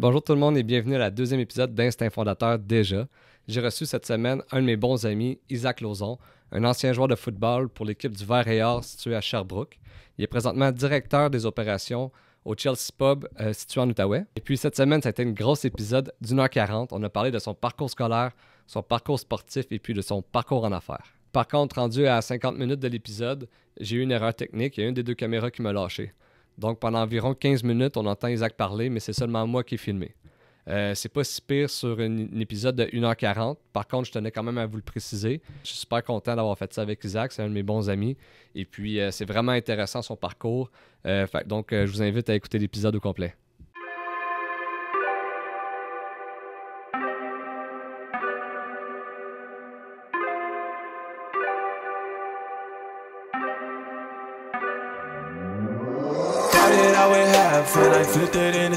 Bonjour tout le monde et bienvenue à la deuxième épisode d'Instinct Fondateur déjà. J'ai reçu cette semaine un de mes bons amis, Isaac Lauzon, un ancien joueur de football pour l'équipe du Vert et Or située à Sherbrooke. Il est présentement directeur des opérations au Chelsea Pub euh, situé en Outaouais. Et puis cette semaine, ça a été un gros épisode d'une heure quarante. On a parlé de son parcours scolaire, son parcours sportif et puis de son parcours en affaires. Par contre, rendu à 50 minutes de l'épisode, j'ai eu une erreur technique et une des deux caméras qui m'a lâché. Donc pendant environ 15 minutes, on entend Isaac parler, mais c'est seulement moi qui ai filmé. Euh, c'est pas si pire sur un épisode de 1h40. Par contre, je tenais quand même à vous le préciser. Je suis super content d'avoir fait ça avec Isaac, c'est un de mes bons amis. Et puis, euh, c'est vraiment intéressant son parcours. Euh, donc, je vous invite à écouter l'épisode au complet. All right,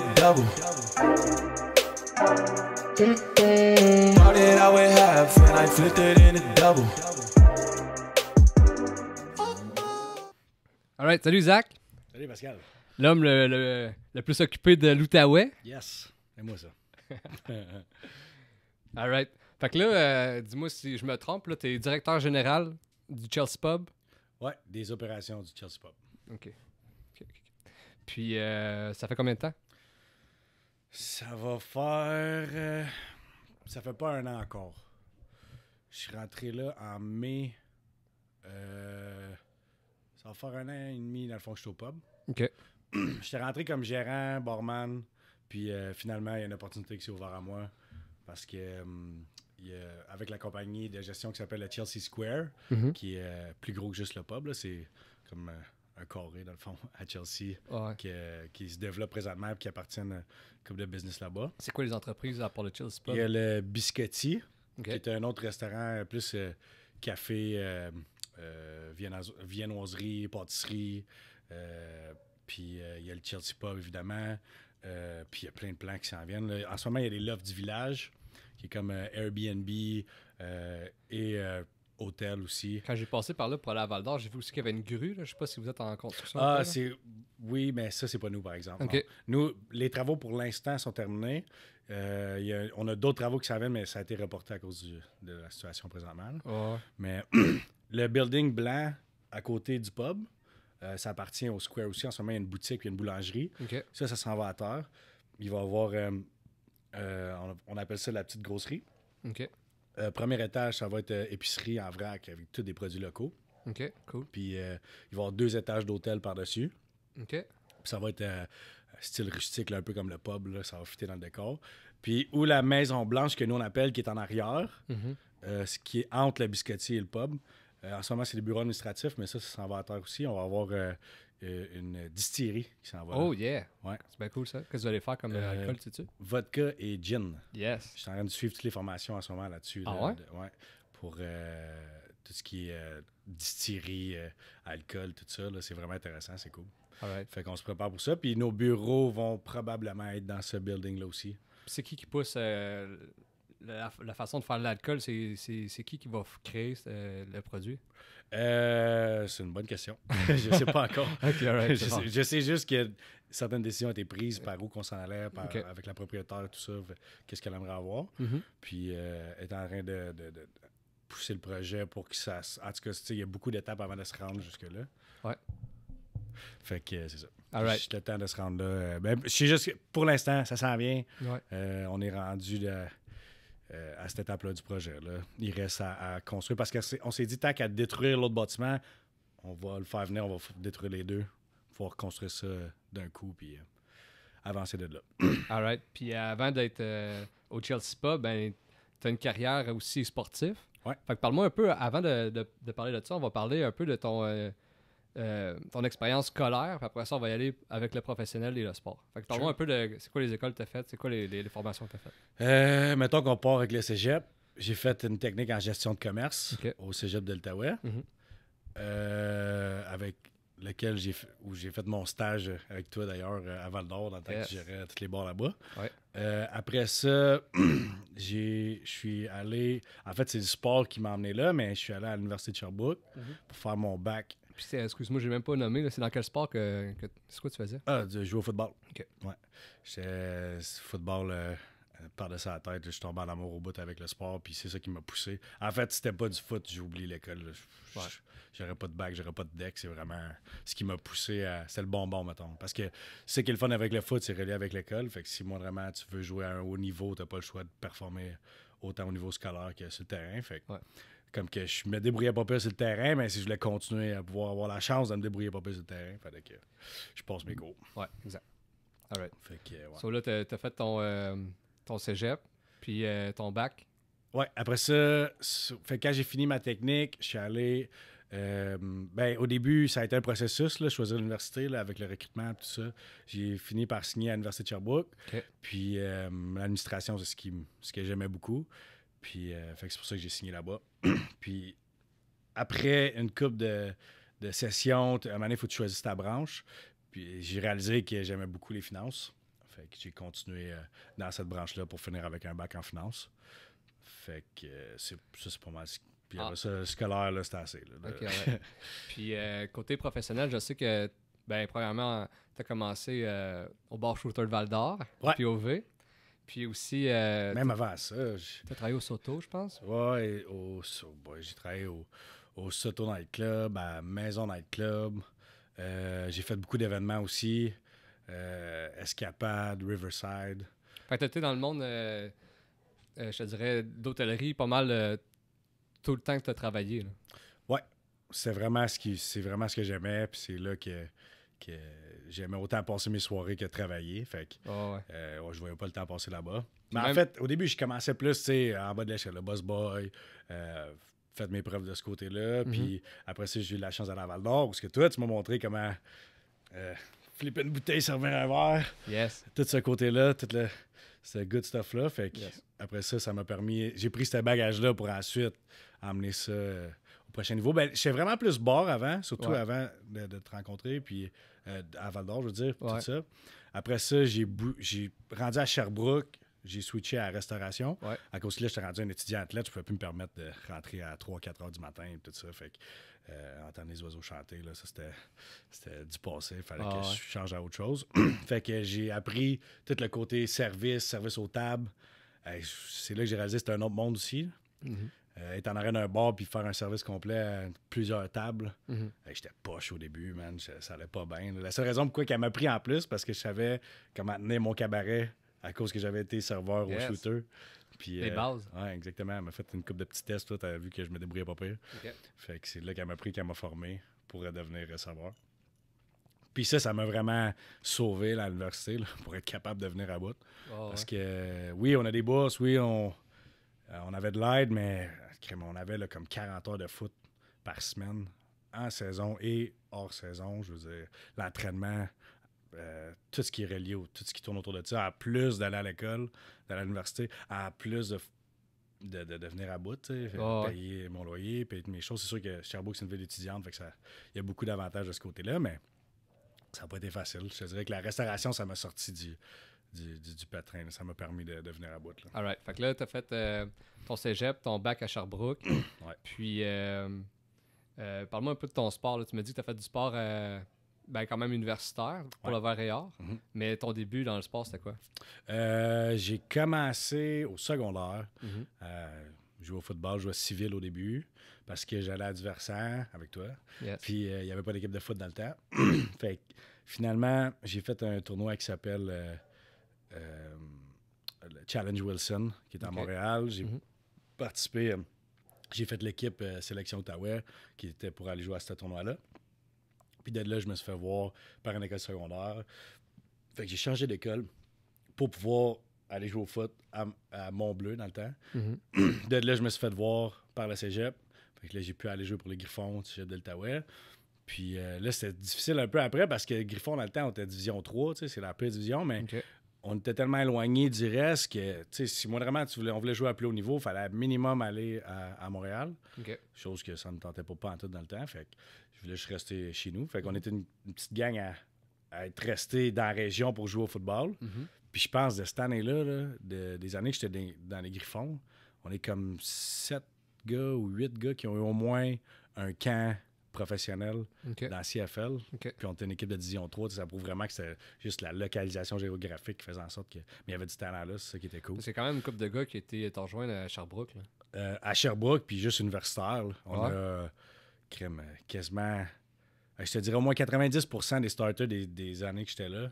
salut Zach. Salut Pascal. L'homme le, le, plus occupé de l'Outaouais. Yes, c'est moi ça. All right. Fait que là, euh, dis-moi si je me trompe, tu es directeur général du Chelsea Pub. Ouais, des opérations du Chelsea Pub. OK. Puis, euh, ça fait combien de temps? Ça va faire. Euh, ça fait pas un an encore. Je suis rentré là en mai. Euh, ça va faire un an et demi, dans le fond, que je suis au pub. OK. J'étais rentré comme gérant, barman. Puis finalement, il y a une opportunité qui s'est ouverte à moi. Parce que. avec la compagnie de gestion qui s'appelle la Chelsea Square, mm-hmm. qui est plus gros que juste le pub. C'est comme un carré, dans le fond, à Chelsea, qui, se développe présentement et qui appartient à comme de business là-bas. C'est quoi les entreprises à part le Chelsea Il y a le Biscotti, qui est un autre restaurant euh, plus euh, café, euh, viennoiserie, pâtisserie. puis il y a le Chelsea Pub, évidemment. puis il y a plein de plans qui s'en viennent. en ce moment, il y a les Lofts du Village, qui est comme Airbnb et hôtel aussi. Quand j'ai passé par là pour aller à Val d'Or, j'ai vu aussi qu'il y avait une grue. Là. Je sais pas si vous êtes en construction. Ah, c'est. Oui, mais ça, c'est pas nous, par exemple. Nous, les travaux pour l'instant sont terminés. Euh, on a d'autres travaux qui s'avènent, mais ça a été reporté à cause de la situation présentement. Mais le building blanc à côté du pub, euh, ça appartient au Square aussi. En ce moment, il y a une boutique et une boulangerie. Ça, ça s'en va à terre. Il va y avoir. Euh, on, appelle ça la petite grosserie. OK euh, premier étage, ça va être euh, épicerie en vrac avec tous des produits locaux. OK, cool. Puis euh, il va y avoir deux étages d'hôtel par-dessus. OK. Puis ça va être style rustique, un peu comme le pub, ça va fitter dans le décor. Puis où la Maison Blanche, que nous on appelle, qui est en arrière, mhm. ce qui est entre le biscuitier et le pub. en ce moment, c'est des bureaux administratifs, mais ça, ça s'en va à terre aussi. On va avoir euh, une distillerie qui s'en va. Oh yeah! Ouais. C'est bien cool ça. Qu'est-ce que vous allez faire comme euh, euh, alcool, sais-tu? Vodka et gin. Yes. Je suis en train de suivre toutes les formations en ce moment là-dessus. Ah ouais? ouais? Pour tout ce qui est distillerie, alcool, tout ça. C'est vraiment intéressant, c'est cool. All right. Fait qu'on se prépare pour ça. Puis nos bureaux vont probablement être dans ce building-là aussi. C'est qui qui pousse la, façon de faire l'alcool? C'est qui qui va créer le produit? Euh, c'est une bonne question. je sais pas encore. je, sais, juste que certaines décisions ont été prises par où qu'on s'en allait, avec la propriétaire, tout ça, qu'est-ce qu'elle aimerait avoir. Mm-hmm. Puis, euh, est en train de, pousser le projet pour que ça. En tout cas, il y a beaucoup d'étapes avant de se rendre jusque-là. Ouais. Fait que c'est ça. All le temps de se rendre là. je ben, sais juste pour l'instant, ça s'en vient. Euh, on est rendu de, euh, à cette étape-là du projet. Il reste à, construire parce qu'on s'est dit, tant qu'à détruire l'autre bâtiment, on va le faire venir, on va détruire les deux. Il faut reconstruire ça d'un coup puis euh, avancer de là. All right. Puis avant d'être euh, au Chelsea Pub, ben, tu as une carrière aussi sportive. Ouais. Fait que parle-moi un peu, avant de, parler de ça, on va parler un peu de ton euh, ton expérience scolaire, après ça, on va y aller avec le professionnel et le sport. parle-moi un peu de c'est quoi les écoles que tu as faites, c'est quoi les, formations que tu as faites. Euh, mettons qu'on part avec le cégep. J'ai fait une technique en gestion de commerce au cégep de l'Outaouais, mm-hmm. euh, avec lequel j'ai où j'ai fait mon stage avec toi d'ailleurs à Val d'Or, dans le temps que tu gérais tous les bars là-bas. après ça, je suis allé. En fait, c'est du sport qui m'a emmené là, mais je suis allé à l'Université de Sherbrooke mm-hmm. pour faire mon bac puis excuse-moi, j'ai même pas nommé. C'est dans quel sport que, c'est quoi tu faisais Ah, je jouais au football. Ok. Ouais. Euh, football. Euh, par de la tête, je suis tombé en amour au bout avec le sport, puis c'est ça qui m'a poussé. En fait, c'était pas du foot, j'ai oublié l'école. J'aurais pas de bac, j'aurais pas de deck, c'est vraiment ce qui m'a poussé à. C'est le bonbon, mettons. Parce que c'est le fun avec le foot, c'est relié avec l'école. Fait que si moi vraiment tu veux jouer à un haut niveau, t'as pas le choix de performer autant au niveau scolaire que sur le terrain. Fait comme que je me débrouillais pas plus sur le terrain, mais si je voulais continuer à pouvoir avoir la chance de me débrouiller pas plus sur le terrain, fallait que je passe mes cours. Ouais, exact. All Fait ouais. là, t'as as fait euh, ton, cégep, puis euh, ton bac. Ouais, après ça, fait quand j'ai fini ma technique, je suis allé. Euh, ben, au début, ça a été un processus, là, choisir l'université avec le recrutement et tout ça. J'ai fini par signer à l'Université de Sherbrooke. Puis l'administration, c'est ce, ce que j'aimais beaucoup. Puis euh, c'est pour ça que j'ai signé là-bas. puis après une coupe de, sessions, à un moment il faut que tu choisisses ta branche. Puis j'ai réalisé que j'aimais beaucoup les finances. Fait que j'ai continué euh, dans cette branche-là pour finir avec un bac en finances. Fait que euh, c'est, ça, c'est pas mal. Puis ah. ça, scolaire, là, c'est assez. Puis côté professionnel, je sais que, ben, premièrement, tu as commencé au bar shooter de Val d'Or, puis au V. Puis aussi. Euh, Même avant ça. Tu as travaillé au Soto, je pense? Oui, au... j'ai travaillé au, Soto Night Club, à Maison Night Club. Euh, j'ai fait beaucoup d'événements aussi. Euh, Escapade, Riverside. Fait que tu dans le monde, je te dirais, d'hôtellerie, pas mal tout le temps que tu as travaillé. Oui, c'est vraiment ce c'est vraiment ce que j'aimais. Puis c'est là que que j'aimais autant passer mes soirées que travailler. Fait que ah euh, je voyais pas le temps passer là-bas. Mais en fait, au début, je commençais plus en bas de l'échelle, le boss boy. Euh, mes preuves de ce côté-là. Mhm. Puis après ça, j'ai eu la chance d'aller à Val d'Or, parce que toi, tu m'as montré comment euh, flipper une bouteille, servir un verre. Yes. Tout ce côté-là, tout le, ce good stuff-là. Fait que après ça, ça m'a permis. J'ai pris ce bagage-là pour ensuite amener ça euh, au prochain niveau. Ben, j'étais vraiment plus bord avant, surtout avant de, te rencontrer, puis euh, à Val d'Or, je veux dire, tout ça. Après ça, j'ai, j'ai rendu à Sherbrooke, j'ai switché à restauration. À cause de là, j'étais rendu un étudiant athlète, je ne pouvais plus me permettre de rentrer à 3-4 heures du matin, et tout ça. Fait que, euh, entendre les oiseaux chanter, là, ça c'était, du passé. Il fallait ah que je change à autre chose. fait que j'ai appris tout le côté service, service aux tables. c'est là que j'ai réalisé que c'était un autre monde aussi. Mm-hmm. Euh, être en arrêt d'un bar puis faire un service complet à plusieurs tables. Mhm. J'étais poche au début, man. ça allait pas bien. La seule raison pourquoi qu'elle m'a pris en plus, parce que je savais comment tenir mon cabaret à cause que j'avais été serveur au shooter. Les euh, bases. Ouais, exactement. Elle m'a fait une coupe de petits tests. Tu as vu que je me débrouillais pas pire. Fait que c'est là qu'elle m'a pris, qu'elle m'a formé pour devenir serveur. Puis ça, ça m'a vraiment sauvé l'université pour être capable de venir à bout. Ah, parce que oui, on a des bourses, oui, on, euh, on avait de l'aide, mais on avait comme 40 heures de foot par semaine, en saison et hors saison. Je veux dire, l'entraînement, euh, tout ce qui est relié, tout ce qui tourne autour de ça, à plus d'aller à l'école, d'aller à l'université, à plus de, de, venir à bout, sais, ah payer mon loyer, payer mes choses. C'est sûr que Sherbrooke, c'est une ville étudiante, ça, il y a beaucoup d'avantages de ce côté-là, mais ça n'a pas été facile. Je te dirais que la restauration, ça m'a sorti du, du, du, patrin. Ça m'a permis de, venir à bout. Là. All right. Fait que là, tu as fait euh, ton cégep, ton bac à Sherbrooke. Puis, euh, euh, parle-moi un peu de ton sport. Tu m'as dit que tu as fait du sport ben, quand même universitaire pour le verre et mm-hmm. Mais ton début dans le sport, c'était quoi? J'ai commencé au secondaire. Mm au football, jouer jouais civil au début parce que j'allais à avec toi. Puis il n'y avait pas d'équipe de foot dans le temps. fait que, finalement, j'ai fait un tournoi qui s'appelle euh, le Challenge Wilson, qui est à Montréal. J'ai mhm. participé. Euh, j'ai fait l'équipe euh, Sélection Ottawa, qui était pour aller jouer à ce tournoi-là. Puis de là, je me suis fait voir par une école secondaire. Fait que j'ai changé d'école pour pouvoir aller jouer au foot à, Montbleu Mont-Bleu dans le temps. Mhm. Dès là, je me suis fait voir par la cégep. Fait que là, j'ai pu aller jouer pour les Griffons le cégep d'Ottawa. Puis là, c'était difficile un peu après parce que Griffon, dans le temps, on était division 3, tu sais, c'est la pire division, mais on était tellement éloigné du reste que, tu sais, si moi vraiment on voulait jouer à plus haut niveau, il fallait minimum aller à, Montréal. Chose que ça ne tentait pas, pas en tout dans le temps. Fait que je voulais juste rester chez nous. Fait qu'on était une, petite gang à, être resté dans la région pour jouer au football. Mm-hmm. Puis je pense de cette année-là, des années que j'étais dans, dans, les Griffons, on est comme sept gars ou huit gars qui ont eu au moins un camp professionnel dans la CFL. Puis on était une équipe de division 3. Ça prouve vraiment que c'est juste la localisation géographique qui faisait en sorte que. y avait du talent là, c'est ça qui était cool. C'est quand même une coupe de gars qui était enjoints à Sherbrooke. Euh, à Sherbrooke, puis juste universitaire. On a euh, quasiment. Euh, je te dirais au moins 90 des starters des, années que j'étais là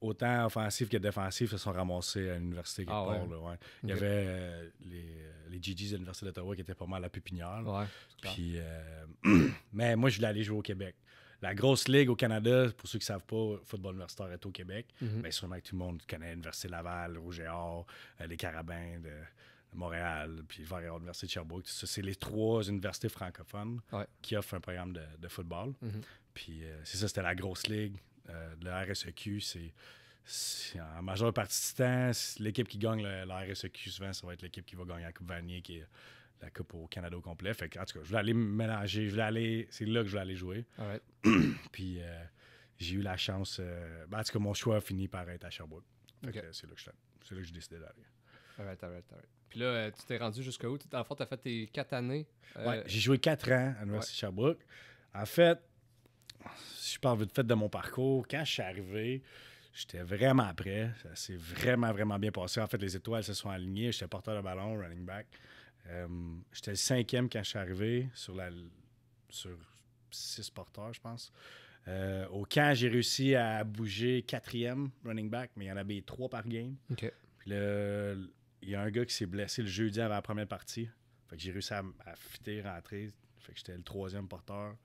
autant offensifs que défensifs se sont ramassés à l'université quelque ah Il y avait euh, les, euh, les GGs de l'Université d'Ottawa qui étaient pas mal à Pépinière. puis, euh, mais moi, je voulais aller jouer au Québec. La grosse ligue au Canada, pour ceux qui ne savent pas, football universitaire est au Québec. Mhm. Mais sûrement que tout le monde connaît l'Université Laval, Rouge et les Carabins de, Montréal, puis vers l'Université de Sherbrooke. C'est les trois universités francophones qui offrent un programme de, football. Mhm. Puis c'est ça, c'était la grosse ligue. Euh, le RSEQ, c'est en majeure partie du temps, l'équipe qui gagne le, RSEQ, souvent, ça va être l'équipe qui va gagner la Coupe Vanier, qui est la Coupe au Canada au complet. Fait en tout cas, je voulais aller mélanger, je voulais aller, c'est là que je voulais aller jouer. Puis euh, j'ai eu la chance, euh, ben, en tout cas, mon choix a fini par être à Sherbrooke. C'est là que j'ai décidé d'aller. Puis là, tu t'es rendu jusqu'à où? En fait, tu as fait tes quatre années. j'ai joué quatre ans à l'Université de Sherbrooke. En fait, si je parle vite fait de mon parcours, quand je suis arrivé, j'étais vraiment prêt. Ça s'est vraiment, vraiment bien passé. En fait, les étoiles se sont alignées. J'étais porteur de ballon, running back. Euh, j'étais le cinquième quand je suis arrivé sur la six porteurs, je pense. Euh, au camp, j'ai réussi à bouger quatrième running back, mais il y en avait trois par game. le, il y a un gars qui s'est blessé le jeudi avant la première partie. j'ai réussi à, fitter, rentrer. Fait que j'étais le troisième porteur.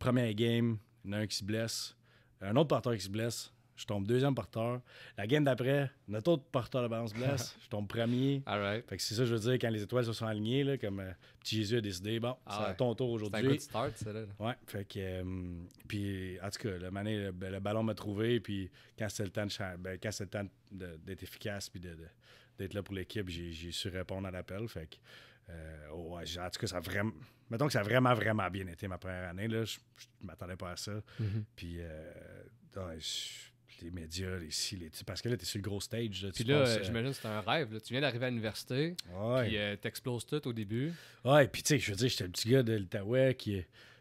Première game, il y en a un qui se blesse. Un autre porteur qui se blesse. Je tombe deuxième porteur. La game d'après, notre autre porteur de balance blesse. je tombe premier. All right. Fait que c'est ça, je veux dire, quand les étoiles se sont alignées, là, comme euh, petit Jésus a décidé, bon, ah c'est à ton tour aujourd'hui. C'est un good start, c'est là. Ouais. Fait que. Euh, puis, en tout cas, le, mané, ben, le, ballon m'a trouvé. Puis, quand c'est le temps de, ben, d'être efficace, puis d'être là pour l'équipe, j'ai, su répondre à l'appel. Fait que euh, oh, en tout cas, ça a vraiment. Mettons que ça vraiment, vraiment bien été ma première année. Là. Je, ne m'attendais pas à ça. Mhm. Puis euh, les médias, les ci, Parce que là, tu es sur le gros stage. puis là, euh, j'imagine que c'est un rêve. Tu viens d'arriver à l'université. Ouais. Puis t'exploses tout au début. Ouais, puis tu sais, je veux dire, j'étais le petit gars de l'Outaouais qui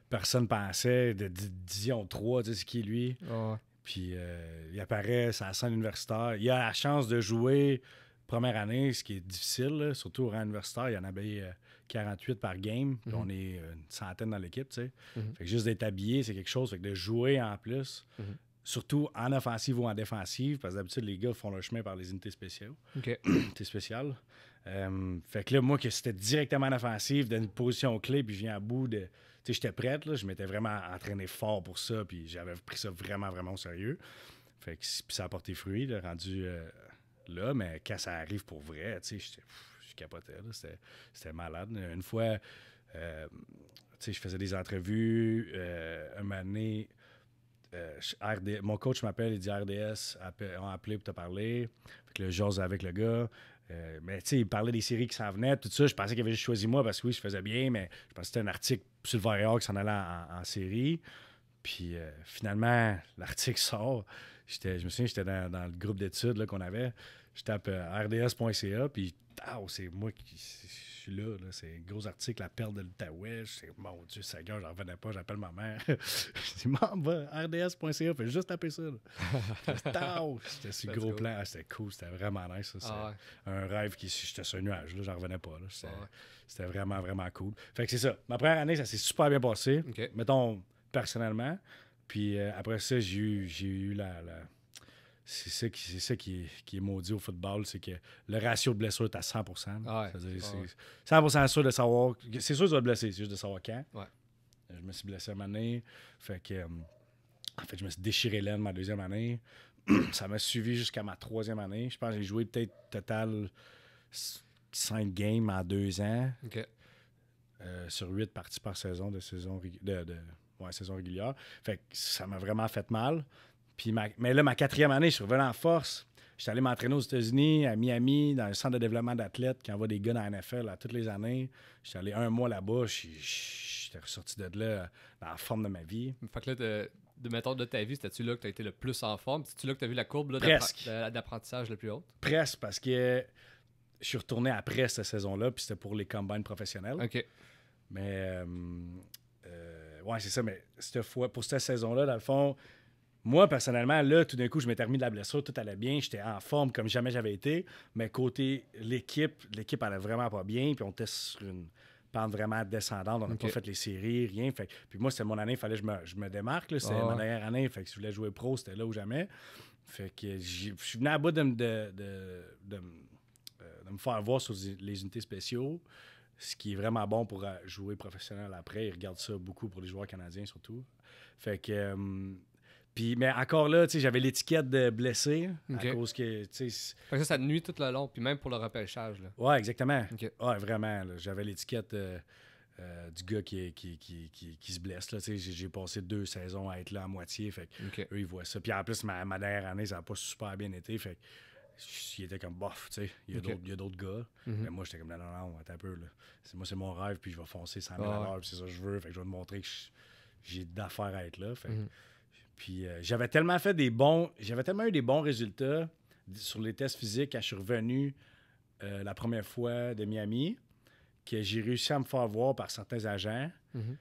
personne pensait, de en 3, tu sais, c'est qui lui. Puis il apparaît, ça la scène universitaire. Il a la chance de jouer première année, ce qui est difficile, surtout au rang il y en avait 48 euh, par game. Mhm. On est euh, une centaine dans l'équipe, tu sais. Mhm. Fait que juste d'être habillé, c'est quelque chose. Fait de jouer en plus, mhm. surtout en offensive ou en défensive, parce que d'habitude, les gars font leur chemin par les unités spéciales. OK. unités spéciales. Euh, fait que là, moi, que c'était directement en offensive, d'une position clé, puis je viens à bout de. Tu sais, j'étais prête, là, je m'étais vraiment entraîné fort pour ça, puis j'avais pris ça vraiment, vraiment au sérieux. Fait que ça a porté fruit, là, rendu là, mais quand ça arrive pour vrai, tu sais, je capotais, c'était malade. Une fois, euh, je faisais des entrevues, euh, un moment euh, mon coach m'appelle, il dit RDS, on a appelé pour te parler. Fait que j'ose avec le gars. mais il parlait des séries qui s'en venaient, tout ça. Je pensais qu'il avait juste choisi moi parce que oui, je faisais bien, mais je pensais que c'était un article sur le qui s'en allait en, série. Puis finalement, l'article sort. je me souviens, j'étais dans, dans, le groupe d'études qu'on avait je tape euh, rds.ca, puis c'est moi qui suis là. là c'est un gros article, la perte de l'Outaouais. C'est mon Dieu, je j'en revenais pas, j'appelle ma mère. je dis, maman, rds.ca, fais juste taper ça. C'était ce gros plan. Ah, c'était cool, c'était vraiment nice. Ah un rêve qui, j'étais sur un nuage, là, j'en revenais pas. Ah c'était vraiment, vraiment cool. Fait que c'est ça. Ma première année, ça s'est super bien passé. Mettons, personnellement. Puis euh, après ça, j'ai eu, eu la c'est ça, qui, c'est ça qui, est, qui, est, maudit au football, c'est que le ratio de blessure est à 100 ouais, C'est 100 sûr de savoir. C'est sûr que tu te blesser, c'est juste de savoir quand. Je me suis blessé à ma année. Fait que, euh, en fait, je me suis déchiré l'aine ma deuxième année. ça m'a suivi jusqu'à ma troisième année. Je pense que j'ai joué peut-être total 5 games en deux ans. Euh, sur 8 parties par saison de saison, de ouais, saison régulière. Fait que ça m'a vraiment fait mal. Puis mais là, ma quatrième année, je suis revenu en force. Je allé m'entraîner aux États-Unis, à Miami, dans un centre de développement d'athlètes qui envoie des gars à la NFL à toutes les années. Je allé un mois là-bas, j'étais ressorti de là dans la forme de ma vie. Fait que là, de, de méthode de ta vie, c'était-tu là que tu as été le plus en forme? C'est-tu là que tu vu la courbe d'apprentissage le plus haute? Presque, parce que je suis retourné après cette saison-là, puis c'était pour les combines professionnels. OK. Mais, euh, euh, ouais, c'est ça, mais cette fois, pour cette saison-là, dans le fond, moi, personnellement, là, tout d'un coup, je m'étais remis de la blessure, tout allait bien, j'étais en forme comme jamais j'avais été. Mais côté l'équipe, l'équipe allait vraiment pas bien, puis on était sur une pente vraiment descendante. On n'a pas fait les séries, rien. Fait, puis moi, c'était mon année, il fallait que je me, je me démarque. c'est ah ma dernière année. Fait que si je voulais jouer pro, c'était là ou jamais. Fait que je suis venu à bout de, de, euh, de, me faire voir sur les unités spéciaux, ce qui est vraiment bon pour euh, jouer professionnel après. Ils regardent ça beaucoup pour les joueurs canadiens surtout. Fait que euh, mais encore là, j'avais l'étiquette de blessé à cause que. ça, ça nuit tout le long, puis même pour le repêchage. Oui, Ouais, exactement. Ouais, vraiment. J'avais l'étiquette euh, euh, du gars qui, qui, qui, qui, se blesse. J'ai passé deux saisons à être là à moitié. Fait eux, ils voient ça. Puis en plus, ma, ma dernière année, ça n'a pas super bien été. Fait il était comme bof, tu sais, il y a d'autres gars. Mhm. Mais moi, j'étais comme non, non, non, attends un peu. Là. Moi, c'est mon rêve, puis je vais foncer 100 000 oh. à l'heure, c'est ça que je veux. Fait que je vais te montrer que j'ai d'affaires à être là. Puis euh, j'avais tellement fait des bons, j'avais tellement eu des bons résultats sur les tests physiques quand je suis revenu euh, la première fois de Miami que j'ai réussi à me faire voir par certains agents. Mhm.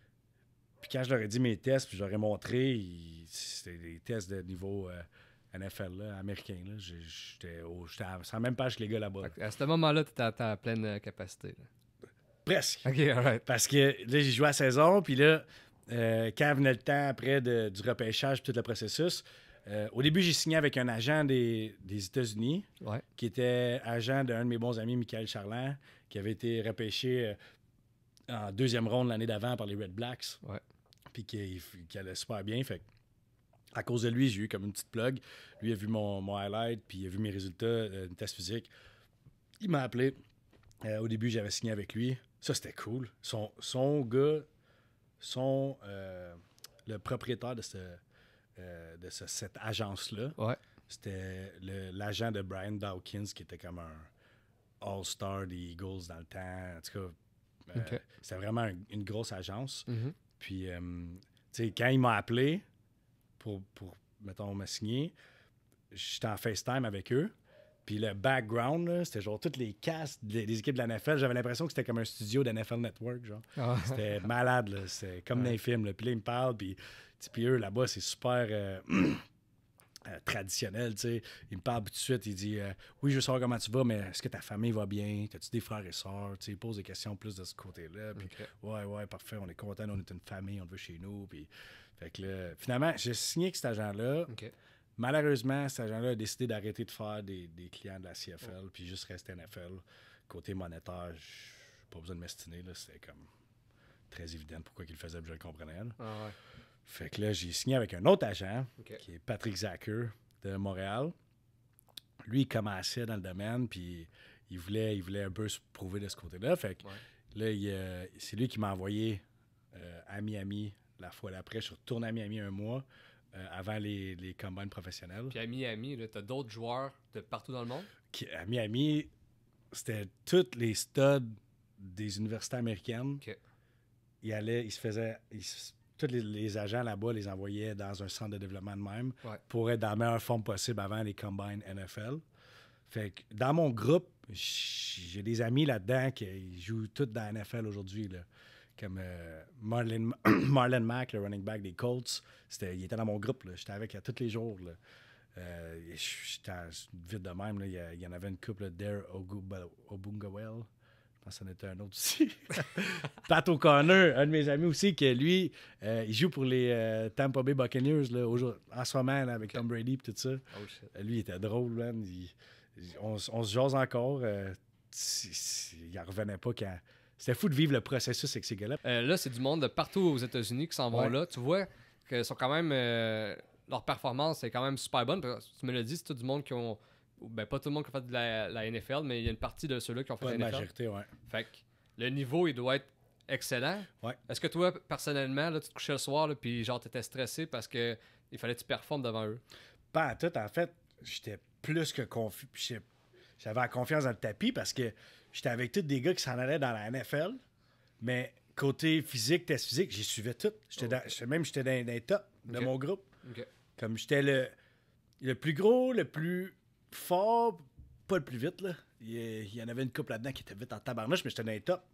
Puis quand je leur ai dit mes tests, puis je leur ai montré, c'était des tests de niveau euh, NFL américain. Là. J'étais, à la même pas que les gars là-bas. À ce moment-là, tu étais à, pleine capacité. Presque. OK, all Parce que là, j'ai joué à saison, puis là, euh, quand venait le temps après du repêchage, tout le processus, euh, au début, j'ai signé avec un agent des, États-Unis, qui était agent d'un de mes bons amis, Michael Charland, qui avait été repêché euh, en deuxième ronde l'année d'avant par les Red Blacks. Ouais. Puis qui, allait super bien. Fait à cause de lui, j'ai eu comme une petite plug. Lui a vu mon, highlight, puis il a vu mes résultats, test physique. Il m'a appelé. au début, j'avais signé avec lui. Ça, c'était cool. son gars sont euh, le propriétaire de, euh, de cette agence-là. C'était l'agent de Brian Dawkins qui était comme un All-Star des Eagles dans le temps. En tout cas, euh, c'était vraiment une grosse agence. Mm-hmm. Puis, tu quand il m'a appelé pour, pour mettons, me signer, j'étais en FaceTime avec eux. Puis le background, c'était genre toutes les castes des, équipes de la NFL. J'avais l'impression que c'était comme un studio d'NFL Network, genre. Ah. C'était malade, là. comme ouais. les films, Puis là, ils me parlent, puis, eux, là-bas, c'est super... Euh, euh, traditionnel, tu sais. me parlent tout de suite, il dit euh, Oui, je veux savoir comment tu vas, mais est-ce que ta famille va bien T'as-tu des frères et sœurs Tu sais, pose des questions plus de ce côté-là. Puis, ouais, ouais, parfait, on est content, on est une famille, on veut chez nous. Puis, fait que là, finalement, j'ai signé avec cet agent-là. Malheureusement, cet agent-là a décidé d'arrêter de faire des, clients de la CFL, puis juste rester NFL. Côté monétaire, pas besoin de m'estiner, c'était comme très évident pourquoi il le faisait, puis je le comprenais. Ah, fait que là, j'ai signé avec un autre agent, qui est Patrick Zacker de Montréal. Lui, il commençait dans le domaine, puis il voulait, il voulait un peu se prouver de ce côté-là. Fait que là, euh, c'est lui qui m'a envoyé euh, à Miami la fois d'après. Je suis retourné à Miami un mois. Euh, avant les, les combines professionnels. Puis à Miami, tu as d'autres joueurs de partout dans le monde? à Miami, c'était tous les studs des universités américaines. Ils allaient, ils se faisaient. tous les, agents là-bas les envoyaient dans un centre de développement de même pour être dans la meilleure forme possible avant les combines NFL. Fait que dans mon groupe, j'ai des amis là-dedans qui jouent tous dans la NFL aujourd'hui. Comme euh, Marlon, Mack, le running back des Colts, il était dans mon groupe. J'étais avec euh, tous les jours. Là. Euh, j'étais vite de même. Là, il y en avait une couple, là, Dare Obungawell. Je pense qu'il en était un autre aussi. Pat O'Connor, un de mes amis aussi, qui lui, il joue pour les Tampa Bay Buccaneers là, en ce moment avec Tom Brady et tout ça. Oh, lui, il était drôle, man. on, se jase encore. il n'en revenait pas quand c'était fou de vivre le processus avec ces gars-là. Euh, là, c'est du monde de partout aux États-Unis qui s'en vont là. Tu vois que sont quand même. Euh, leur performance est quand même super bonne. Tu me le dis, c'est tout du monde qui ont. Ben, pas tout le monde qui a fait de la, NFL, mais il y a une partie de ceux-là qui ont fait de la NFL. majorité, ouais. Fait que le niveau, il doit être excellent. Ouais. Est-ce que toi, personnellement, là, tu te couchais le soir, et puis genre, t'étais stressé parce que il fallait que tu performes devant eux? Pas à tout. En fait, j'étais plus que confus. J'avais la confiance dans le tapis parce que j'étais avec tous des gars qui s'en allaient dans la NFL, mais côté physique, test physique, j'y suivais tout. J'étais oh, même j'étais dans, dans, les top de mon groupe. Comme j'étais le, le plus gros, le plus fort, pas le plus vite. Là. Il, y en avait une couple là-dedans qui était vite en tabarnouche, mais j'étais dans les top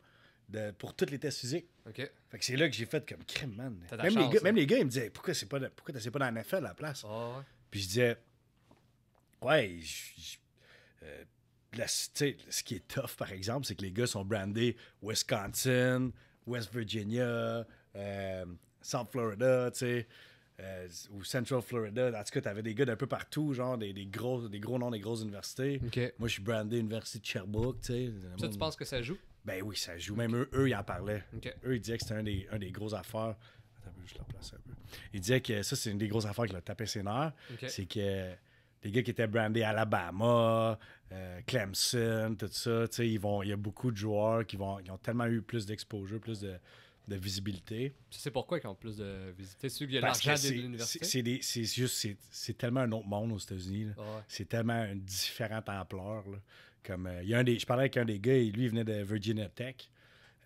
pour tous les tests physiques. Fait que c'est là que j'ai fait comme crème, man. Même, les gars, même, les gars, ils me disaient pourquoi c'est pas pourquoi t'as pas dans la NFL à la place. Ah, Puis je disais ouais, je, euh, ce qui est tough, par exemple, c'est que les gars sont brandés Wisconsin, West Virginia, euh, South Florida, euh, ou Central Florida. En tout cas, t'avais des gars d'un peu partout, genre des, des, gros, des gros noms des grosses universités. Moi, je suis brandé Université de Sherbrooke, tu sais. Ça, tu penses que ça joue? Ben oui, ça joue. Même eux, eux, ils en parlaient. Eux, ils disaient que c'était un des, un grosses affaires. Attends, je un peu. Ils disaient que ça, c'est une des grosses affaires qui l'a tapé ses nerfs. C'est que des gars qui étaient brandés Alabama, euh, Clemson, tout ça. Ils vont, il y a beaucoup de joueurs qui, vont, qui ont tellement eu plus d'exposure, plus de, visibilité. C'est pourquoi ils ont plus de visibilité? C'est qu'il y l'argent C'est juste, c'est tellement un autre monde aux États-Unis. C'est tellement une différente ampleur. Comme, euh, il y a un des, je parlais avec un des gars, lui, il venait de Virginia Tech.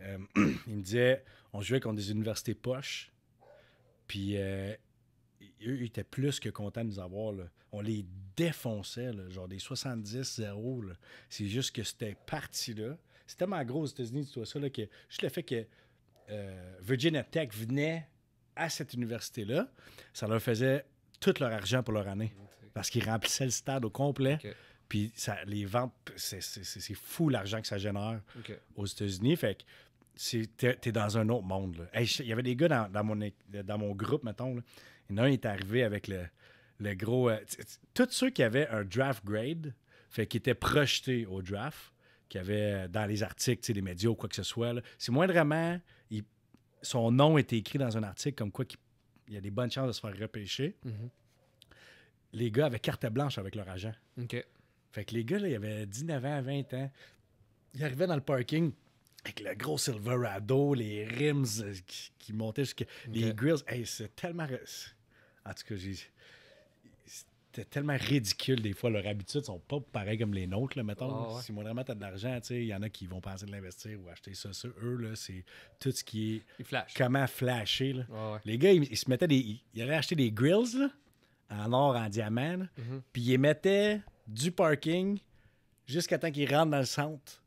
Euh, il me disait, on jouait contre des universités poches. Puis eux étaient plus que contents de nous avoir. Là. On les défonçait, là, genre des 70-0. C'est juste que c'était parti là. C'était tellement gros aux États-Unis, vois ça, que juste le fait que euh, Virginia Tech venait à cette université-là, ça leur faisait tout leur argent pour leur année. Parce qu'ils remplissaient le stade au complet. Puis ça, les ventes, c'est fou l'argent que ça génère aux États-Unis. Fait que t'es dans un autre monde. Il y avait des gars dans, dans, mon, dans mon groupe, mettons. Là, en a un est arrivé avec le, gros. Euh, tous ceux qui avaient un draft grade, fait qui étaient projetés au draft, qui avaient euh, dans les articles, les médias ou quoi que ce soit, c'est moindrement. Il, son nom était écrit dans un article comme quoi qu'il y a des bonnes chances de se faire repêcher. Mhm. Les gars avaient carte blanche avec leur agent. OK. Fait que les gars, là, ils avaient 19 ans, 20 ans. Ils arrivaient dans le parking avec le gros Silverado, les rims euh, qui, montaient jusqu'à. Les grills. c'est tellement. En tout cas, c'était tellement ridicule des fois. Leurs habitudes sont pas pareilles comme les nôtres, mettons. Ah, si moi vraiment t'as de l'argent, il y en a qui vont penser de l'investir ou acheter ça, ça. Eux, c'est tout ce qui est. Comment flasher. Là. Ah, les gars, ils, se mettaient des. Ils allaient acheter des grills en or, en diamant. Mhm. Puis ils mettaient du parking jusqu'à temps qu'ils rentrent dans le centre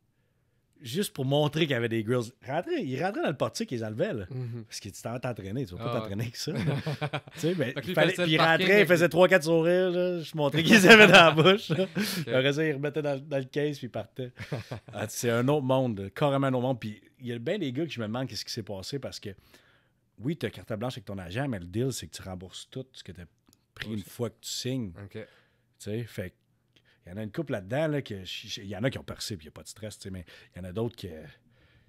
juste pour montrer qu'il y avait des grills. Rentrer, il rentrait dans le portique, qu'ils enlevaient. Mhm. Parce que tu t'entraînais, t'entraîner, tu vas pas ah. t'entraîner avec ça. tu sais, mais ben, il, puis rentrait, il faisait 3-4 sourires. Je montrais qu'ils avaient dans la bouche. Okay. Après ça, il remettait dans, le case, puis il partait. Ah, c'est un autre monde, carrément un autre monde. Puis il y a bien des gars que je me demande qu'est-ce qui s'est passé parce que, oui, tu as carte blanche avec ton agent, mais le deal, c'est que tu rembourses tout ce que tu as pris une fois que tu signes. OK. Tu sais, fait il y en a une couple là-dedans, là, que il y en a qui ont percé, puis il n'y a pas de stress, mais il y en a d'autres que...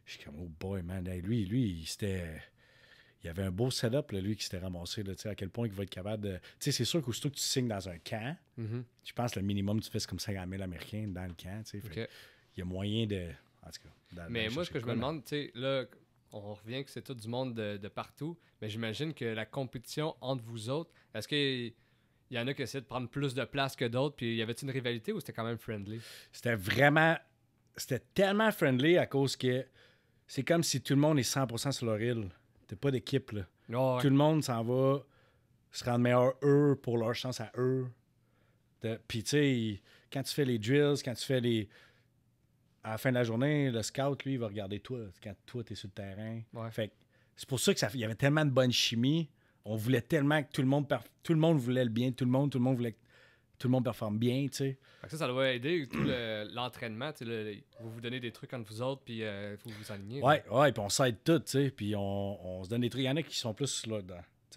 Je suis comme, oh boy, man. lui, lui, il s'était. Il avait un beau setup, là, lui, qui s'était ramassé. Là, à quel point il va être capable de. Tu sais, c'est sûr qu'aussitôt que tu signes dans un camp, mm-hmm. je pense que le minimum, tu fais comme 50 000 Américains dans le camp. Il y a moyen de. En tout cas. mais moi, ce que je me demande, tu sais, là, on revient que c'est tout du monde de, de partout, mais j'imagine que la compétition entre vous autres, est-ce que il y en a qui essaient de prendre plus de place que d'autres. Puis, il y avait une rivalité ou c'était quand même friendly? C'était vraiment. C'était tellement friendly à cause que c'est comme si tout le monde est 100% sur leur île. T'es pas d'équipe, là. Tout le monde s'en va se rendre meilleur eux pour leur chance à eux. Puis, tu sais, quand tu fais les drills, quand tu fais les. À la fin de la journée, le scout, lui, il va regarder toi quand toi, t'es sur le terrain. Fait c'est pour ça qu'il y avait tellement de bonne chimie on voulait tellement que tout le monde tout le monde voulait le bien, tout le monde, tout le monde voulait tout le monde performe bien, tu sais. Ça, ça doit aider tout l'entraînement, sais vous vous donnez des trucs entre vous autres, puis il euh, vous vous aligner. Ouais, ouais, puis on s'aide tout, tu sais, puis on, se donne des trucs. Il y en a qui sont plus dans,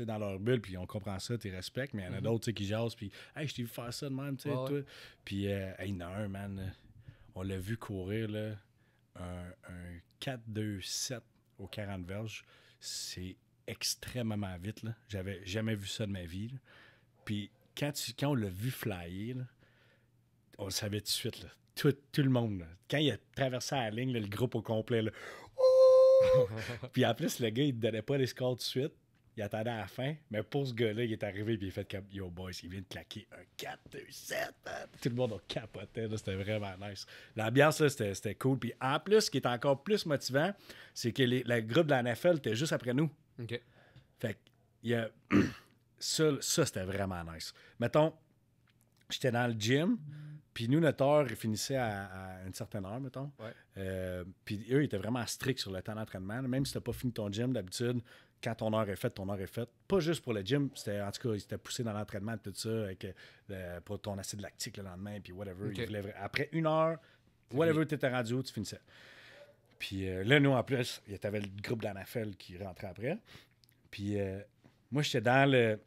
dans leur bulle, puis on comprend ça, tu respectes, mais il y en a mm-hmm. d'autres, qui jasent, puis « Hey, je t'ai vu faire ça de même, tu sais, Puis, euh, hey, non man, on l'a vu courir, là, un, un 4-2-7 au 40 verges, c'est extrêmement vite. Là. J'avais jamais vu ça de ma vie. Puis quand, quand on l'a vu flyer, on le savait tout de suite. Tout, tout, le monde. Quand il a traversé la ligne, le groupe au complet, là, puis en plus, le gars, il ne donnait pas les scores tout de suite. Il attendait à la fin. Mais pour ce gars-là, il est arrivé et il a fait comme Yo, boys, il vient de claquer un 4, 2, 7. Tout le monde a capoté. C'était vraiment nice. L'ambiance, là, c'était, c'était cool. Puis en plus, ce qui est encore plus motivant, c'est que le groupe de la NFL était juste après nous. OK. Fait ça, c'était vraiment nice. Mettons, j'étais dans le gym, puis nous, notre heure finissait à, une certaine heure, mettons. Euh, puis eux, ils étaient vraiment stricts sur le temps d'entraînement. Même si t'as pas fini ton gym d'habitude, quand ton heure est faite, ton heure est faite. Pas juste pour le gym, c'était en tout cas, ils étaient poussés dans l'entraînement, tout ça, avec, euh, pour ton acide lactique le lendemain, puis whatever. après une heure, whatever t'étais radio, tu finissais. Puis euh, là, nous, en plus, il y avait le groupe d'Anafel qui rentrait après. Puis euh, moi, j'étais dans le.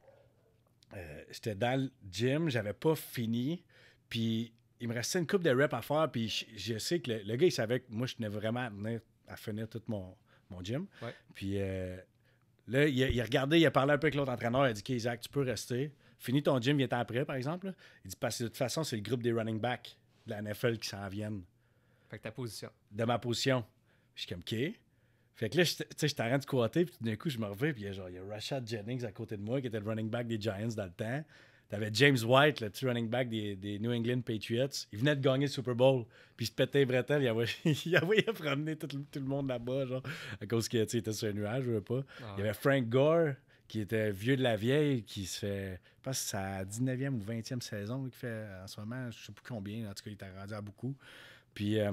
Euh, j'étais dans le gym, j'avais pas fini. Puis il me restait une coupe de reps à faire. Puis je, sais que le, gars, il savait que moi, je tenais vraiment à, à finir tout mon, mon gym. Puis euh, là, il, a regardé, il a parlé un peu avec l'autre entraîneur. Il a dit Isaac, tu peux rester. Finis ton gym, viens après, par exemple. Il dit Parce que de toute façon, c'est le groupe des running backs de la NFL qui s'en viennent. Fait ta position. De ma position. Je suis comme, OK. Fait que là, tu sais, je t'arrête de squatter, puis d'un coup, je me reviens, puis il y a genre, il y a Rashad Jennings à côté de moi, qui était le running back des Giants dans le temps. T'avais James White, le petit running back des, des, New England Patriots. Il venait de gagner le Super Bowl, puis il se pétait les bretelles, il avait il avait promener tout, tout, le monde là-bas, genre, à cause qu'il était sur un nuage, je veux pas. Ah il y avait Frank Gore, qui était vieux de la vieille, qui se fait, je si c'est sa 19e ou 20e saison, qui fait en ce moment, je sais plus combien, en tout cas, il était rendu à beaucoup. Puis, euh,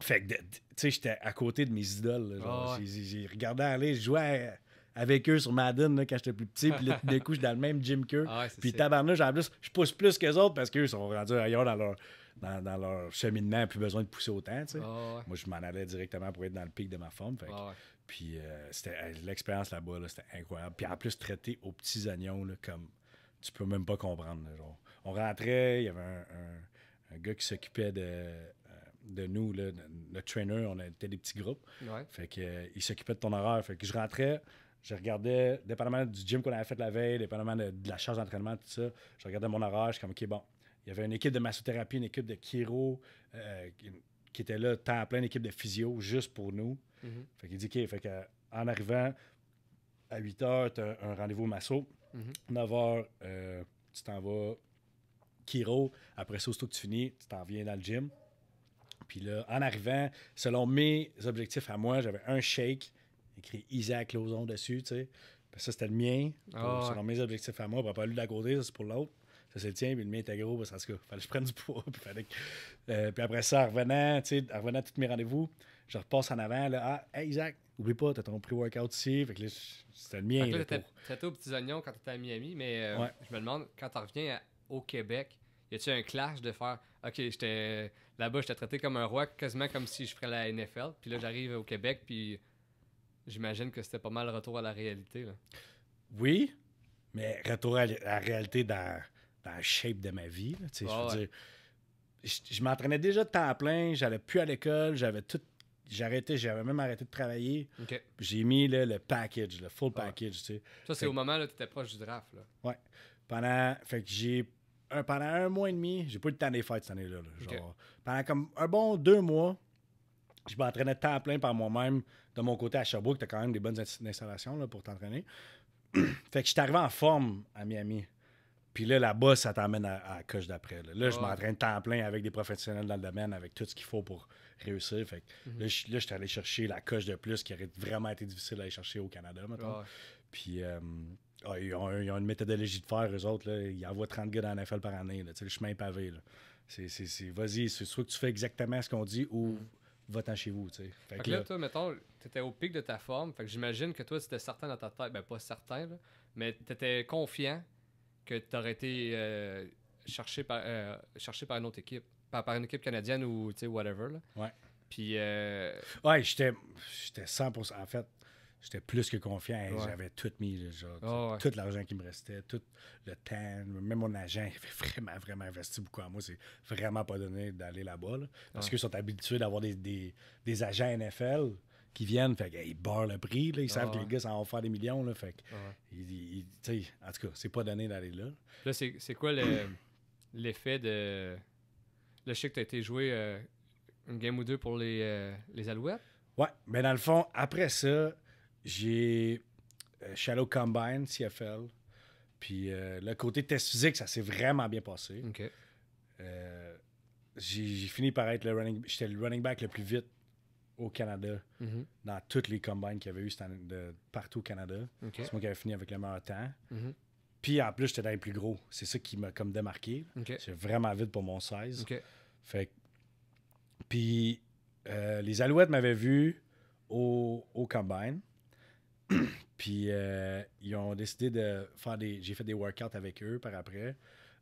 fait que, tu sais, j'étais à côté de mes idoles. J'ai regardé aller, je jouais avec eux sur Madden quand j'étais plus petit. Puis là, tout d'un coup, je suis dans le même gym qu'eux. Ah puis tabarnouche, j'avais plus, je pousse plus qu'eux autres parce qu'eux sont rendus ailleurs dans leur, dans, dans leur cheminement, plus besoin de pousser autant. tu sais. Ah Moi, je m'en allais directement pour être dans le pic de ma forme. Ah puis euh, c'était l'expérience là-bas, c'était incroyable. Puis en plus, traité aux petits oignons, comme tu peux même pas comprendre. Genre. On rentrait, il y avait un gars qui s'occupait de de nous, le trainer, on était des petits groupes. Fait que, euh, il s'occupait de ton horaire. Fait que je rentrais, je regardais, dépendamment du gym qu'on avait fait la veille, dépendamment de, la charge d'entraînement, tout ça, je regardais mon horaire, je suis comme, OK, bon. Il y avait une équipe de massothérapie, une équipe de chiro euh, qui était là, temps plein, une équipe de physio, juste pour nous. Mm-hmm. Fait qu'il dit, OK, que, en arrivant à 8 h, tu as un rendez-vous masso. 9 mm-hmm. h, euh, tu t'en vas chiro. Après ça, aussitôt que tu finis, tu t'en viens dans le gym. Puis là, en arrivant, selon mes objectifs à moi, j'avais un shake écrit Isaac Lozon dessus, tu sais. Ça, c'était le mien, ah, selon mes objectifs à moi. pas lui d'à côté, ça, c'est pour l'autre. Ça, c'est le tien, puis le mien était gros, parce que fallait que je prenne du poids. Euh, puis, après ça, en revenant, tu sais, en revenant à tous mes rendez-vous, je repasse en avant, là, ah, Isaac, oublie pas, t'as ton pre-workout ici. Fait que là, c'était le mien. T'étais tôt aux petits oignons quand t'étais à Miami, mais euh, je me demande, quand t'en reviens au Québec, y a-tu un clash de faire, OK, j'étais Là-bas, t'ai traité comme un roi, quasiment comme si je ferais la NFL. Puis là, j'arrive au Québec, puis j'imagine que c'était pas mal le retour à la réalité. Oui, mais retour à la réalité dans, dans shape de ma vie. je veux dire, je, m'entraînais déjà de temps plein, j'allais plus à l'école, j'avais tout j'arrêtais, j'avais même arrêté de travailler. J'ai mis le package, le full package. Ça, c'est au moment où tu étais proche du draft. Oui. Pendant. Fait que j'ai pendant un mois et demi, j'ai pas eu le temps des fêtes cette année-là. Pendant comme un bon deux mois, je m'entraînais temps plein par moi-même de mon côté à Sherbrooke. T'as quand même des bonnes installations là, pour t'entraîner. fait que je suis arrivé en forme à Miami. Puis là, là-bas, ça t'amène à, la coche d'après. Là, je ah. m'entraîne temps plein avec des professionnels dans le domaine, avec tout ce qu'il faut pour réussir. Fait que mhm. là, je, suis allé chercher la coche de plus qui aurait vraiment été difficile à aller chercher au Canada, maintenant. Ah Puis, euh, ah, ils, ont, une méthodologie de faire, eux autres. Là, ils envoient 30 gars dans la NFL par année. le chemin est pavé. vas-y, c'est soit que tu fais exactement ce qu'on dit ou mm. va-t'en chez vous. Fait, que là, mettons, au pic de ta forme. que j'imagine que toi, c'était certain dans ta tête. Ben, pas certain, mais tu étais confiant que tu aurais été euh, cherché, par, euh, par une autre équipe. Par, par une équipe canadienne ou, whatever. Là. Ouais. Puis. Euh, ouais, j'étais, j'étais 100%. En fait, j'étais plus que confiant. J'avais tout mis, genre, ah tout l'argent qui me restait, tout le temps. Même mon agent, il avait vraiment, vraiment investi beaucoup à moi. C'est vraiment pas donné d'aller là-bas. parce que ah. qu'ils sont habitués d'avoir des, des, agents NFL qui viennent. Fait qu'ils barrent le prix. Là, ils savent ah que les gars, ça va faire des millions. Là, fait ils, en tout cas, c'est pas donné d'aller là. Là, c'est quoi l'effet de. le je sais que tu as été joué euh, une game ou deux pour les, euh, les Alouettes. Ouais, mais dans le fond, après ça, j'ai euh, Shallow Combine, CFL. Puis euh, le côté test physique, ça s'est vraiment bien passé. Euh, j'ai fini par être le running J'étais le running back le plus vite au Canada mhm. dans toutes les combines qu'il y avait eu partout au Canada. C'est moi qui avais fini avec le meilleur temps. Mhm. Puis en plus, j'étais dans les plus gros. C'est ça qui m'a comme démarqué. C'est vraiment vite pour mon 16. Fait Puis les Alouettes m'avaient vu au, au combine. Puis euh, ils ont décidé de faire des. J'ai fait des workouts avec eux par après,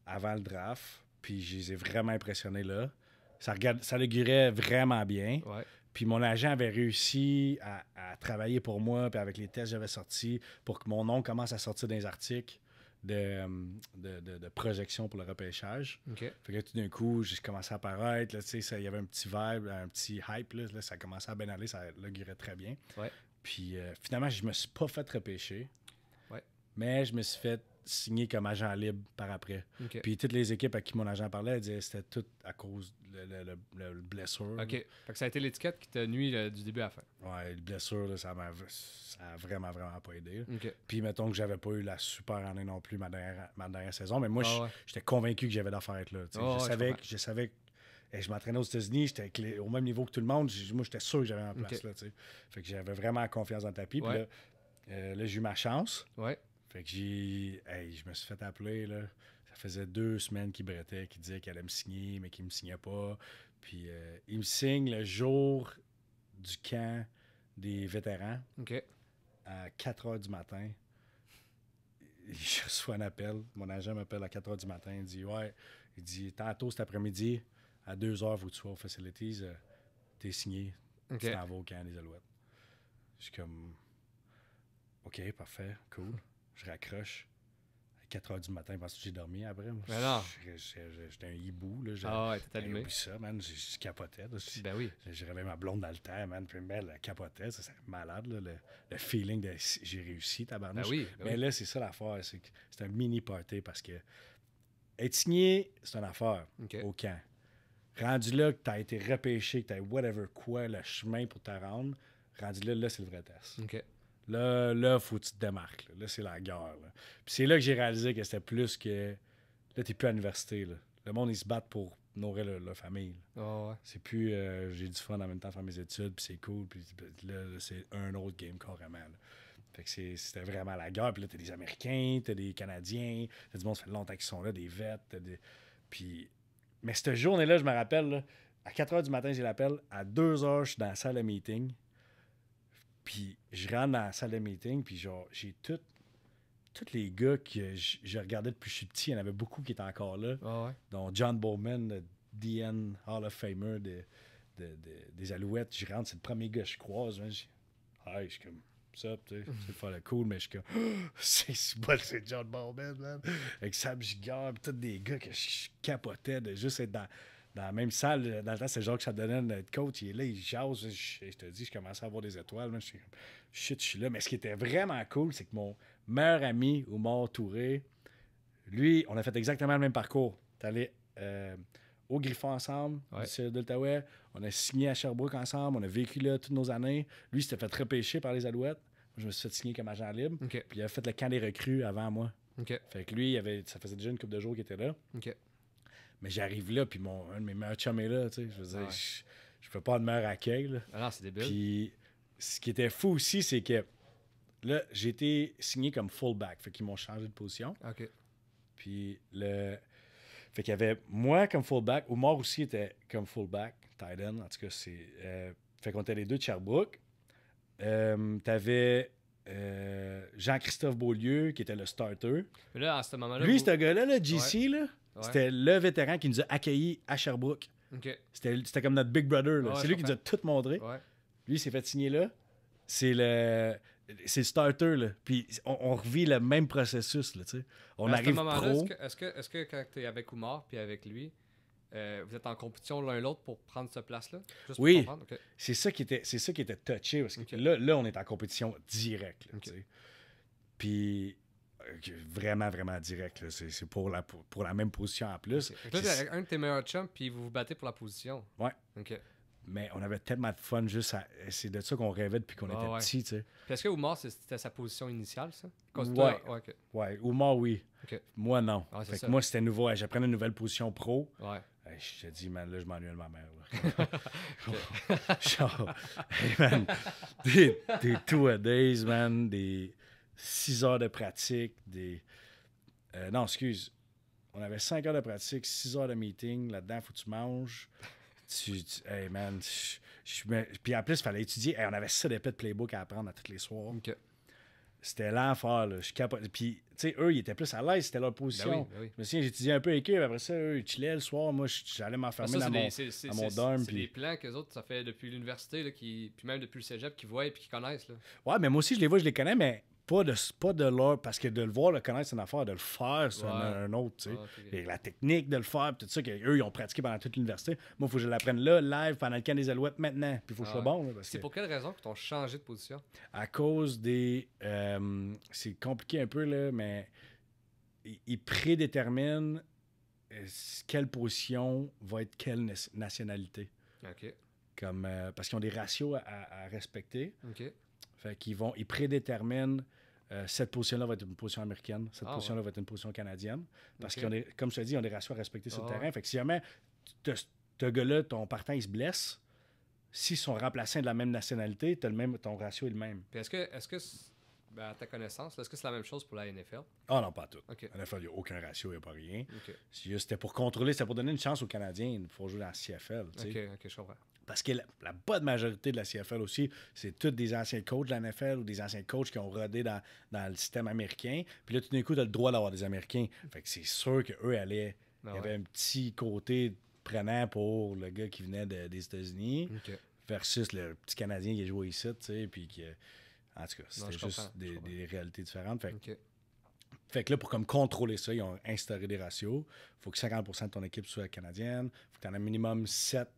avant le draft. Puis je les ai vraiment impressionnés là. Ça, regarde, ça vraiment bien. Puis mon agent avait réussi à, travailler pour moi, puis avec les tests que j'avais sortis, pour que mon nom commence à sortir dans les articles de, euh, de, projection pour le repêchage. Fait que tout d'un coup, j'ai commencé à apparaître. Il y avait un petit vibe, un petit hype. Là, ça commençait à bien aller, ça le très bien. Puis euh, finalement, je me suis pas fait repêcher. Ouais. Mais je me suis fait signer comme agent libre par après. Puis toutes les équipes à qui mon agent parlait, disait que c'était tout à cause de la le, blessure. OK. ça a été l'étiquette qui t'a nuit euh, du début à la fin. Ouais, la blessure, ça, m'a, vraiment, vraiment pas aidé. Puis mettons que j'avais pas eu la super année non plus ma dernière, ma dernière saison, mais moi, ah j'étais convaincu que j'avais d'affaires là. Ah je, savais que, je, savais que, et je m'entraînais aux États-Unis, j'étais au même niveau que tout le monde. Moi, j'étais sûr que j'avais ma place. fait que j'avais vraiment confiance dans le tapis. Puis euh, là, j'ai eu ma chance. Ouais. Fait que j'ai. je me suis fait appeler. Là. Ça faisait deux semaines qu'il brettait, qu'il disait qu'il allait me signer, mais qu'il ne me signait pas. Puis euh, il me signe le jour du camp des vétérans. À 4 h du matin. Je reçois un appel. Mon agent m'appelle à 4 h du matin. Il dit Ouais. Il dit Tantôt cet après-midi, à deux heures, vous faut que tu sois aux facilities, euh, t'es signé, C'est tu t'en vas au camp des Alouettes. Je suis comme, OK, parfait, cool. Je raccroche. À 4 heures du matin, parce que j'ai dormi après. Ben j'étais un hibou. ah ouais, t'es allumé. Ben, oublié ça, man, je capotais. ben oui. J'ai réveillé ma blonde dans le terre, man. Puis la ben, elle C'est malade, le, feeling de j'ai réussi, tabarnouche. Mais là, c'est ça l'affaire. C'est un mini party parce que être signé, c'est une affaire au camp. Rendu là que tu as été repêché, que tu as whatever quoi, le chemin pour te rendre, rendu là, là, c'est le vrai test. Là, là, faut que tu te démarques. Là, c'est la guerre. Puis c'est là que j'ai réalisé que c'était plus que. Là, t'es plus à l'université. Le monde, ils se battent pour nourrir la famille. C'est plus. Euh, j'ai du fun en même temps faire mes études, puis c'est cool. Puis là, c'est un autre game carrément. Fait que c'était vraiment la guerre. Puis là, t'as des Américains, t'as des Canadiens, t'as du monde, ça fait longtemps qu'ils sont là, des vets, des... Puis mais cette journée-là, je me rappelle, à 4 h du matin, j'ai l'appel. À 2 h, je suis dans la salle de meeting. Puis je rentre dans la salle de meeting, puis genre, j'ai Tous les gars que je regardais depuis que je suis petit, il y en avait beaucoup qui étaient encore là. Donc, ah Dont John Bowman, DN Hall of Famer des Alouettes. Je rentre, c'est le premier gars que je croise. Hein. je suis comme ça, tu sais, c'est pas le cool, mais je suis comme, c'est bon, c'est John Bowman, man. Avec Sam Gigard, pis tous des gars que je capotais de juste être dans, dans la même salle. Dans le temps, c'est ça donnait notre coach, il est là, il jase. Je, te dis, je commençais à avoir des étoiles, Je suis comme, shit, je suis là. Mais ce qui était vraiment cool, c'est que mon meilleur ami, Oumar Touré, lui, on a fait exactement le même parcours. T'allais allé euh, au Griffon ensemble, ouais. du de on a signé à Sherbrooke ensemble, on a vécu là toutes nos années. Lui, s'était fait repêcher par les Alouettes. Moi, je me suis fait signer comme agent libre. Puis il a fait le camp des recrues avant moi. Fait que lui, il avait, ça faisait déjà une couple de jours qu'il était là. Mais j'arrive là, puis mon, un de mes meilleurs chums là. Tu sais, je veux dire, ah je, peux pas de meilleur accueil. Là. Ah c'est débile. Puis ce qui était fou aussi, c'est que là, j'ai été signé comme fullback. Fait qu'ils m'ont changé de position. Puis le fait qu'il y avait moi comme fullback, Omar aussi était comme fullback, end. en tout cas, c'est. Euh, fait qu'on était les deux de Sherbrooke. Euh, t'avais euh, Jean-Christophe Beaulieu, qui était le starter. là, à ce moment-là. Lui, ce gars-là, le GC, c'était le vétéran qui nous a accueillis à Sherbrooke. C'était comme notre Big Brother. là c'est lui qui nous a tout montré. Lui, il s'est fait signer là. C'est le c'est starter, là. Puis on, revit le même processus, là, tu sais. On arrive Est-ce que, est-ce que, quand t'es avec Oumar puis avec lui, euh, vous êtes en compétition l'un l'autre pour prendre cette place-là? Oui. C'est, ça qui était, c'est ça qui était touché, parce que là, on est en compétition directe, Puis vraiment, vraiment direct. C'est, pour, la, pour, la même position en plus. Là, un de tes meilleurs chums, puis vous vous battez pour la position. Ouais. OK. Mais on avait tellement de fun juste à. C'est de ça qu'on rêvait depuis qu'on ah était petit, tu sais. est-ce que Oumar, c'était sa position initiale, ça Ouais. Ouais, ouais. Oumar, oui. Moi, non. Ah, fait que moi, c'était nouveau. J'apprenais une nouvelle position pro. Ouais. Je te dis, man, là, je m'ennuie de ma mère. Genre, hey, man, des, des two a days, man, des six heures de pratique, des. Euh, non, excuse. On avait cinq heures de pratique, six heures de meeting. Là-dedans, faut que tu manges. Tu, tu, hey man, puis en plus, il fallait étudier. on avait ça des de playbook à apprendre à tous les soirs. C'était l'enfer, là. Je Puis, tu sais, eux, ils étaient plus à l'aise, c'était leur position. Ben ben oui, Je me j'étudiais un peu avec eux, après ça, eux, ils chillaient le soir. Moi, j'allais m'enfermer dans, mon, dans dorm. C'est puis... des plans qu'eux autres, ça fait depuis l'université, puis même depuis le cégep, qu'ils voient et qu'ils connaissent. Ouais, mais moi aussi, je les vois, je les connais, mais pas de, pas de l'heure, parce que de le voir, le connaître, c'est une affaire, de le faire, c'est un, autre. Tu sais. Ah, la technique de le faire, tout ça, qu'eux, ils ont pratiqué pendant toute l'université. Moi, il faut que je l'apprenne là, live, pendant le camp des Alouettes, maintenant. Puis il faut que je sois ah bon. C'est pour quelle raison que tu changé de position À cause des. Euh, c'est compliqué un peu, là, mais ils prédéterminent euh, quelle position va être quelle nationalité. OK. Comme, euh, parce qu'ils ont des ratios à, respecter. ok fait qu'ils vont, ils prédéterminent euh, cette position-là va être une position américaine, cette ah position-là va être une position canadienne. Parce que, qu'on est, comme je te dis, on est ratios à respecter sur le ah terrain. Fait que si jamais ce gars-là, ton partant, il se blesse, s'ils sont remplacés de la même nationalité, le même, ton ratio est le même. Est-ce que, est-ce que ben, à ta connaissance, est-ce que c'est la même chose pour la NFL? Ah non, pas tout. La NFL, il n'y a aucun ratio, il n'y a pas rien. C'était pour contrôler, c'était pour donner une chance aux Canadiens Il faut jouer dans la CFL. Tu OK, OK, je comprends. Parce que la, bonne majorité de la CFL aussi, c'est tous des anciens coachs de la NFL ou des anciens coachs qui ont rodé dans, le système américain. Puis là, tout d'un coup, tu as le droit d'avoir des Américains. Fait que c'est sûr qu'eux allaient. Ben il y avait un petit côté prenant pour le gars qui venait des États-Unis versus le petit Canadien qui a joué ici, tu sais, puis qui en tout cas, c'était juste des, réalités différentes. Fait, que là, pour comme contrôler ça, ils ont instauré des ratios. Il faut que 50 de ton équipe soit canadienne. Il faut que tu en aies minimum 7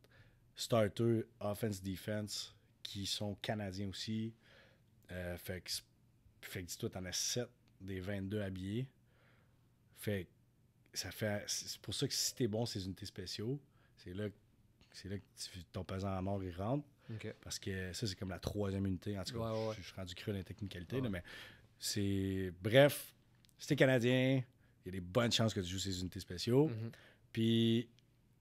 starters offense-defense qui sont canadiens aussi. Euh, fait que, dis-toi, t'en as 7 des 22 habillés. Fait ça fait. C'est pour ça que si t'es bon, ces unités spéciaux, c'est là, que ton pesant en mort il rentre. Parce que ça, c'est comme la troisième unité. En tout cas, Je, suis rendu cru à la technicalité, mais c'est. Bref, si t'es Canadien, il y a des bonnes chances que tu joues ces unités spéciaux. Mhm. Puis,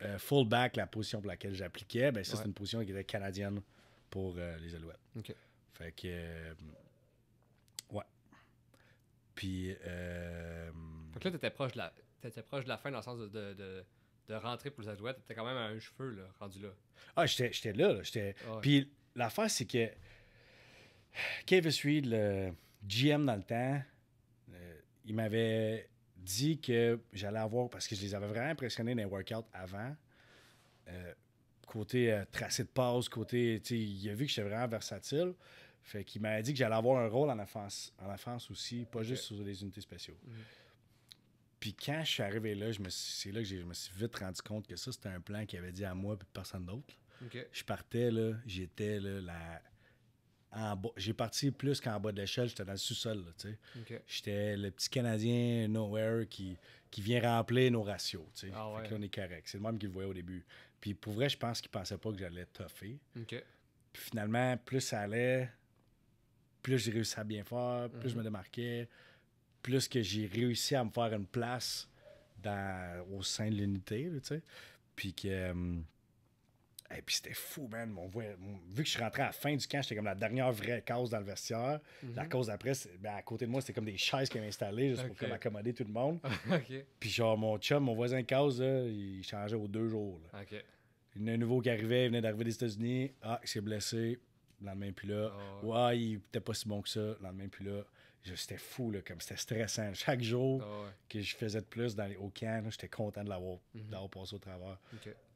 euh, fullback, la position pour laquelle j'appliquais, ben ça, c'est une position qui était canadienne pour euh, les Alouettes. Fait que. Euh, ouais. Puis. Euh, fait que là, t'étais proche, de la, proche de la fin dans le sens de de rentrer pour les adouettes, t'étais quand même à un cheveu, là, rendu là. Ah, j'étais là, là. J'étais... Ah Puis l'affaire, c'est que Kevin Reed, le GM dans le temps, euh, il m'avait dit que j'allais avoir, parce que je les avais vraiment impressionnés dans les workouts avant, euh, côté euh, tracé de passe, côté, tu il a vu que j'étais vraiment versatile. Fait qu'il m'a dit que j'allais avoir un rôle en offense, en aussi, pas juste sur les unités spéciaux. Mhm. Puis quand je suis arrivé là, c'est là que je me suis vite rendu compte que ça, c'était un plan qu'il avait dit à moi et personne d'autre. Je partais, là, j'étais là, J'ai parti plus qu'en bas de l'échelle, j'étais dans le sous-sol, J'étais le petit Canadien nowhere qui, qui vient remplir nos ratios, ah là, on est correct. C'est le même qu'il voyait au début. Puis pour vrai, je pense qu'il pensait pas que j'allais toffer. Okay. Puis finalement, plus ça allait, plus j'ai réussi à bien faire, plus je me mhm. démarquais plus que j'ai réussi à me faire une place dans, au sein de l'unité, tu sais. Puis que. Et euh, puis c'était fou, man. vu que je suis rentré à la fin du camp, j'étais comme la dernière vraie cause dans le vestiaire. Mhm. La cause après, ben, à côté de moi, c'était comme des chaises qui avaient installées juste pour comme, accommoder tout le monde. Puis genre, mon chum, mon voisin de cause, il changeait aux deux jours. Il y en a un nouveau qui arrivait, il venait d'arriver des États-Unis. Ah, il s'est blessé. Le lendemain, plus là. Ah ouais. il était pas si bon que ça. a même plus là. C'était fou, comme c'était stressant. Chaque jour ah que je faisais de plus dans les, au camp, j'étais content de l'avoir mhm. passé au travers.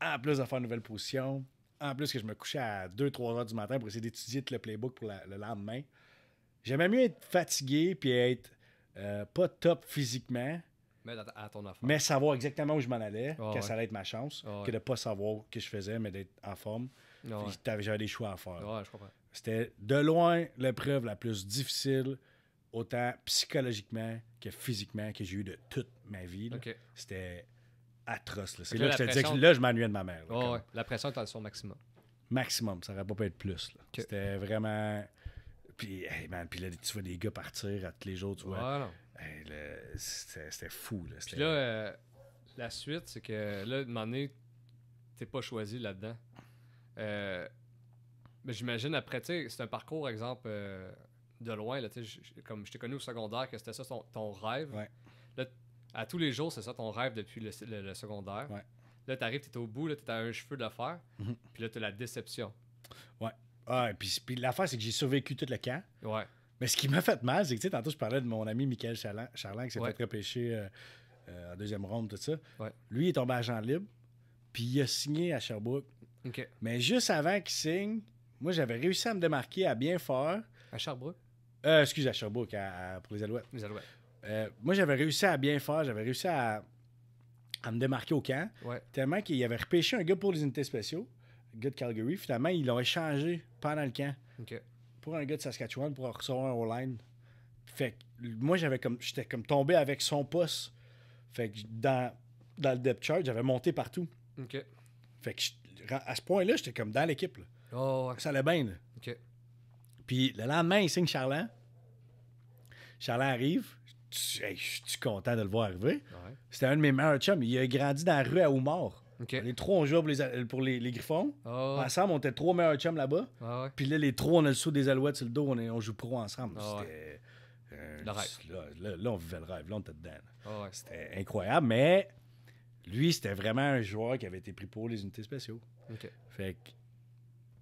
En plus de faire une nouvelle position, en plus que je me couchais à 2-3 heures du matin pour essayer d'étudier le playbook pour le lendemain. J'aimais mieux être fatigué puis être euh, pas top physiquement. Mais, savoir exactement où je m'en allais, ah que ça allait être ma chance, ah que de pas savoir ce que je faisais, mais d'être en forme. J'avais des choix à faire. C'était de loin l'épreuve la plus difficile autant psychologiquement que physiquement que j'ai eu de toute ma vie. C'était atroce. C'est là, je m'ennuyais de ma mère. La pression était à son maximum. Maximum, ça n'aurait pas pu être plus. C'était vraiment. Puis, puis là, tu vois des gars partir à tous les jours, tu vois. c'était fou. Puis là, euh, la suite, c'est que là, de t'es pas choisi là-dedans. Euh, mais j'imagine après, tu sais, c'est un parcours, exemple. Euh, de loin, là, comme je t'ai connu au secondaire, que c'était ça ton, rêve. Là, à tous les jours, c'est ça ton rêve depuis le, le, secondaire. Ouais. Là, t'arrives, t'es au bout, tu t'es un cheveu de l'affaire mhm. Puis là, as la déception. Ouais. Ah, puis, puis l'affaire, c'est que j'ai survécu tout le camp. Ouais. Mais ce qui m'a fait mal, c'est que, tu sais, tantôt, je parlais de mon ami Michael Charland, qui s'est fait repêcher euh, euh, en deuxième ronde, tout ça. Lui, il est tombé agent libre, puis il a signé à Sherbrooke. Mais juste avant qu'il signe, moi, j'avais réussi à me démarquer, à bien fort. À Sherbrooke? Euh, Excusez, à Sherbrooke, pour les Alouettes. Les Alouettes. Euh, moi, j'avais réussi à bien faire. J'avais réussi à, me démarquer au camp. Tellement qu'il avait repêché un gars pour les unités spéciaux, un gars de Calgary. Finalement, ils l'ont échangé pendant le camp pour un gars de Saskatchewan pour recevoir un line Fait que moi, j'avais comme j'étais comme tombé avec son poste. Fait que dans, dans le depth chart, j'avais monté partout. Fait que à ce point-là, j'étais comme dans l'équipe. Oh, Ça allait bien. Puis le lendemain, il signe Charland. Charland arrive. Je suis content de le voir arriver. C'était un de mes meilleurs chums. Il a grandi dans la rue à Oumar. Les trois, on jouait euh, pour les, les, Griffons. Ah, ensemble, on était trois meilleurs chums là-bas. Ah, Puis là, les trois, on a le saut des alouettes sur le dos. On, on joue pro ensemble. Ah, c'était. Euh, là, on vivait le rêve. Là, on était dedans. C'était incroyable. Mais lui, c'était vraiment un joueur qui avait été pris pour les unités spéciaux. Fait que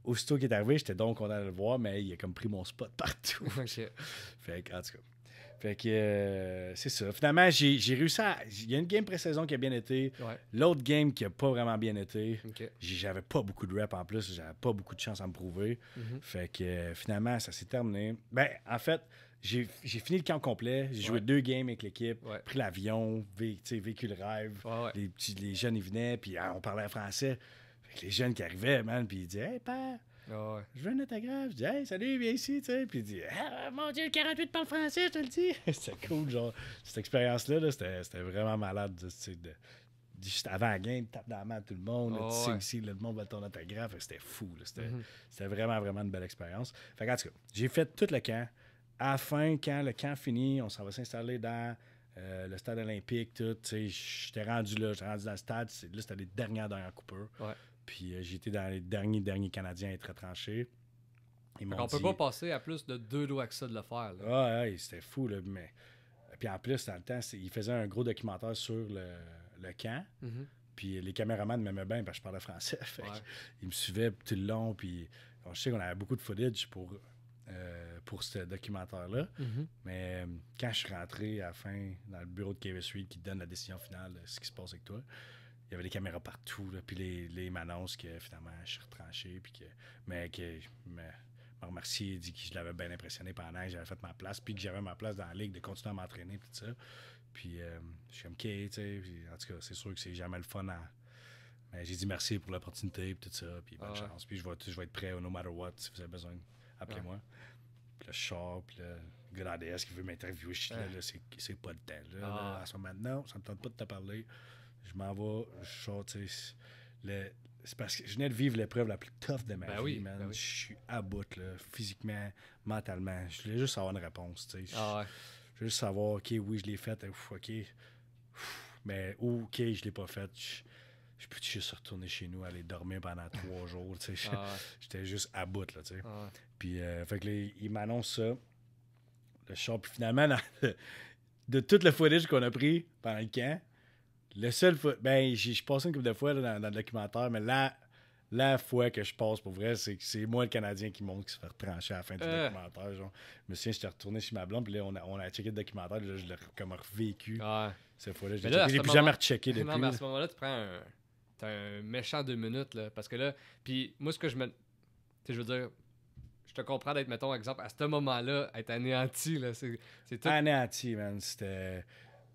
aussitôt qu'il est arrivé, j'étais donc on de le voir, mais il a comme pris mon spot partout. fait que, en tout cas. Fait que euh, c'est ça. Finalement, j'ai, j'ai réussi à. Il y a une game pré-saison qui a bien été. L'autre game qui a pas vraiment bien été. J'avais pas beaucoup de rap en plus. J'avais pas beaucoup de chance à me prouver. Mhm. Fait que euh, finalement, ça s'est terminé. Ben, en fait, j'ai, fini le camp complet. J'ai joué deux games avec l'équipe, pris l'avion, sais, vécu le rêve. Les, petits, les jeunes, ils venaient, puis ah, on parlait français les jeunes qui arrivaient, man, puis ils disaient Hey, père, je veux un autographe. Je dis Hey, salut, viens ici, tu sais. Puis ils disent ah, mon Dieu, le 48 parle français, je te le dis. c'était cool, genre, cette expérience-là, c'était vraiment malade, tu sais. De, juste avant la game, tape dans la main à tout le monde, tu sais ici, le monde va ton autographe. C'était fou. Mhm. C'était vraiment, vraiment une belle expérience. Fait que, en tout cas, j'ai fait tout le camp. afin, quand le camp finit, on s'en va s'installer dans euh, le stade olympique, tout. J'étais rendu là, j'étais rendu dans le stade. Là, c'était les dernières dernières coupures. Ouais. Puis euh, j'étais dans les derniers, derniers Canadiens à être retranché. on ne peut pas passer à plus de deux doigts que ça de le faire. Ah, ouais, c'était fou, mais... Puis en plus, dans le temps, il faisait un gros documentaire sur le, camp. Mm-hmm. Puis les caméramans m'aimaient bien parce que je parlais français. Ils me suivaient tout le long. Puis on, je sais qu'on avait beaucoup de footage pour, euh, pour ce documentaire-là. Mm-hmm. Mais euh, quand je suis rentré à la fin dans le bureau de KV Suite qui donne la décision finale de ce qui se passe avec toi, il y avait des caméras partout, puis les, les m'annoncent que finalement je suis retranché, puis que, mais que mais, m'a remercié, dit que je l'avais bien impressionné pendant que j'avais fait ma place, puis que j'avais ma place dans la ligue, de continuer à m'entraîner, puis tout ça. Puis euh, je suis comme, OK, tu sais, en tout cas, c'est sûr que c'est jamais le fun Mais j'ai dit merci pour l'opportunité, puis tout ça, puis bonne ah chance, puis je vais, je être prêt, no matter what, si vous avez besoin, appelez-moi. Puis le char, puis le gars qui veut m'interviewer, je là, c'est pas le temps. Là, ah ce moment, non, ça me tente pas de te parler je m'en vais, je sors, c'est parce que je venais de vivre l'épreuve la plus tough de ma ben vie, man. Ben je suis à bout, physiquement, mentalement. Je voulais juste avoir une réponse, tu sais. Je voulais ah juste savoir, OK, oui, je l'ai faite, OK, mais OK, je l'ai pas faite. Je, je peux juste retourner chez nous, aller dormir pendant trois jours, tu sais. Ah J'étais juste à bout, là, tu sais. Ah puis, euh, fait que il m'annonce ça, le finalement, de toute le footage qu'on a pris pendant le camp, le seul Ben, j'ai passé une couple de fois dans, le documentaire, mais là. La fois que je passe pour vrai, c'est que c'est moi le Canadien qui monte, qui se fait retrancher à la fin du euh. documentaire. Genre. Je me souviens, j'étais retourné chez ma blonde, puis là, on a, on a checké le documentaire, là, je l'ai comme revécu. Cette fois-là, je l'ai plus jamais rechecké depuis. mais à ce moment-là, tu prends un... un méchant deux minutes, là, parce que là, puis moi, ce que je me. je veux dire, je te comprends d'être, mettons, exemple, à ce moment-là, être anéanti, là, c'est tout. Anéanti, man, c'était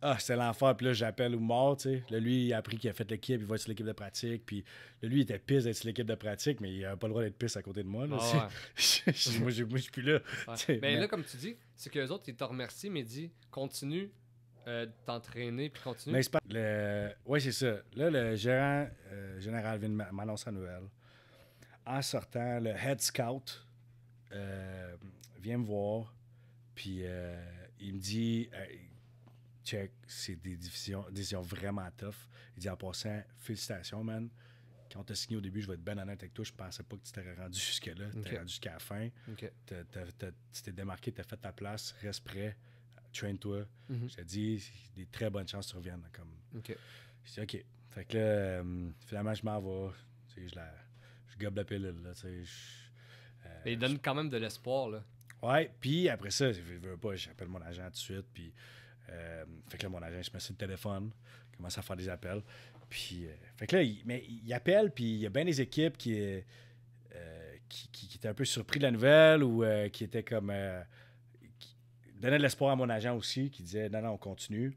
ah, c'est l'enfer. Puis là, j'appelle ou mort, tu sais. Là, lui, il a appris qu'il a fait l'équipe, il va être sur l'équipe de pratique. Puis là, lui, il était pisse d'être sur l'équipe de pratique, mais il n'a pas le droit d'être pisse à côté de moi. moi, je suis plus là. Mais, là, comme tu dis, c'est que les autres, ils te remercient, mais dis, continue euh, de t'entraîner, puis continue. Mais Oui, c'est ça. Là, le gérant euh, général vient m'annoncer la nouvelle. En sortant, le head scout euh, vient me voir, puis il me dit check, c'est des décisions, vraiment tough. Il dit en passant, félicitations, man. Quand t'a signé au début, je vais être ben honnête avec toi, je pensais pas que tu t'étais rendu jusque-là. tu T'es rendu jusqu'à la fin. tu t'es démarqué, as fait ta place, reste prêt, train toi mhm. Je t'ai dit, des très bonnes chances que tu reviennes. Comme... Je dis, OK. Fait que là, euh, finalement, je m'en vais. Je, la, je gobe la pilule. Euh, il donne quand même de l'espoir. là. Ouais, puis après ça, je veux pas, j'appelle mon agent tout de suite, puis euh, fait que là, mon agent, se met sur le téléphone, commence à faire des appels. Puis, euh, fait que là, il, mais il appelle, puis il y a bien des équipes qui, euh, qui, étaient un peu surpris de la nouvelle ou qui étaient comme. qui donnaient de l'espoir à mon agent aussi, qui disait non, non, on continue.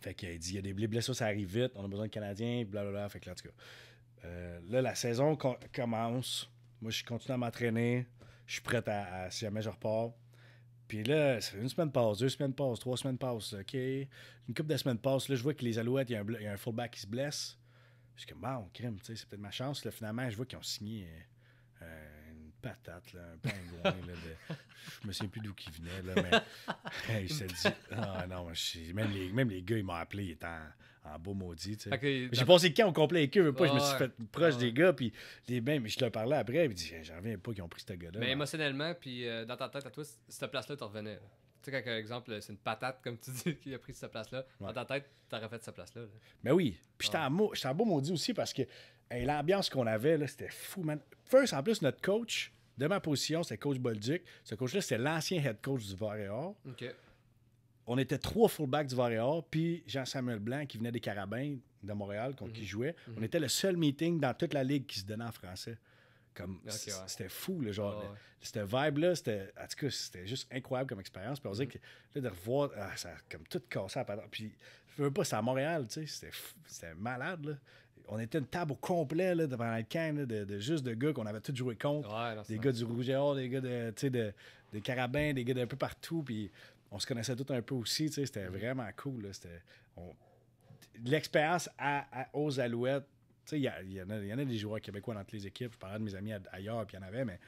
Fait qu'il dit il y a des blessures, ça arrive vite, on a besoin de Canadiens, blablabla. Fait que là, en tout cas. là, la saison commence. Moi, je continue à m'entraîner. Je suis prêt à, à, si jamais je repars. Puis là, ça fait une semaine passe, deux semaines passe, trois semaines passe, OK. Une couple de semaines passe, là, je vois que les Alouettes, il y, a un fullback qui se blesse. Je suis comme, bon, ah, crime, c'est peut-être ma chance. Là, finalement, je vois qu'ils ont signé euh, euh, une patate, là, un pingouin. là, de... Je me souviens plus d'où qui venait, là, mais il je dit ah non, même, les, même les gars, ils m'ont appelé, ils en beau maudit. Tu sais. J'ai pensé, qu'ils ont au complet avec eux. pas, je me suis fait proche des gars, puis les ben, je leur parlais après, ils me j'en reviens pas qu'ils ont pris ce gars-là. Mais émotionnellement, puis euh, dans ta tête, à toi, cette place-là, tu revenais. Tu sais, quand, exemple, c'est une patate, comme tu dis, qui a pris cette place-là, dans ta tête, tu as fait cette place-là. Mais ben oui. Puis j'étais en, beau maudit aussi parce que l'ambiance qu'on avait, là, c'était fou, man. First, en plus, notre coach, de ma position, c'est coach Bolduc. Ce coach-là, c'est l'ancien head coach du Var et Or. OK on était trois fullbacks du Varéor, puis Jean-Samuel Blanc, qui venait des Carabins de Montréal, qu'on qui mhm. jouait. On mhm. était le seul meeting dans toute la ligue qui se donnait en français. Comme, C'était fou, le genre. C'était vibe-là, c'était. En tout cas, c'était juste incroyable comme expérience. Puis on dit mhm. que de revoir, ah, ça comme tout cassé à Puis, je veux pas, c'est à Montréal, tu sais, c'était malade, on était une table au complet là, devant le can de, juste de gars qu'on avait tous joué contre. des gars du Rouge et Or, des gars de, des Carabins, des gars d'un peu partout. Puis on se connaissait tout un peu aussi. C'était vraiment cool. L'expérience aux Alouettes, il y, en a, y en a des joueurs québécois dans toutes les équipes. Je parlais de mes amis ailleurs, puis il y en avait, mais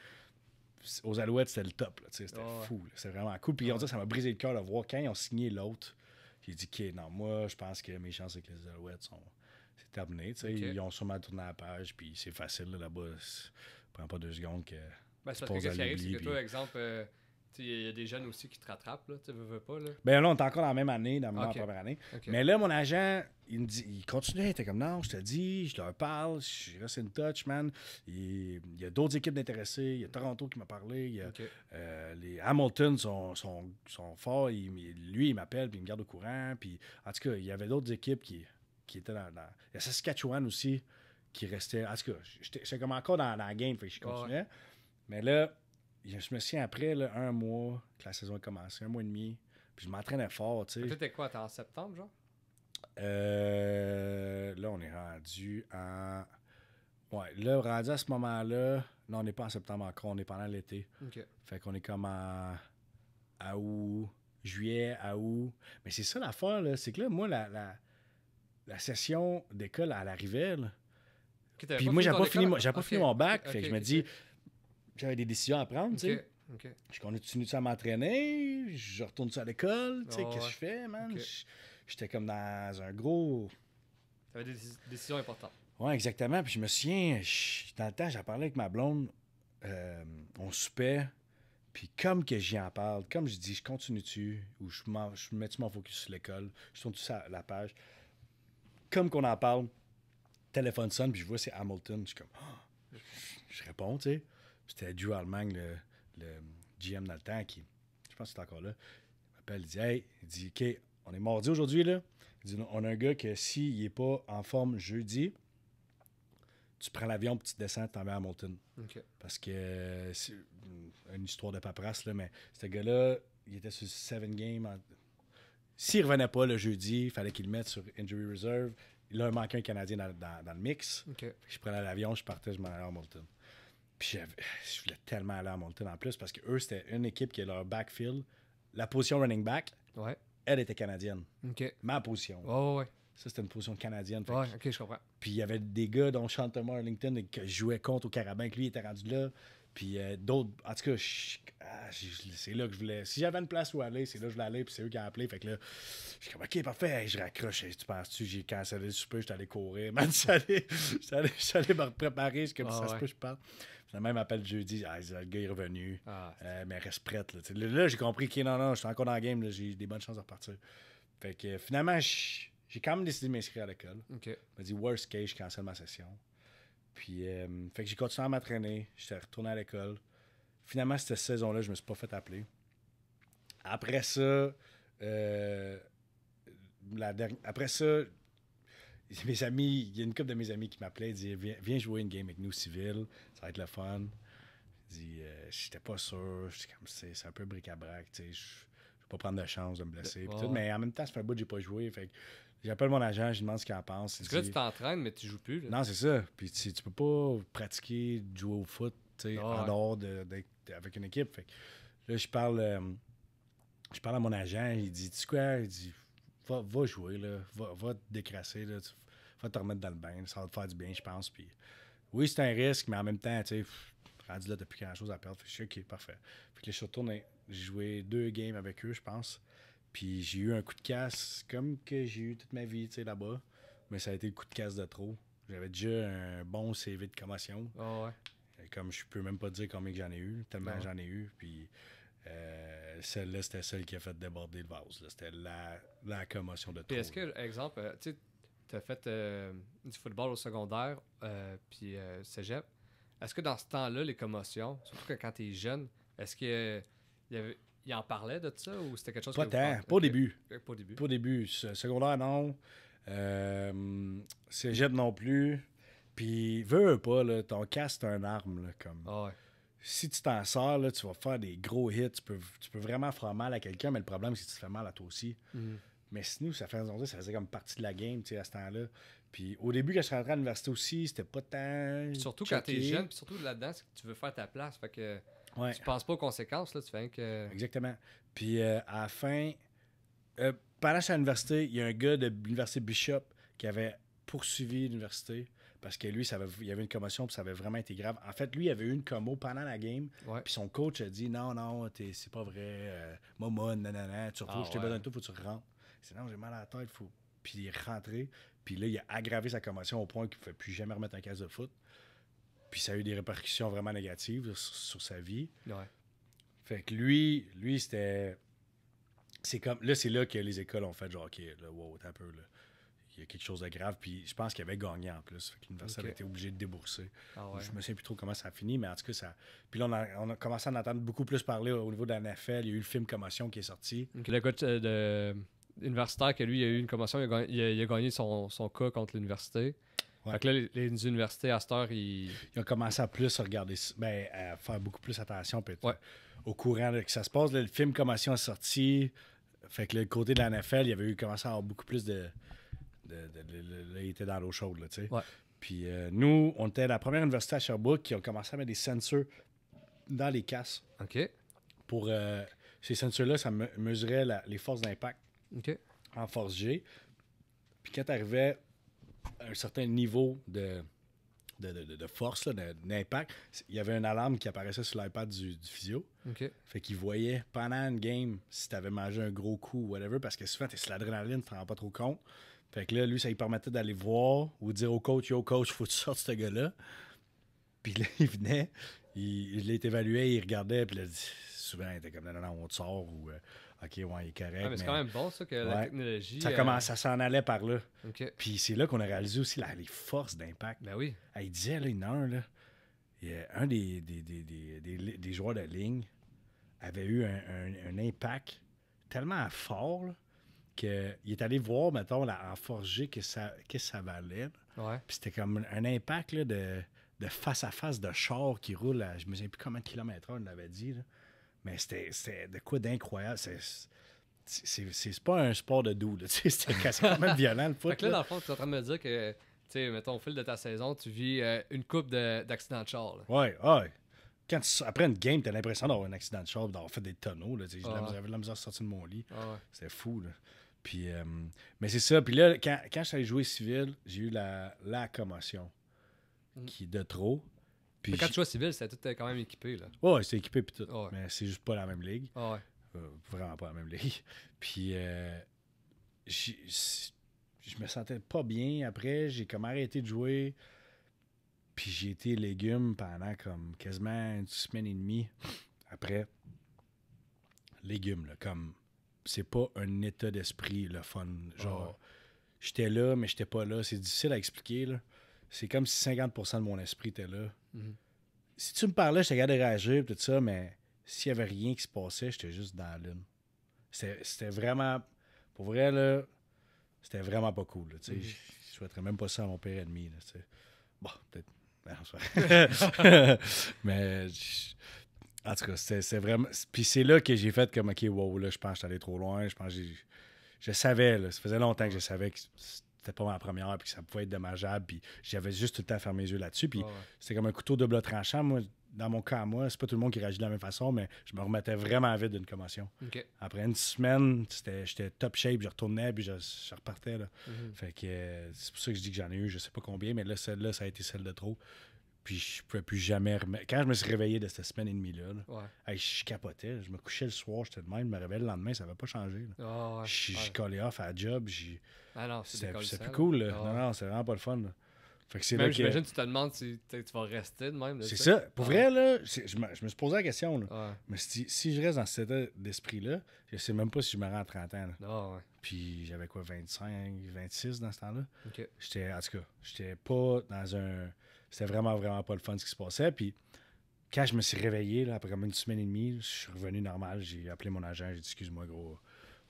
aux Alouettes, c'était le top. C'était fou. C'était vraiment cool. Puis ils ont dit, ça m'a brisé le cœur de voir quand ils ont signé l'autre. J'ai dit, OK, non, moi, je pense que mes chances avec les Alouettes sont. C'est terminé. Ils ont sûrement tourné la page, puis c'est facile là-bas. Là ça prend pas deux secondes que. Ben, c'est parce que arrive, c'est que exemple, euh, il y a des jeunes aussi qui te rattrapent, Tu veux, veux, pas, là. Ben là, on est encore dans la même année, dans la première année. Mais là, mon agent, il continue. dit, il était comme, non, je te dis, je leur parle, je reste in touch, man. Il, y a d'autres équipes d'intéressés, il y a Toronto qui m'a parlé, euh, les Hamilton sont, forts, lui, il m'appelle, puis il me garde au courant, puis en tout cas, il y avait d'autres équipes qui, étaient dans, Il y a Saskatchewan aussi qui restait, en tout cas, j'étais comme encore dans, la game, fait que je continuais. Mais là, je me souviens après, un mois que la saison a commencé, un mois et demi, puis je m'entraînais fort, tu sais. étais quoi, t'es en septembre, genre? Euh, là, on est rendu en... Ouais, là, rendu à ce moment-là, non, on n'est pas en septembre encore, on est pendant l'été. OK. Fait qu'on est comme en... à août, juillet, à août. Mais c'est ça l'affaire, là, c'est que là, moi, la, la, session d'école, à l'arrivée, là. puis moi, j'avais pas, pas fini mon bac. fait que je me dis, j'avais des décisions à prendre, tu sais. Je continue à m'entraîner, je retourne à l'école, tu sais, qu'est-ce que je fais, man? J'étais comme dans un gros. T'avais des décisions importantes. Ouais, exactement. Puis je me souviens, dans le temps, j'en parlais avec ma blonde, euh, on soupait, puis comme que j'y en parle, comme je dis, je continue-tu, ou je, mets-tu mon focus sur l'école, je tourne tout ça la page. Comme qu'on en parle, téléphone sonne, puis je vois c'est Hamilton, je comme, je réponds, tu sais. C'était Drew Allemagne, le, GM dans le temps, qui, je pense que c'est encore là, il m'appelle, il dit Hey, il dit, OK, on est mardi aujourd'hui, là. Il dit, on a un gars que s'il n'est pas en forme jeudi, tu prends l'avion et tu descends, t'en vas à Hamilton. Parce que euh, c'est une histoire de paperasse, là, mais ce gars-là, il était sur 7 games. S'il ne revenait pas le jeudi, il fallait qu'il le mette sur Injury Reserve. Là, il manqué un Canadien dans, le mix. Je prenais l'avion, je partais, je m'en allais à Hamilton. Puis je voulais tellement aller à Moncton en plus parce que eux, c'était une équipe qui a leur backfield. La position running back, elle était canadienne. Ma position. Ça, c'était une position canadienne. Ouais, ok, je comprends. Puis il y avait des gars, dont Sean Thomas Arlington, qui jouait contre au Carabin, que lui, était rendu là. Puis euh, d'autres. En tout cas, ah, c'est là que je voulais. Si j'avais une place où aller, c'est là que je voulais aller. Puis c'est eux qui ont appelé. Fait que là, je suis comme, OK, parfait. Je raccroche. Tu penses-tu, j'ai cancellé le souper, je suis allé courir. Man, je suis allé, me préparer. Je comme, ah ça se je parle même même appelé jeudi. Ah, le gars est revenu. Ah, euh, mais reste prête. Là, j'ai compris que non, non, je suis encore dans le game. J'ai des bonnes chances de repartir. Fait que finalement, j'ai quand même décidé de m'inscrire à l'école. Il m'a dit, worst case, je cancelle ma session. Puis, euh, fait que j'ai continué à m'entraîner. J'étais retourné à l'école. Finalement, cette saison-là, je me suis pas fait appeler. Après ça, euh, la après ça, mes amis, il y a une couple de mes amis qui m'appelait, disaient viens, viens, jouer une game avec nous civils ça va être le fun. Dit, euh, j'étais pas sûr, j'étais comme c'est un peu bric-à-brac, tu sais, je vais pas prendre de chance de me blesser. mais en même temps, ça fait un bout que j'ai pas joué. Fait j'appelle mon agent, je lui demande ce qu'il en pense. Parce que là, tu t'entraînes, mais tu joues plus. Non, c'est ça. Puis tu, tu, peux pas pratiquer, jouer au foot, tu sais, ah, en dehors de, avec une équipe. Fait là, je parle, euh, je parle à mon agent, il dit Tu quoi va, jouer, va, te décrasser, là, va te remettre dans le bain, ça va te faire du bien, je pense. Puis, oui, c'est un risque, mais en même temps, tu sais, rendu là, t'as plus grand-chose à perdre. Fait je suis OK, parfait. Fait que retourné, j'ai joué deux games avec eux, je pense. Puis j'ai eu un coup de casse, comme que j'ai eu toute ma vie, tu sais, là-bas. Mais ça a été le coup de casse de trop. J'avais déjà un bon CV de commotion. Ah comme je peux même pas dire combien j'en ai eu, tellement ah j'en ai eu. Puis euh, celle-là, c'était celle qui a fait déborder le vase. C'était la, commotion de tout. Est-ce que, exemple, euh, tu as fait euh, du football au secondaire, puis cégep. Est-ce que dans ce temps-là, les commotions, surtout que quand tu es jeune, est-ce qu'il Il en parlait de ça ou c'était quelque chose Pas tant, pas au début. Pas au début. Pas au début. Secondaire, non. cégep non plus. Puis, veux, ou pas, là, ton casque, un arme. comme... Ah si tu t'en sors, tu vas faire des gros hits. Tu peux, vraiment faire mal à quelqu'un, mais le problème, c'est que tu te fais mal à toi aussi. Mm. Mais sinon, ça, fait, ça faisait comme partie de la game à ce temps-là. Puis au début, quand je suis rentré à l'université aussi, c'était pas tant. surtout quand quand es jeune, surtout là-dedans, c'est que tu veux faire ta place. Fait que tu penses pas aux conséquences, là, tu fais Exactement. Puis euh, à la fin, euh, pendant que à l'université, il y a un gars de l'université Bishop qui avait poursuivi l'université parce que lui, ça il y avait une commotion, puis ça avait vraiment été grave. En fait, lui, il avait eu une commo pendant la game, puis son coach a dit Non, non, c'est pas vrai, euh, maman, nanana, tu ah, retournes, je t'ai besoin de tout, faut que tu rentres. C'est non, j'ai mal à la tête, faut. Puis il est rentré, puis là, il a aggravé sa commotion au point qu'il ne pouvait plus jamais remettre un casque de foot. Puis ça a eu des répercussions vraiment négatives sur, sa vie. Ouais. Fait que lui, lui c'était. C'est comme. Là, c'est là que les écoles ont fait genre, OK, là, wow, t'as là y a quelque chose de grave. Puis je pense qu'il avait gagné en plus. l'université avait été obligé de débourser. Je ah ne Je me souviens plus trop comment ça a fini, mais en tout cas, ça. Puis là, on a, commencé à en entendre beaucoup plus parler au niveau de la NFL. Il y a eu le film Commotion qui est sorti. Le coach euh, de universitaire que lui, il a eu une commotion, il a gagné, son, son, cas contre l'université. là, les, universités à cette heure, ils... ils ont commencé à plus regarder, ben, à faire beaucoup plus attention, peut Au courant de que ça se passe, le film Commotion est sorti. Fait que le côté de la NFL, il y avait eu commencé à avoir beaucoup plus de, de, il était dans l'eau chaude, tu sais. Puis euh, nous, on était la première université à Sherbrooke qui ont commencé à mettre des sensors dans les casses. OK. Pour euh, ces sensors-là, ça mesurait les forces d'impact en force G. Puis quand tu arrivais un certain niveau de, de, force, d'impact, il y avait une alarme qui apparaissait sur l'iPad du, physio. Fait qu'il voyait pendant une game si tu avais mangé un gros coup ou whatever, parce que souvent, tu es l'adrénaline, tu te rends pas trop compte. Fait que là, lui, ça lui permettait d'aller voir ou dire au coach, yo coach, faut que tu sortes ce gars-là. Puis là, il venait, il l'est évalué, il regardait, puis dit souvent, il était comme, non, non, on te sort, ou euh, OK, ouais, il est correct. mais c'est quand même bon, ça, que la technologie. Ça, euh, commence, ça s'en allait par là. Puis c'est là qu'on a réalisé aussi les forces d'impact. Ben oui. il disait, là, une heure, là, un des, des, des, des, joueurs de ligne avait eu un, un impact tellement fort, là, il est allé voir, mettons, en forger, que ça, que ça valait. Puis c'était comme un impact là, de, de, face à face de char qui roule à, je me souviens plus combien de kilomètres on l'avait dit. Mais c'était de quoi d'incroyable. C'est pas un sport de doux. C'était quand même violent le foot. Fait là, dans le fond, tu es en train de me dire que, tu sais, mettons, au fil de ta saison, tu vis euh, une coupe d'accidents de, de, char. oui ouais. Quand après une game, t'as l'impression d'avoir un accident de char, d'avoir fait des tonneaux. J'avais ah la misère de sortir de mon lit. C'était ah fou. Puis, euh, mais c'est ça. Puis là, quand, quand je jouer civil, j'ai eu la, la commotion mm. qui de trop. Puis quand tu joues civil, c'était tout euh, quand même équipé. Là. Ouais, c'était équipé. Puis tout. Mais c'est juste pas la même ligue. Ah ouais. Euh, vraiment pas la même ligue. Puis euh, je me sentais pas bien. Après, j'ai comme arrêté de jouer. Puis j'ai été légume pendant comme quasiment une semaine et demie après. légume, là, comme c'est pas un état d'esprit, le fun. Genre, ah j'étais là, mais j'étais pas là. C'est difficile à expliquer, là. C'est comme si 50% de mon esprit était là. Mhm. Si tu me parlais, je te de réagir, tout ça, mais s'il y avait rien qui se passait, j'étais juste dans la lune. C'était vraiment... Pour vrai, là, c'était vraiment pas cool, tu sais. Mhm. Je souhaiterais même pas ça à mon père ennemi, là, tu Bon, peut-être... mais en tout cas, c'est vraiment. Puis c'est là que j'ai fait comme, OK, wow, là, je pense que je trop loin. Je pense je savais, là, ça faisait longtemps que je savais que c'était pas ma première, puis que ça pouvait être dommageable. Puis j'avais juste tout le temps à fermer les yeux là-dessus. Puis c'était comme un couteau de double tranchant. Moi, dans mon cas, moi, c'est pas tout le monde qui réagit de la même façon, mais je me remettais vraiment vite d'une commotion. Après une semaine, j'étais top shape, je retournais, puis je, repartais. Là. Mhm. Fait que euh, c'est pour ça que je dis que j'en ai eu, je sais pas combien, mais là, celle-là, ça a été celle de trop puis je pouvais plus jamais remettre. Quand je me suis réveillé de cette semaine et demie-là, ouais. je capotais. Je me couchais le soir, j'étais de même. Je me réveillais le lendemain, ça va pas changer ah je ouais. collais off à la job. Ah c'est plus cool. Ah non, non, c'est vraiment pas le fun. Fait que même, j'imagine, que... tu te demandes si tu vas rester de même. C'est ça. Pour ah. vrai, là, je me, je me, suis posé la question. Là. Mais si, si, je reste dans cet état d'esprit-là, je sais même pas si je me rends à 30 ans. ouais puis j'avais quoi, 25, 26 dans ce temps-là? ok J'étais, en tout cas, j'étais pas dans un c'était vraiment, vraiment pas le fun ce qui se passait. Puis quand je me suis réveillé, là, après comme une semaine et demie, je suis revenu normal. J'ai appelé mon agent, j'ai dit excuse-moi, gros.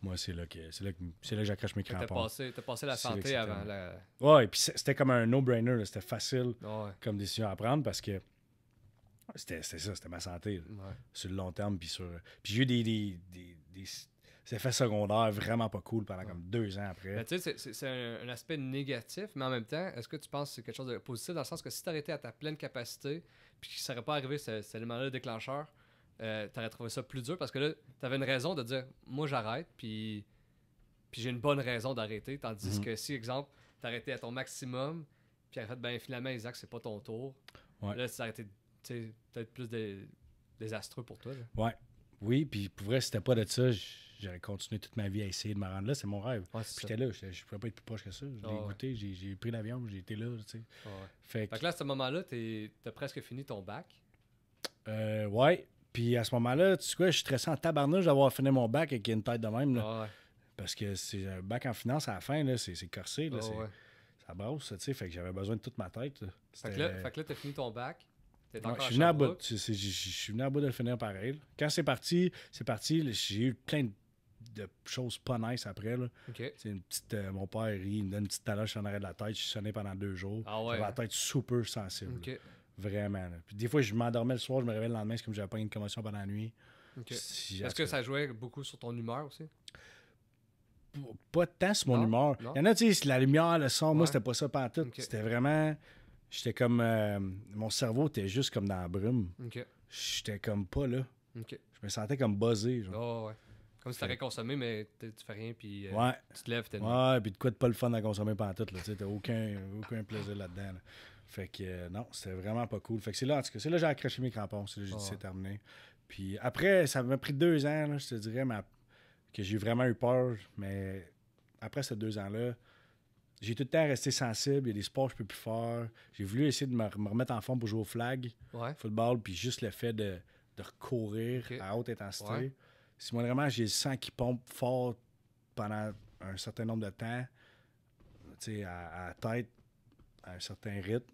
Moi, c'est là que c'est là que, j'accroche mes crampons. T'as passé, passé la santé avant la. Ouais, et puis c'était comme un no-brainer. C'était facile comme décision à prendre parce que c'était, ça, c'était ma santé. Sur le long terme. Puis, sur... puis j'ai eu des c'est fait secondaire, vraiment pas cool pendant comme deux ans après. tu sais, c'est un, aspect négatif, mais en même temps, est-ce que tu penses que c'est quelque chose de positif dans le sens que si tu été à ta pleine capacité, puis que ça serait pas arrivé c'est ce élément-là déclencheur, euh, tu aurais trouvé ça plus dur parce que là, tu avais une raison de dire, moi j'arrête, puis, puis j'ai une bonne raison d'arrêter. Tandis mhm. que si, exemple, tu à ton maximum, puis en fait, ben finalement, Isaac, c'est pas ton tour. Là, ça aurait été peut-être plus de désastreux pour toi. Ouais. Oui, puis pour vrai, si c'était pas de ça, j'aurais continué toute ma vie à essayer de me rendre là. C'est mon rêve. Puis j'étais là, je ne pouvais pas être plus proche que ça. j'ai goûté, j'ai pris l'avion, j'ai été là. Tu sais. fait, que... là, à ce moment-là, tu as presque fini ton bac. Euh, ouais. Puis à ce moment-là, tu sais quoi, je suis stressé en tabarnouche d'avoir fini mon bac avec une tête de même. Là. Parce que c'est un bac en finance à la fin, c'est corsé. Là, Ça brosse, tu sais. Fait que j'avais besoin de toute ma tête. Fait que là, t'as tu as fini ton bac. Ouais, je, suis venu à bout, je, suis venu à bout de le finir pareil. Quand c'est parti, c'est parti. J'ai eu plein de de choses pas nice après. Là. Une petite, euh, mon père, il me donne une petite taloche en l'arrêt de la tête. Je suis sonné pendant deux jours. Ah ouais. J'avais la tête super sensible. Vraiment. Puis des fois, je m'endormais le soir, je me réveillais le lendemain, c'est comme j'avais pas une commotion pendant la nuit. Est-ce que ça jouait beaucoup sur ton humeur aussi? pas tant sur mon humeur. Il y en a, tu sais, la lumière, le son, moi, c'était pas ça partout. tout. C'était vraiment. J'étais comme. Euh, mon cerveau était juste comme dans la brume. J'étais comme pas là. Je me sentais comme buzzé. Ah comme si consommé, mais tu fais rien, puis euh, tu te lèves. ouais, puis de quoi de pas le fun à consommer pendant tout, là. T'as aucun, aucun plaisir là-dedans. Fait que euh, non, c'était vraiment pas cool. Fait que c'est là, en tout cas, c'est là que j'ai accroché mes crampons. C'est là j'ai dit c'est terminé. Puis après, ça m'a pris deux ans, là, je te dirais, que j'ai vraiment eu peur. Mais après ces deux ans-là, j'ai tout le temps resté sensible. Il y a des sports que je peux plus faire. J'ai voulu essayer de me remettre en forme pour jouer au flag, football, puis juste le fait de, de recourir à haute intensité si moi vraiment j'ai le sang qui pompe fort pendant un certain nombre de temps, tu à, tête, à un certain rythme,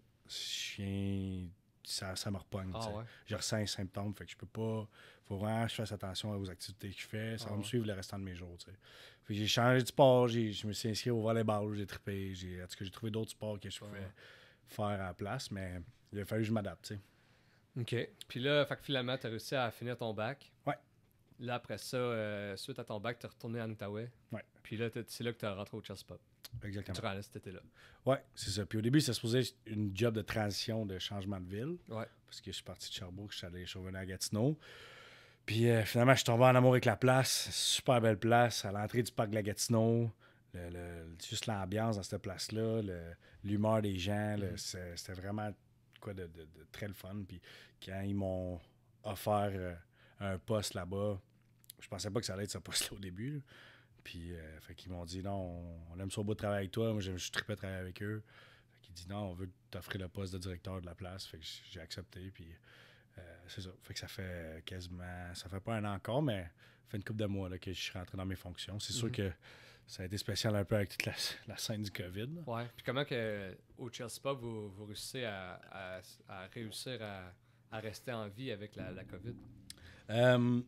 ça, ça me repogne. Ah je ressens les symptômes, fait que je peux pas. Faut vraiment que je fasse attention aux activités que je fais. Ça va ah me suivre le restant de mes jours. j'ai changé de sport, je me suis inscrit au volleyball, j'ai trippé, j'ai, en tout cas, j'ai trouvé d'autres sports que je ah pouvais faire à la place, mais il a fallu que je m'adapte. OK. Puis là, fait que finalement, tu as réussi à finir ton bac. Ouais. Là, après ça, euh, suite à ton bac, tu es retourné à Outaouais. Ouais. Puis là, c'est là que tu es rentré au Chess Pop. Exactement. Tu cet été-là. Oui, c'est ça. Puis au début, ça se posait une job de transition, de changement de ville. Ouais. Parce que je suis parti de Sherbrooke, je suis allé revenais à Gatineau. Puis euh, finalement, je suis tombé en amour avec la place. Super belle place, à l'entrée du parc de la Gatineau. Le, juste l'ambiance dans cette place-là, l'humeur des gens, mm-hmm. c'était vraiment quoi de, de, très le fun. Puis quand ils m'ont offert. Euh, un poste là-bas. Je pensais pas que ça allait être ce poste-là au début. Puis, euh, fait m'ont dit non, on, aime son beau travailler avec toi. Moi, je, suis très tripais travailler avec eux. Ils m'ont dit non, on veut t'offrir le poste de directeur de la place. Fait que j'ai accepté. Puis, euh, c'est ça. Fait que ça fait quasiment. Ça fait pas un an encore, mais ça fait une couple de mois que je suis rentré dans mes fonctions. C'est sûr mhm. que ça a été spécial un peu avec toute la, scène du COVID. Oui. Ouais. Puis, comment que, au Chelsea Pop vous, vous réussissez à, réussir à, rester en vie avec la COVID? Euh,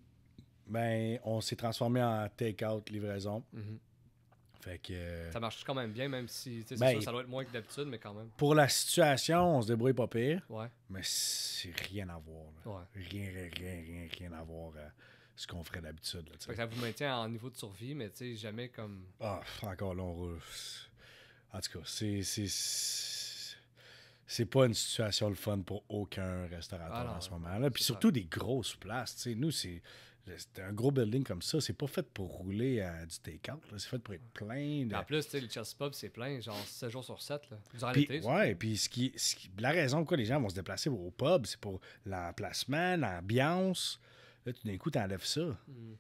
ben, on s'est transformé en take-out livraison. Mhm. Fait que, euh, ça marche quand même bien, même si ben, ça doit être moins que d'habitude, mais quand même. Pour la situation, on se débrouille pas pire. Ouais. Mais c'est rien à voir. Ouais. Rien, rien, rien, rien à voir euh, ce qu'on ferait d'habitude. Ça vous maintient en niveau de survie, mais jamais comme. Ah, encore là, En tout cas, c'est c'est pas une situation le fun pour aucun restaurateur ah en ce moment. Là. Puis surtout des grosses places. sais Nous, c'est un gros building comme ça. C'est pas fait pour rouler à du take-out. C'est fait pour être plein. De... En plus, le Chelsea Pub, c'est plein, genre 7 jours sur 7. Là. Durant Ouais, puis ce qui, la raison pourquoi les gens vont se déplacer au pub, c'est pour l'emplacement, l'ambiance. Là, tout d'un coup, t'enlèves ça. Hmm.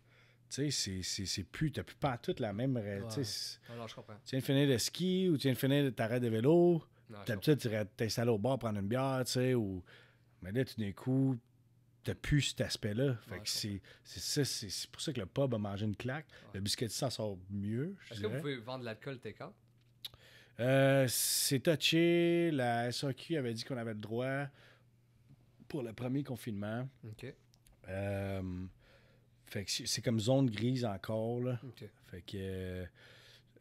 tu sais, c'est plus, t'as plus pas toute la même. Tu viens de finir le ski ou tu viens de finir de de vélo. D'habitude, tu t'installer au bar, prendre une bière, tu sais, ou. Mais là, tout d'un coup, t'as plus cet aspect-là. Fait que c'est, c'est, c'est, pour ça que le pub a mangé une claque. Le biscuit ça sort mieux. Est-ce que vous pouvez vendre l'alcool TK? Euh, c'est touché. La SAQ avait dit qu'on avait le droit pour le premier confinement. OK. Euh, fait que c'est comme zone grise encore. Là. OK. Fait que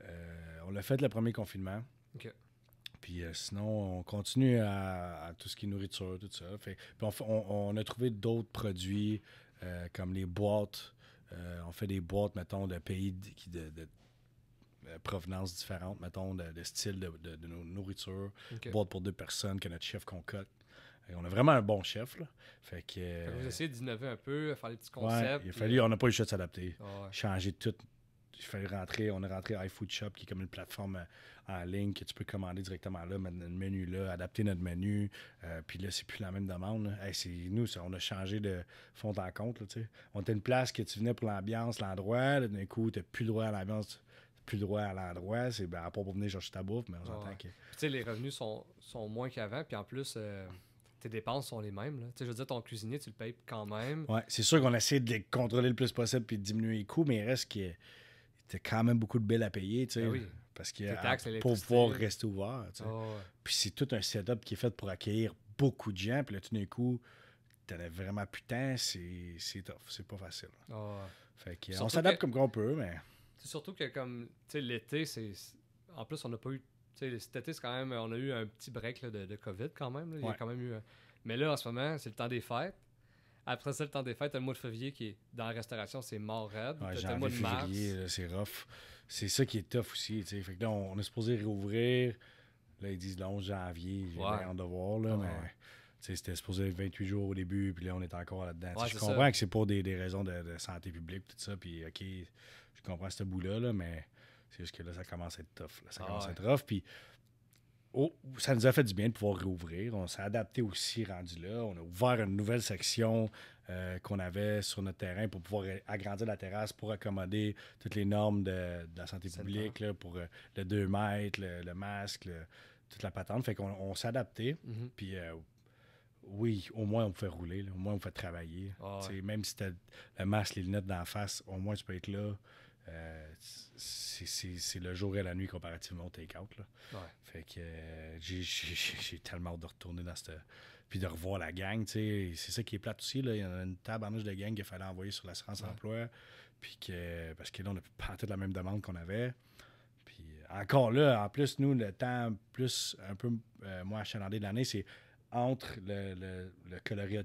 euh, on l'a fait le premier confinement. OK. Puis euh, sinon, on continue à, tout ce qui est nourriture, tout ça. Fait, on, a trouvé d'autres produits euh, comme les boîtes. Euh, on fait des boîtes, mettons, de pays de, provenance différente, mettons, de, style de, nos nourriture. Boîte pour deux personnes que notre chef concocte. on a vraiment un bon chef. Fait que, vous essayez d'innover un peu, faire des petits concepts. il a fallu, on n'a pas eu le choix de s'adapter. Ah Changer tout, il fallait rentrer, on est rentré à iFood Shop, qui est comme une plateforme euh, en ligne que tu peux commander directement là, mettre notre menu là, adapter notre menu. Euh, puis là, c'est plus la même demande. c'est nous, on a changé de fond en compte. on était une place que tu venais pour l'ambiance, l'endroit. D'un coup, tu plus droit à l'ambiance, plus droit à l'endroit. C'est ben, à part pour venir chercher ta bouffe, mais on s'entend que. sais, les revenus sont, moins qu'avant. Puis en plus. Euh, tes dépenses sont les mêmes. Je veux dire, ton cuisinier, tu le payes quand même. Ouais, c'est sûr qu'on essaie de les contrôler le plus possible puis de diminuer les coûts, mais il reste que t'as quand même beaucoup de billes à payer, tu sais. Ben parce que pour pouvoir rester ouvert. Puis c'est tout un setup qui est fait pour accueillir beaucoup de gens. Puis là, tout d'un coup, tu as vraiment putain, c'est, c'est tough. C'est pas facile. on s'adapte comme on peut, mais. surtout que comme l'été, c'est. En plus, on n'a pas eu. Cet été, c'est quand même. On a eu un petit break de, COVID quand même. Il y a quand même eu. Mais là, en ce moment, c'est le temps des fêtes. Après ça, le temps des fêtes, t'as le mois de février qui est dans la restauration, c'est mort raide. Ouais, t'as le mois de mars. C'est rough. C'est ça qui est tough aussi. sais. Fait que là, on, est supposé rouvrir. Là, ils disent le 11 janvier. J'ai rien de voir, là, Tu sais, c'était supposé 28 jours au début, puis là, on est encore là-dedans. je comprends que c'est pour des, des raisons de, santé publique, tout ça, puis OK, je comprends ce bout-là, mais c'est juste que là, ça commence à être tough. Ça ah commence à être rough, puis Oh, ça nous a fait du bien de pouvoir rouvrir. On s'est adapté aussi, rendu là. On a ouvert une nouvelle section euh, qu'on avait sur notre terrain pour pouvoir agrandir la terrasse pour accommoder toutes les normes de, la santé publique, pour les euh, le 2 mètres, le, masque, toute la patente. Fait qu'on s'est adapté. Mhm. Puis euh, oui, au moins on peut fait rouler, au moins on peut fait travailler. Ah même si tu le masque, les lunettes d'en face, au moins tu peux être là. Euh, c'est le jour et la nuit comparativement au take-out. Fait que euh, j'ai tellement hâte de retourner dans ce Puis de revoir la gang, tu sais C'est ça qui est plate aussi. Il y a une tabarnouche de gang qu'il fallait envoyer sur l'assurance emploi. Puis que. Parce que là, on n'a pas toute la même demande qu'on avait. Puis euh, encore là, en plus, nous, le temps plus un peu moins achalandé de l'année, c'est entre le, le, le coloris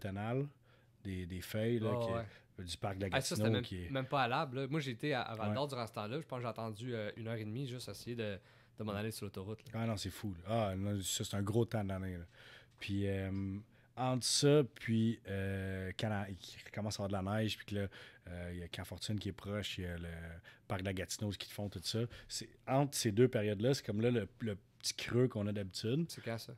des, feuilles ah, du parc de la Gatineau. même, qui même pas à Moi, j'étais à, à Val d'Or durant ce temps-là. Je pense que j'ai attendu euh, une heure et demie juste à essayer de, de m'en mm. aller sur l'autoroute. Ah non, c'est fou. Ah, ça, c'est un gros temps d'année. Puis euh, entre ça, puis euh, quand il commence à avoir de la neige, puis que il y a Camp Fortune qui est proche, il y a le parc de la Gatineau qui font tout ça. Entre ces deux périodes-là, c'est comme là le, petit creux qu'on a d'habitude. C'est quand ça?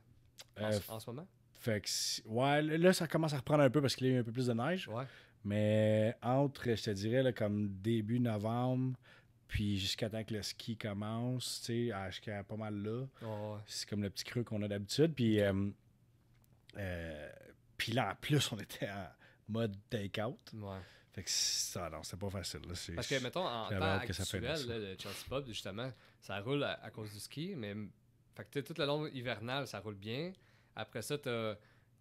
en ce moment? ouais, là, ça commence à reprendre un peu parce qu'il y a eu un peu plus de neige. Mais entre, je te dirais, comme début novembre, puis jusqu'à temps que le ski commence, tu sais, jusqu'à pas mal là. C'est comme le petit creux qu'on a d'habitude. Puis, euh, euh, puis là, en plus, on était en mode take-out. Fait que ça, non, c'est pas facile. Parce que, mettons, en temps actuel, le Chelsea Pub, justement, ça roule à, cause du ski, mais fait que, tout le long ça roule bien. Après ça, t'as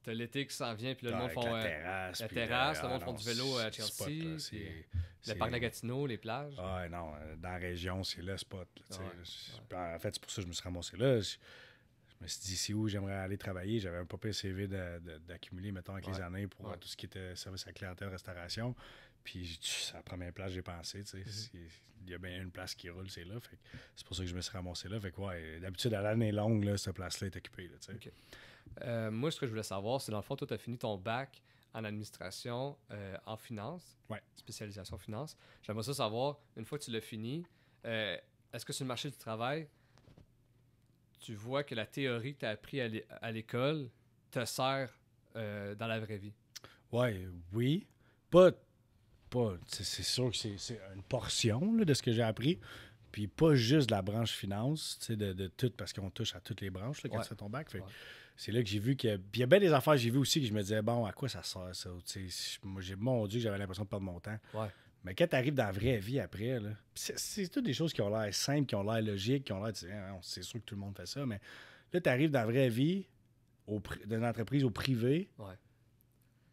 as l'été qui s'en vient, puis le euh, euh, ah monde font la terrasse, la terrasse le monde font du vélo à Chelsea, euh, le parc Gatineau les plages. Ah non, dans la région, c'est le spot. En fait, c'est pour ça que je me suis ramassé là. Je me suis dit, c'est où j'aimerais aller travailler. J'avais un papier CV d'accumuler, mettons, avec les années pour tout ce qui était service à clientèle, restauration. Puis c'est la première place j'ai pensé. Mm-hmm. Il y a bien une place qui roule, c'est là. C'est pour ça que je me suis ramassé là. Fait d'habitude, à l'année longue, cette place-là est occupée. Euh, moi, ce que je voulais savoir, c'est dans le fond, toi, tu as fini ton bac en administration, euh, en finance, spécialisation finance. J'aimerais ça savoir, une fois que tu l'as fini, euh, est-ce que sur le marché du travail, tu vois que la théorie que tu as appris à l'école te sert dans la vraie vie? Ouais, oui. Pas, pas c'est sûr que c'est une portion de ce que j'ai appris puis pas juste la branche finance, de, tout, parce qu'on touche à toutes les branches quand tu ton bac c'est là que j'ai vu que. Puis il y a bien des affaires que j'ai vu aussi que je me disais, bon, à quoi ça sert ça? Moi, mon Dieu, j'avais l'impression de perdre mon temps. Mais quand tu arrives dans la vraie vie après, c'est toutes des choses qui ont l'air simples, qui ont l'air logiques, qui ont l'air. C'est hein, sûr que tout le monde fait ça, mais là, tu arrives dans la vraie vie d'une entreprise au privé. Ouais.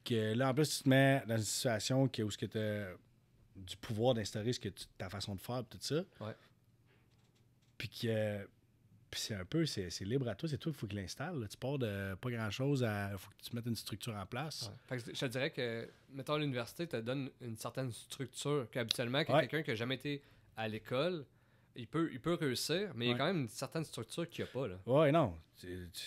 Que là, en plus, tu te mets dans une situation où tu as du pouvoir d'instaurer ce que ta façon de faire, tout ça. Ouais. Puis que puis c'est un peu, c'est, libre à toi, c'est toi, il faut qu'il l'installe. Tu pars de pas grand-chose à. faut que tu mettes une structure en place. je te dirais que, mettons, l'université te donne une certaine structure qu'habituellement, quelqu'un qui n'a jamais été à l'école, il peut, il peut réussir, mais il y a quand même une certaine structure qu'il n'y a pas. Là. Ouais, non.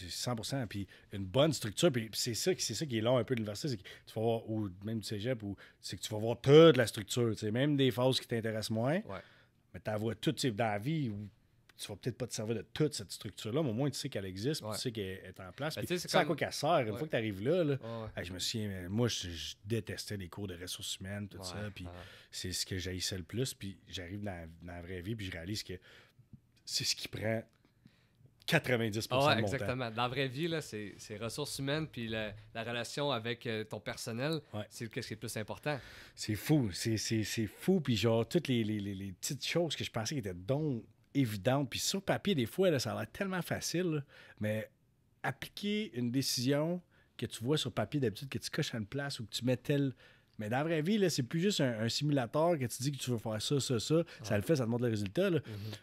100 Puis une bonne structure. Puis c'est ça, c'est ça qui est long un peu de l'université. C'est que tu vas voir, ou même du cégep, ou c'est que tu vas voir toute la structure. Même des phases qui t'intéressent moins. Mais tu vois tout, dans d'avis vie, tu vas peut-être pas te servir de toute cette structure-là, mais au moins tu sais qu'elle existe, tu sais qu'elle est en place. Ben, tu sais à quoi qu'elle sert. Une fois que tu arrives là, je me souviens, moi, je, détestais les cours de ressources humaines, tout ça. Puis c'est ce que j'haïssais le plus. Puis j'arrive dans, la vraie vie, puis je réalise que c'est ce qui prend 90 ah de mon exactement. Dans la vraie vie, c'est, ressources humaines, puis la, relation avec euh, ton personnel, c'est ce qui est le plus important. C'est fou, c'est, fou, puis genre, toutes les, les petites choses que je pensais qui étaient donc évidente. Puis sur papier, des fois, ça a l'air tellement facile, mais appliquer une décision que tu vois sur papier d'habitude, que tu coches à une place ou que tu mets telle... Mais dans la vraie vie, c'est plus juste un, simulateur que tu dis que tu veux faire ça, ça, ça. Ça le fait, ça te montre le résultat. Mhm.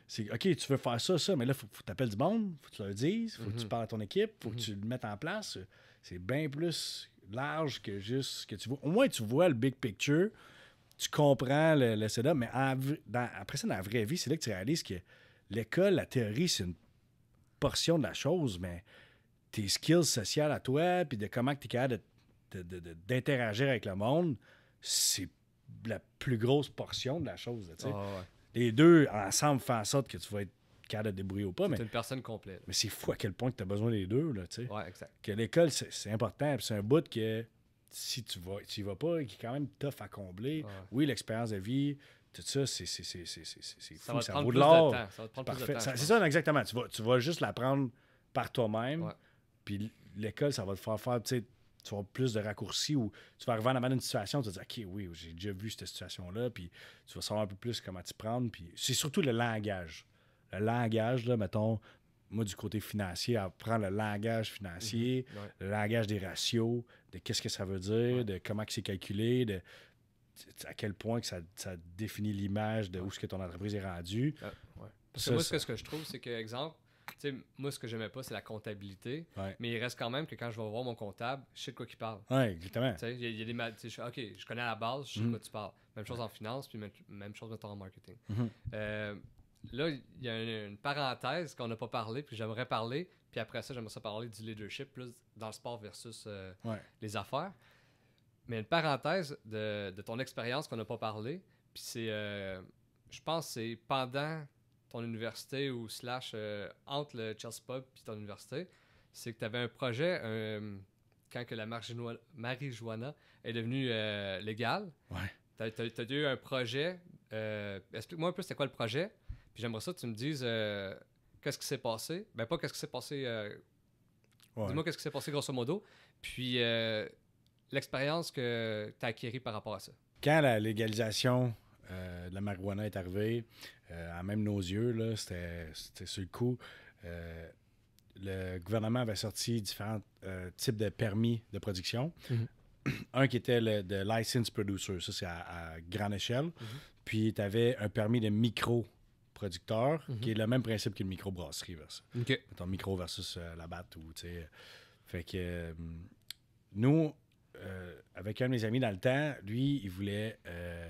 C'est OK, tu veux faire ça, ça, mais là, il faut, que tu appelles du monde, faut que tu leur dises, faut que tu mhm. parles à ton équipe, faut que mhm. tu le mettes en place. C'est bien plus large que juste ce que tu vois. Au moins, tu vois le big picture, tu comprends le, setup, mais après ça, dans la vraie vie, c'est là que tu réalises que l'école, la théorie, c'est une portion de la chose, mais tes skills sociales à toi, puis de comment tu es capable d'interagir avec le monde, c'est la plus grosse portion de la chose. Ah, Les deux ensemble font en sorte que tu vas être capable de débrouiller ou pas. C'est une personne complète. Mais c'est fou à quel point tu as besoin des deux. Là, Que l'école, c'est important. C'est un bout que si tu vas, tu y vas pas, qui est quand même tough à combler. Oui, l'expérience de vie, tout ça, c'est fou. Ça, de l'or. prendre temps. C'est ça, exactement. Tu vas, tu vas juste l'apprendre par toi-même. Puis l'école, ça va te faire faire, tu sais, tu plus de raccourcis ou tu vas arriver en avant d'une situation, tu vas te dire, OK, oui, j'ai déjà vu cette situation-là, puis tu vas savoir un peu plus comment t'y prendre. Puis c'est surtout le langage. Le langage, là, mettons, moi, du côté financier, apprendre le langage financier, mhm. le langage des ratios, de qu'est-ce que ça veut dire, de comment c'est calculé, de à quel point que ça, définit l'image de où ce que ton entreprise est rendue. Ah, Parce que moi, ce que, je trouve, c'est que, exemple, moi, ce que j'aimais pas, c'est la comptabilité. Mais il reste quand même que quand je vais voir mon comptable, je sais de quoi il parle. Oui, exactement. Il y, a des OK, je connais la base, je sais de mhm. quoi tu parles. Même chose en finance, puis même, chose maintenant en marketing. Mhm. Euh, là, il y a une, parenthèse qu'on n'a pas parlé, puis j'aimerais parler. Puis après ça, j'aimerais ça parler du leadership, plus dans le sport versus euh, les affaires. Mais une parenthèse de, ton expérience qu'on n'a pas parlé, puis c'est, euh, je pense, c'est pendant ton université ou slash euh, entre le Chelsea Pub puis ton université, c'est que tu avais un projet quand que la marijuana est devenue euh, légale. Ouais. Tu as, eu un projet. explique-moi un peu c'était quoi le projet. Puis j'aimerais ça que tu me dises qu'est-ce qui s'est passé. Ben pas qu'est-ce qui s'est passé. Dis-moi qu'est-ce qui s'est passé grosso modo. Puis l'expérience que tu as acquérie par rapport à ça. Quand la légalisation euh, de la marijuana est arrivée, euh, à même nos yeux, c'était sur le coup, euh, le gouvernement avait sorti différents types de permis de production. Mhm. Un qui était le de license producer, ça c'est à, grande échelle. Mhm. Puis tu avais un permis de micro producteur, mhm. qui est le même principe qu'une microbrasserie. Okay. ton micro versus la batte ou tu sais. Fait que nous, euh, avec un de mes amis dans le temps, lui, il voulait. Euh,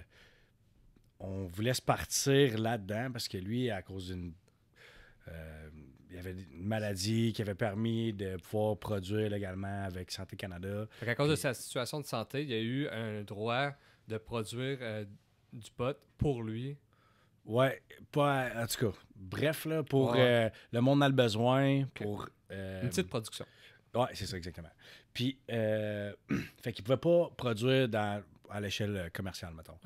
on voulait se partir là-dedans parce que lui, à cause d'une. Euh, il avait une maladie qui avait permis de pouvoir produire légalement avec Santé Canada. à cause de sa situation de santé, il y a eu un droit de produire du pot pour lui. Ouais, pas. En tout cas, bref, là, pour le monde a le besoin, pour. une petite production. Oui, c'est ça, exactement. Puis, euh, fait qu'ils pouvaient pas produire à l'échelle euh, commerciale, mettons.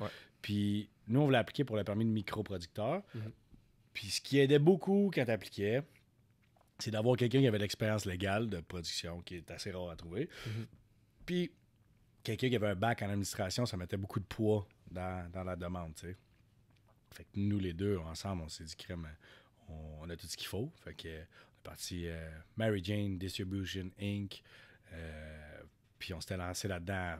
Puis, nous, on voulait appliquer pour le permis de microproducteur. Mhm. Puis, ce qui aidait beaucoup quand tu appliquais, c'est d'avoir quelqu'un qui avait l'expérience légale de production, qui est assez rare à trouver. Mhm. Puis, quelqu'un qui avait un bac en administration, ça mettait beaucoup de poids dans, la demande, tu sais. Fait que nous, les deux, ensemble, on s'est dit, crème, on, on a tout ce qu'il faut. Fait que, parti euh, Mary Jane Distribution Inc. Euh, puis on s'était lancé là-dedans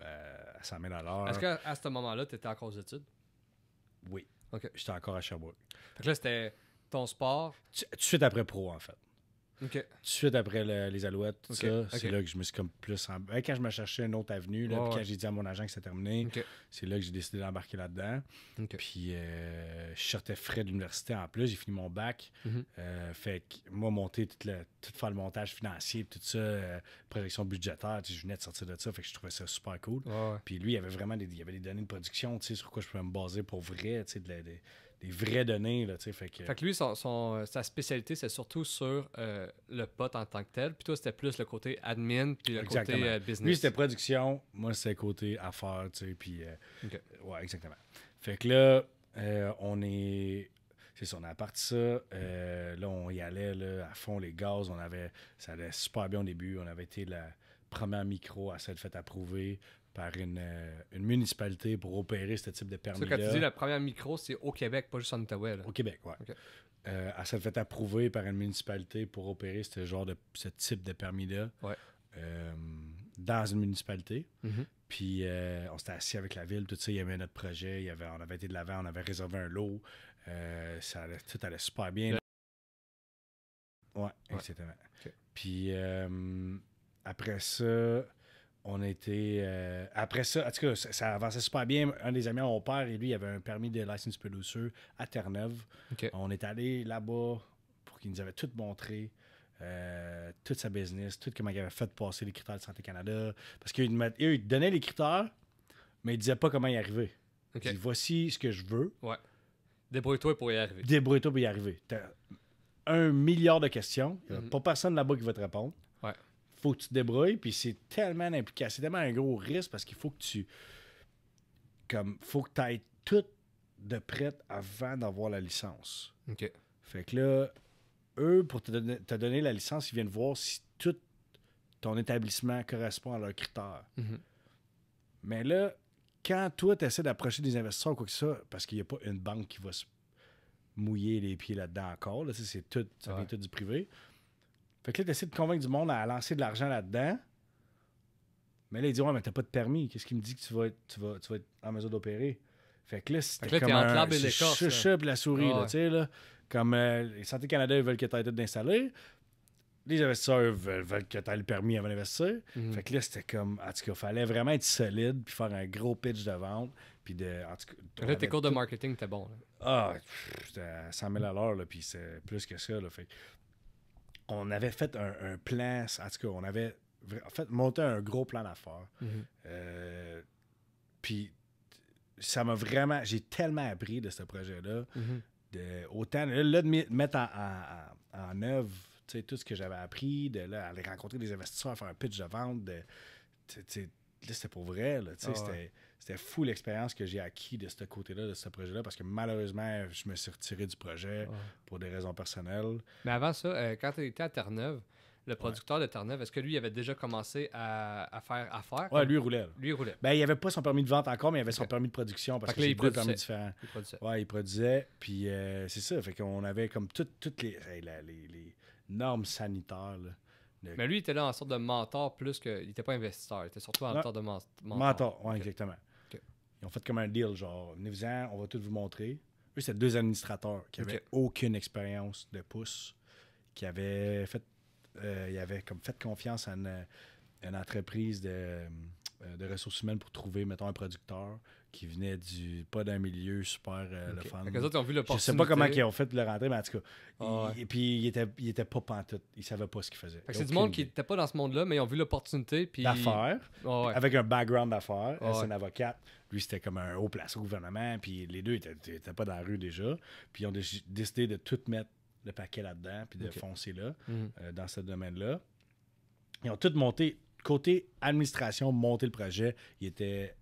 euh, à 100 000 Est-ce qu'à ce moment-là, tu étais encore aux études? Oui. J'étais encore à Sherbrooke. Donc là, c'était ton sport. Tout de suite après pro, en fait suite après les Alouettes, c'est là que je me suis comme plus. Ben, quand je me cherchais une autre avenue, là, quand j'ai dit à mon agent que c'était terminé, c'est là que j'ai décidé d'embarquer là-dedans. Puis euh, je sortais frais de l'université en plus, j'ai fini mon bac. Mhm. Euh, fait que moi, monter tout, le, faire le montage financier, tout ça, euh, projection budgétaire, je venais de sortir de ça, fait que je trouvais ça super cool. Puis lui, il avait vraiment des, avait des données de production, tu sais sur quoi je pouvais me baser pour vrai, tu sais, de, la vrais vraies données. Là, fait, que... fait que lui, euh, sa spécialité, c'est surtout sur euh, le pote en tant que tel. Puis toi, c'était plus le côté admin, puis le côté euh, business. Lui, c'était production. Moi, c'était côté affaires, tu sais, puis... Ouais, exactement. Fait que là, on est... C'est ça, on a parti ça. là, on y allait là, à fond, les gaz. On avait... Ça allait super bien au début. On avait été la première micro à s'être fait approuver par euh, une, municipalité pour opérer ce type de permis. -là. quand tu dis la première micro, c'est au Québec, pas juste en Ottawa. Au Québec, oui. Euh, elle s'est fait approuver par une municipalité pour opérer ce genre de ce type de permis-là euh, dans une municipalité. Mm-hmm. Puis on s'était assis avec la ville, tout ça, il y avait notre projet, on avait été de l'avant, on avait réservé un lot, ça tout allait super bien. Oui, exactement. Puis après ça, on était. Euh, après ça, en tout cas, ça, avançait super bien. Un des amis mon père, et lui, il avait un permis de license producer à Terre-Neuve. On est allé là-bas pour qu'il nous avait tout montré. Euh, toute sa business, tout comment il avait fait passer les critères de Santé Canada. Parce qu'il il donnait les critères, mais il disait pas comment y arriver. Il dit voici ce que je veux. Ouais. Débrouille-toi pour y arriver. Débrouille-toi pour y arriver. un milliard de questions. Mm Pas personne là-bas qui va te répondre faut que tu te débrouilles, puis c'est tellement impliqué, c'est tellement un gros risque parce qu'il faut que tu. Comme, faut que tu ailles tout de prête avant d'avoir la licence. OK. Fait que là, eux, pour te donner, la licence, ils viennent voir si tout ton établissement correspond à leurs critères. Mhm. Mais là, quand toi, tu essaies d'approcher des investisseurs ou quoi que ça, parce qu'il n'y a pas une banque qui va se mouiller les pieds là-dedans encore, c'est tout, ça vient tout du privé. Fait que là, t'essaies de convaincre du monde à lancer de l'argent là-dedans. Mais là, il dit Ouais, mais t'as pas de permis. Qu'est-ce qui me dit que tu vas être, tu vas, tu vas en mesure d'opérer Fait que là, c'était comme. un, et la souris, là, tu sais, là. Comme euh, les Santé Canada, ils veulent que tu aies d'installer. Les investisseurs veulent, que tu aies le permis avant d'investir. Mhm. Fait que là, c'était comme. En tout cas, fallait vraiment être solide, puis faire un gros pitch de vente. Puis de. En tout cas, là, tes cours de marketing, t'es bon. Là. Ah, c'était 100 000 à l'heure, puis c'est plus que ça, là. Fait on avait fait un, plan, en tout cas, on avait fait monté un gros plan d'affaires. Mhm. Euh, puis ça m'a vraiment, j'ai tellement appris de ce projet-là. Mhm. de, autant de mettre en, en, œuvre tout ce que j'avais appris, de là, aller rencontrer des investisseurs, faire un pitch de vente, de, là, c'était pour vrai. Là, ah c'était fou l'expérience que j'ai acquis de ce côté-là, de ce projet-là, parce que malheureusement, je me suis retiré du projet pour des raisons personnelles. Mais avant ça, euh, quand tu étais à Terre-Neuve, le producteur de Terre-Neuve, est-ce que lui avait déjà commencé à, faire affaire? Oui, lui roulait. Lui roulait. Ben, il n'avait pas son permis de vente encore, mais il avait son permis de production parce que, il permis différents. Il produisait. Ouais, il produisait. Puis euh, c'est ça, fait qu'on avait comme toutes les, les, normes sanitaires. Mais lui, il était là en sorte de mentor plus que. Il n'était pas investisseur, il était surtout en sorte de mentor. Mentor, oui, exactement. Ils fait comme un deal, genre, venez on va tout vous montrer. Eux, c'était deux administrateurs qui n'avaient aucune expérience de pouce, qui avaient fait, euh, comme fait confiance à une, euh, entreprise de, euh, de, ressources humaines pour trouver, mettons, un producteur qui venait du pas d'un milieu super euh, le fun. Les autres ont vu Je sais pas comment ils ont fait de le rentrer, mais en tout cas. Ah et puis il était, il était pas pantoute. Il savait pas ce qu'il faisait. C'est du monde qui était pas dans ce monde-là, mais ils ont vu l'opportunité. Puis... D'affaires. Ah Avec un background d'affaires. c'est un une avocate. Lui, c'était comme un haut placé au gouvernement. Puis les deux étaient, pas dans la rue déjà. Puis ils ont décidé de tout mettre le paquet là-dedans, puis de foncer là, mhm. euh, dans ce domaine-là. Ils ont tout monté. Côté administration, monter le projet. il était...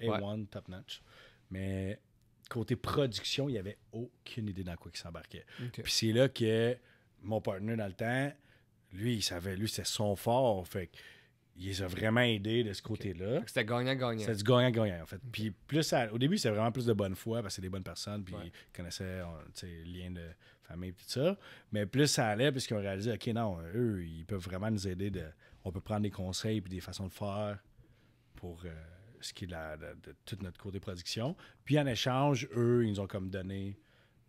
A1, top notch. Mais côté production, il n'y avait aucune idée dans quoi il s'embarquait. Puis c'est là que mon partenaire dans le temps, lui, il savait, lui, c'était son fort. Fait qu'il il les a vraiment aidés de ce côté-là. C'était gagnant-gagnant. C'était du gagnant-gagnant, en fait. Puis plus au début, c'était vraiment plus de bonne foi parce que c'est des bonnes personnes, puis ils connaissaient euh, les liens de famille, et tout ça. Mais plus ça allait, parce ont réalisé, OK, non, eux, ils peuvent vraiment nous aider. De, on peut prendre des conseils, puis des façons de faire pour. Euh, ce qui est la, de tout notre côté production. Puis en échange, eux, ils nous ont comme donné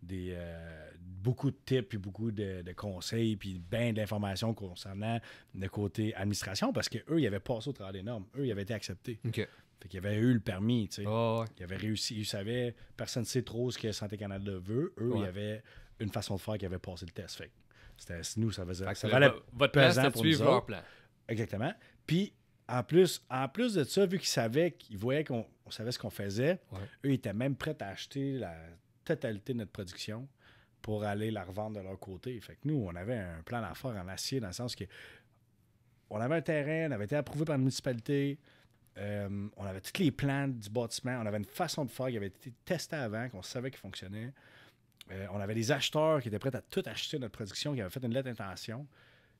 des, euh, beaucoup de tips, puis beaucoup de, conseils, puis bien d'informations concernant le côté administration, parce qu'eux, ils avaient passé au travers des normes. Eux, ils avaient été acceptés. ok Fait qu'ils avaient eu le permis, tu sais. Ils avaient réussi. Ils savaient, personne ne sait trop ce que Santé Canada veut. Eux, ils avaient une façon de faire qui avait passé le test. Fait que c'était nous, ça faisait. ça valait votre plan, pour suivre leur plan. Exactement. Puis en plus, en plus de ça, vu qu'ils savaient qu'ils voyaient qu'on savait ce qu'on faisait, eux ils étaient même prêts à acheter la totalité de notre production pour aller la revendre de leur côté. Fait que nous, on avait un plan d'affaires en acier dans le sens que on avait un terrain, on avait été approuvé par la municipalité, euh, on avait tous les plans du bâtiment, on avait une façon de faire qui avait été testée avant, qu'on savait qu'il fonctionnait. Euh, on avait des acheteurs qui étaient prêts à tout acheter notre production, qui avaient fait une lettre d'intention.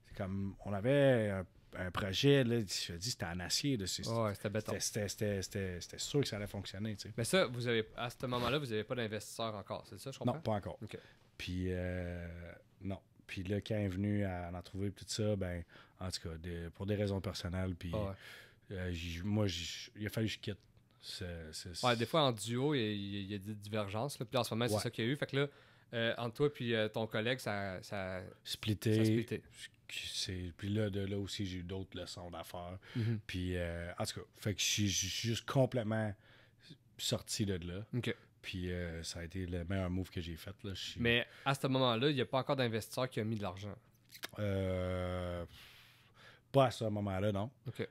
C'est comme on avait un un projet, là, je te dis, c'était en acier. C'était C'était sûr que ça allait fonctionner. Mais ça, vous avez, à ce moment-là, vous n'avez pas d'investisseur encore, c'est ça, je comprends? Non, pas encore. Puis, euh, non. Puis là, quand est venu à en trouver tout ça, ben, en tout cas, pour des raisons personnelles, puis euh, moi, il a fallu que je quitte. ouais, des fois, en duo, il y, a, des divergences. Là. Puis en ce moment, c'est ça qu'il y a eu. Fait que là, euh, entre toi et ton collègue, ça. ça splitté. splitté puis là, de là aussi, j'ai eu d'autres leçons d'affaires. Mhm. Puis, euh, en tout cas, fait que je suis juste complètement sorti de là. Puis euh, ça a été le meilleur move que j'ai fait. Là. Mais à ce moment-là, il n'y a pas encore d'investisseur qui a mis de l'argent? Euh, pas à ce moment-là, non.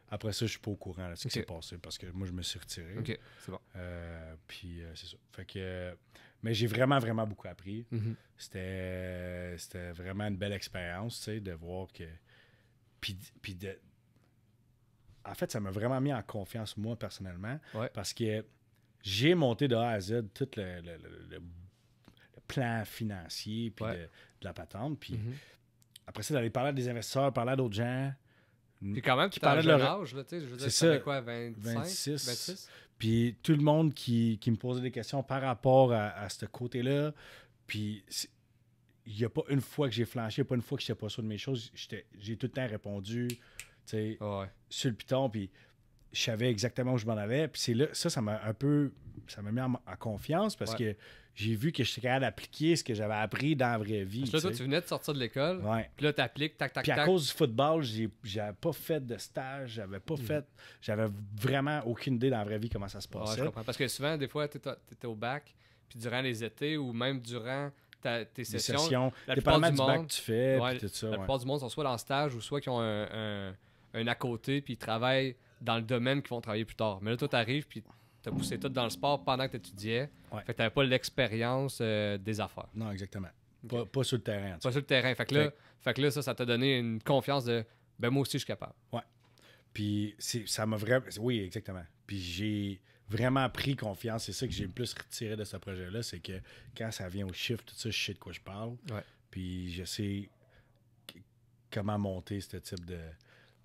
Après ça, je suis pas au courant de ce qui s'est passé parce que moi, je me suis retiré. c'est bon. puis c'est ça. Fait que mais j'ai vraiment, vraiment beaucoup appris. Mhm. C'était vraiment une belle expérience, tu sais, de voir que. Puis, En fait, ça m'a vraiment mis en confiance, moi, personnellement. Parce que j'ai monté de A à Z tout le, plan financier, puis de, la patente. Puis mhm. après ça, d'aller parler à des investisseurs, parler à d'autres gens. Puis quand même, tu parlais de leur là, tu sais, je veux dire, quoi, 25, 26? Puis tout le monde qui, me posait des questions par rapport à, ce côté-là, puis il n'y a pas une fois que j'ai flanché, pas une fois que je n'étais pas sûr de mes choses, j'ai tout le temps répondu sais, ah sur le piton. Puis je savais exactement où je m'en allais. Puis c'est là, ça, ça m'a un peu, ça m'a mis en, confiance parce que j'ai vu que j'étais capable d'appliquer ce que j'avais appris dans la vraie vie. tu venais de sortir de l'école. Puis là, t'appliques, tac, tac, à cause du football, j'avais pas fait de stage, j'avais pas mhm. fait, j'avais vraiment aucune idée dans la vraie vie comment ça se passait. Parce que souvent, des fois, tu étais au bac, puis durant les étés ou même durant tes sessions, sessions la plupart du, monde, bac tu fais, tout ça. La plupart du monde sont soit en stage ou soit qui ont un, un à côté, puis ils travaillent dans le domaine qu'ils vont travailler plus tard. Mais là, toi, t'arrives, puis t'as poussé tout dans le sport pendant que t'étudiais. Ouais. Fait que t'avais pas l'expérience euh, des affaires. Non, exactement. Pas, sur le terrain. Pas sur le terrain. Fait que, là, ça, ça t'a donné une confiance de « ben moi aussi, je suis capable ». Ouais. Puis ça m'a vraiment... Oui, exactement. Puis j'ai vraiment pris confiance. C'est ça que j'ai le plus retiré de ce projet-là, c'est que quand ça vient au chiffre, tout ça, je sais de quoi je parle. Ouais. Puis je sais comment monter ce type de,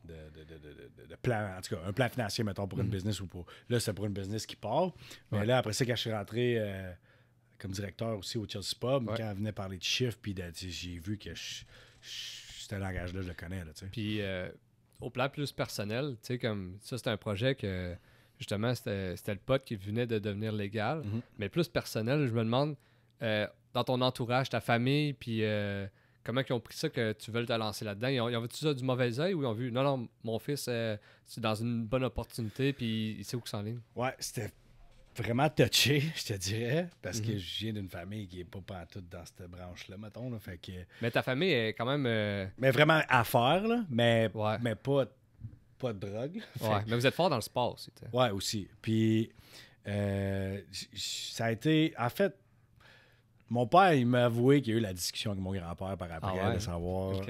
de, plan, en tout cas, un plan financier, mettons, pour une mm. business ou pour. Là, c'est pour une business qui part. Mais là, après ça, quand je suis rentré euh, comme directeur aussi au Chelsea Pub, quand elle venait parler de chiffres, puis j'ai vu que c'était langage-là, je le connais. puis euh, au plan plus personnel, tu sais, comme ça, c'est un projet que justement, c'était le pote qui venait de devenir légal. Mm-hmm. Mais plus personnel, je me demande, euh, dans ton entourage, ta famille, puis comment ils ont pris ça que tu veux te lancer là-dedans? Ils ont, ils ça du mauvais oeil ou ils ont vu, non, non, mon fils, euh, c'est dans une bonne opportunité, puis il sait où que en ligne? Ouais, c'était vraiment touché, je te dirais, parce que mhm. je viens d'une famille qui est pas partout dans cette branche-là, mettons. fait que... Mais ta famille est quand même. Euh, mais vraiment à faire, là, mais, mais pas, pas de drogue. mais vous êtes fort dans le sport aussi. Ouais, aussi. Puis euh, ça a été. En fait, mon père, il m'a avoué qu'il y a eu la discussion avec mon grand-père par après, à ah de savoir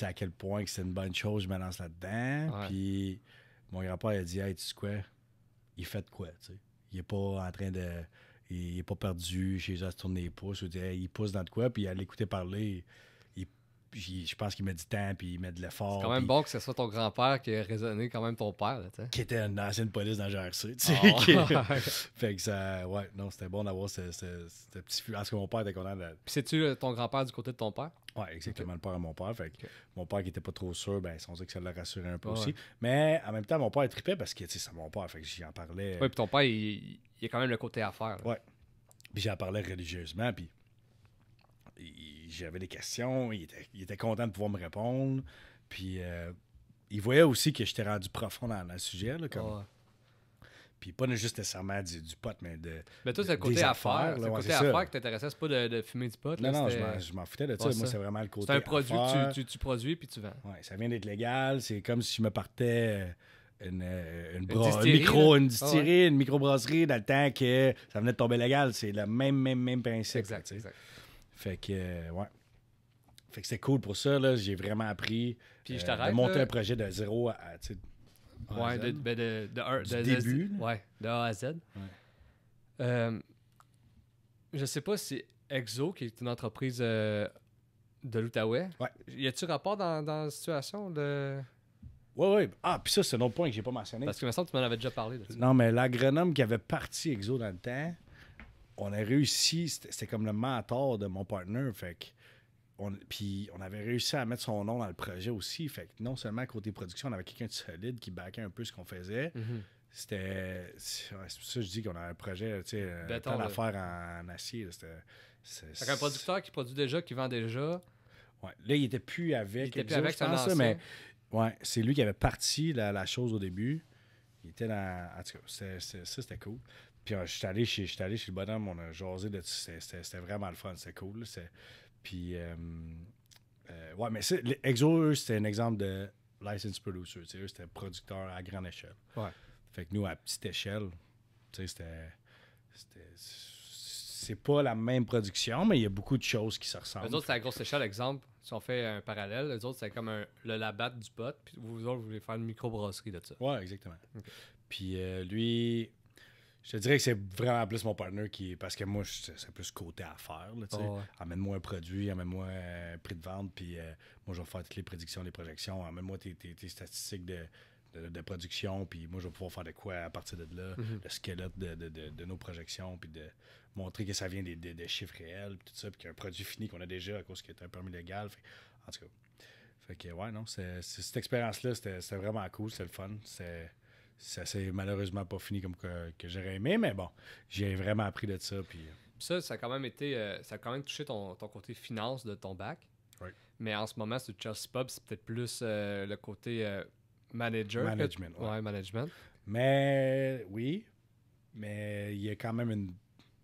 à quel point que c'est une bonne chose, je me lance là-dedans. Puis mon grand-père, a dit tu sais quoi Il fait de quoi Il est pas en train de. Il n'est pas perdu chez eux à se tourner les pouces. il pousse dans de quoi, puis à l'écouter parler je pense qu'il met du temps, puis il met de l'effort. C'est quand même bon que ce soit ton grand-père qui ait raisonné quand même ton père. qui était une ancienne police dans le GRC. Ah, fait que ça, ouais, non, c'était bon d'avoir ce, ce, ce petit Parce que mon père était content de. Puis c'est-tu euh, ton grand-père du côté de ton père? Ouais, exactement, le père de mon père. Fait que mon père qui était pas trop sûr, ben, on sont que ça le rassurait un peu aussi. Mais en même temps, mon père tripait parce que, tu sais, c'est mon père, fait que j'y parlais. Ouais, puis ton père, il, il, a quand même le côté affaire. Ouais. Puis j'en parlais religieusement, puis j'avais des questions, il était, content de pouvoir me répondre. Puis euh, il voyait aussi que j'étais rendu profond dans, le sujet. Là, comme... Puis pas juste nécessairement du, pot, mais de. Mais toi, c'est le côté affaire. C'est le côté affaire qui t'intéressait, c'est pas de, fumer du pot. Non, non, je m'en foutais de ça. Moi, c'est vraiment le côté. C'est un produit que tu, tu, produis puis tu vends. Ouais, ça vient d'être légal. C'est comme si je me partais euh, euh, une, une, une micro, ah, une distillerie, oh, une microbrasserie dans le temps que ça venait de tomber légal. C'est le même, même, même principe. Exact, exact. Fait que, euh, ouais. Fait que c'est cool pour ça, là. J'ai vraiment appris Puis je euh, de monter un projet de zéro à, à Ouais, ben, de, de, de, du début. ouais, de A à Z. Euh, je sais pas si Exo, qui est une entreprise euh, de l'Outaouais, y a-tu rapport dans, dans, la situation de. Oui, oui. Ah, puis ça, c'est un autre point que j'ai pas mentionné. Parce que, me semble, tu m'en avais déjà parlé. non, mais l'agronome qui avait parti Exo dans le temps, on a réussi, c'était comme le mentor de mon partner, fait puis on avait réussi à mettre son nom dans le projet aussi. Fait que non seulement côté production, on avait quelqu'un de solide qui backait un peu ce qu'on faisait. Mhm. C'était. C'est pour ça que je dis qu'on a un projet, tu sais, euh, d'affaires en, acier. C'est un producteur qui produit déjà, qui vend déjà. Ouais. Là, il était plus avec. Il ça, c'est lui qui avait parti la, chose au début. Il était dans. En tout cas, ça, c'était cool. Puis euh, je suis allé chez, allé chez le bonhomme, on a jasé de C'était vraiment le fun, c'était cool. Puis, euh, euh, ouais, mais Exo, eux, c'était un exemple de license producer. Eux, c'était producteur à grande échelle. Ouais. Fait que nous, à petite échelle, tu sais, c'était. C'est pas la même production, mais il y a beaucoup de choses qui se ressemblent. Les autres, c'est à grosse échelle, exemple, si on fait un parallèle, les autres, c'est comme le labat du pot, puis vous, autres, vous voulez faire une microbrasserie de ça. Ouais, exactement. Puis lui, je te dirais que c'est vraiment plus mon partenaire, qui. Parce que moi, c'est plus côté affaire. Amène-moi un produit, amène-moi un euh, prix de vente, puis euh, moi, je vais faire toutes les prédictions, les projections, amène-moi tes, statistiques de, production, puis moi, je vais pouvoir faire de quoi à partir de là, mhm. le squelette de, nos projections, puis de montrer que ça vient des, chiffres réels, puis tout ça, puis un produit fini qu'on a déjà à cause qu'il est un permis légal. en tout cas. Fait que, ouais, non, cette expérience-là, c'était vraiment cool, c'était le fun. C'est ça s'est malheureusement pas fini comme que, j'aurais aimé, mais bon, j'ai vraiment appris de ça. Puis... Euh. Ça, ça a quand même été, euh, ça quand même touché ton, côté finance de ton bac. Mais en ce moment, sur Chelsea Pub, c'est peut-être plus euh, le côté manager. Management. Oui, Ouais. management. Mais oui, mais il y a quand même une.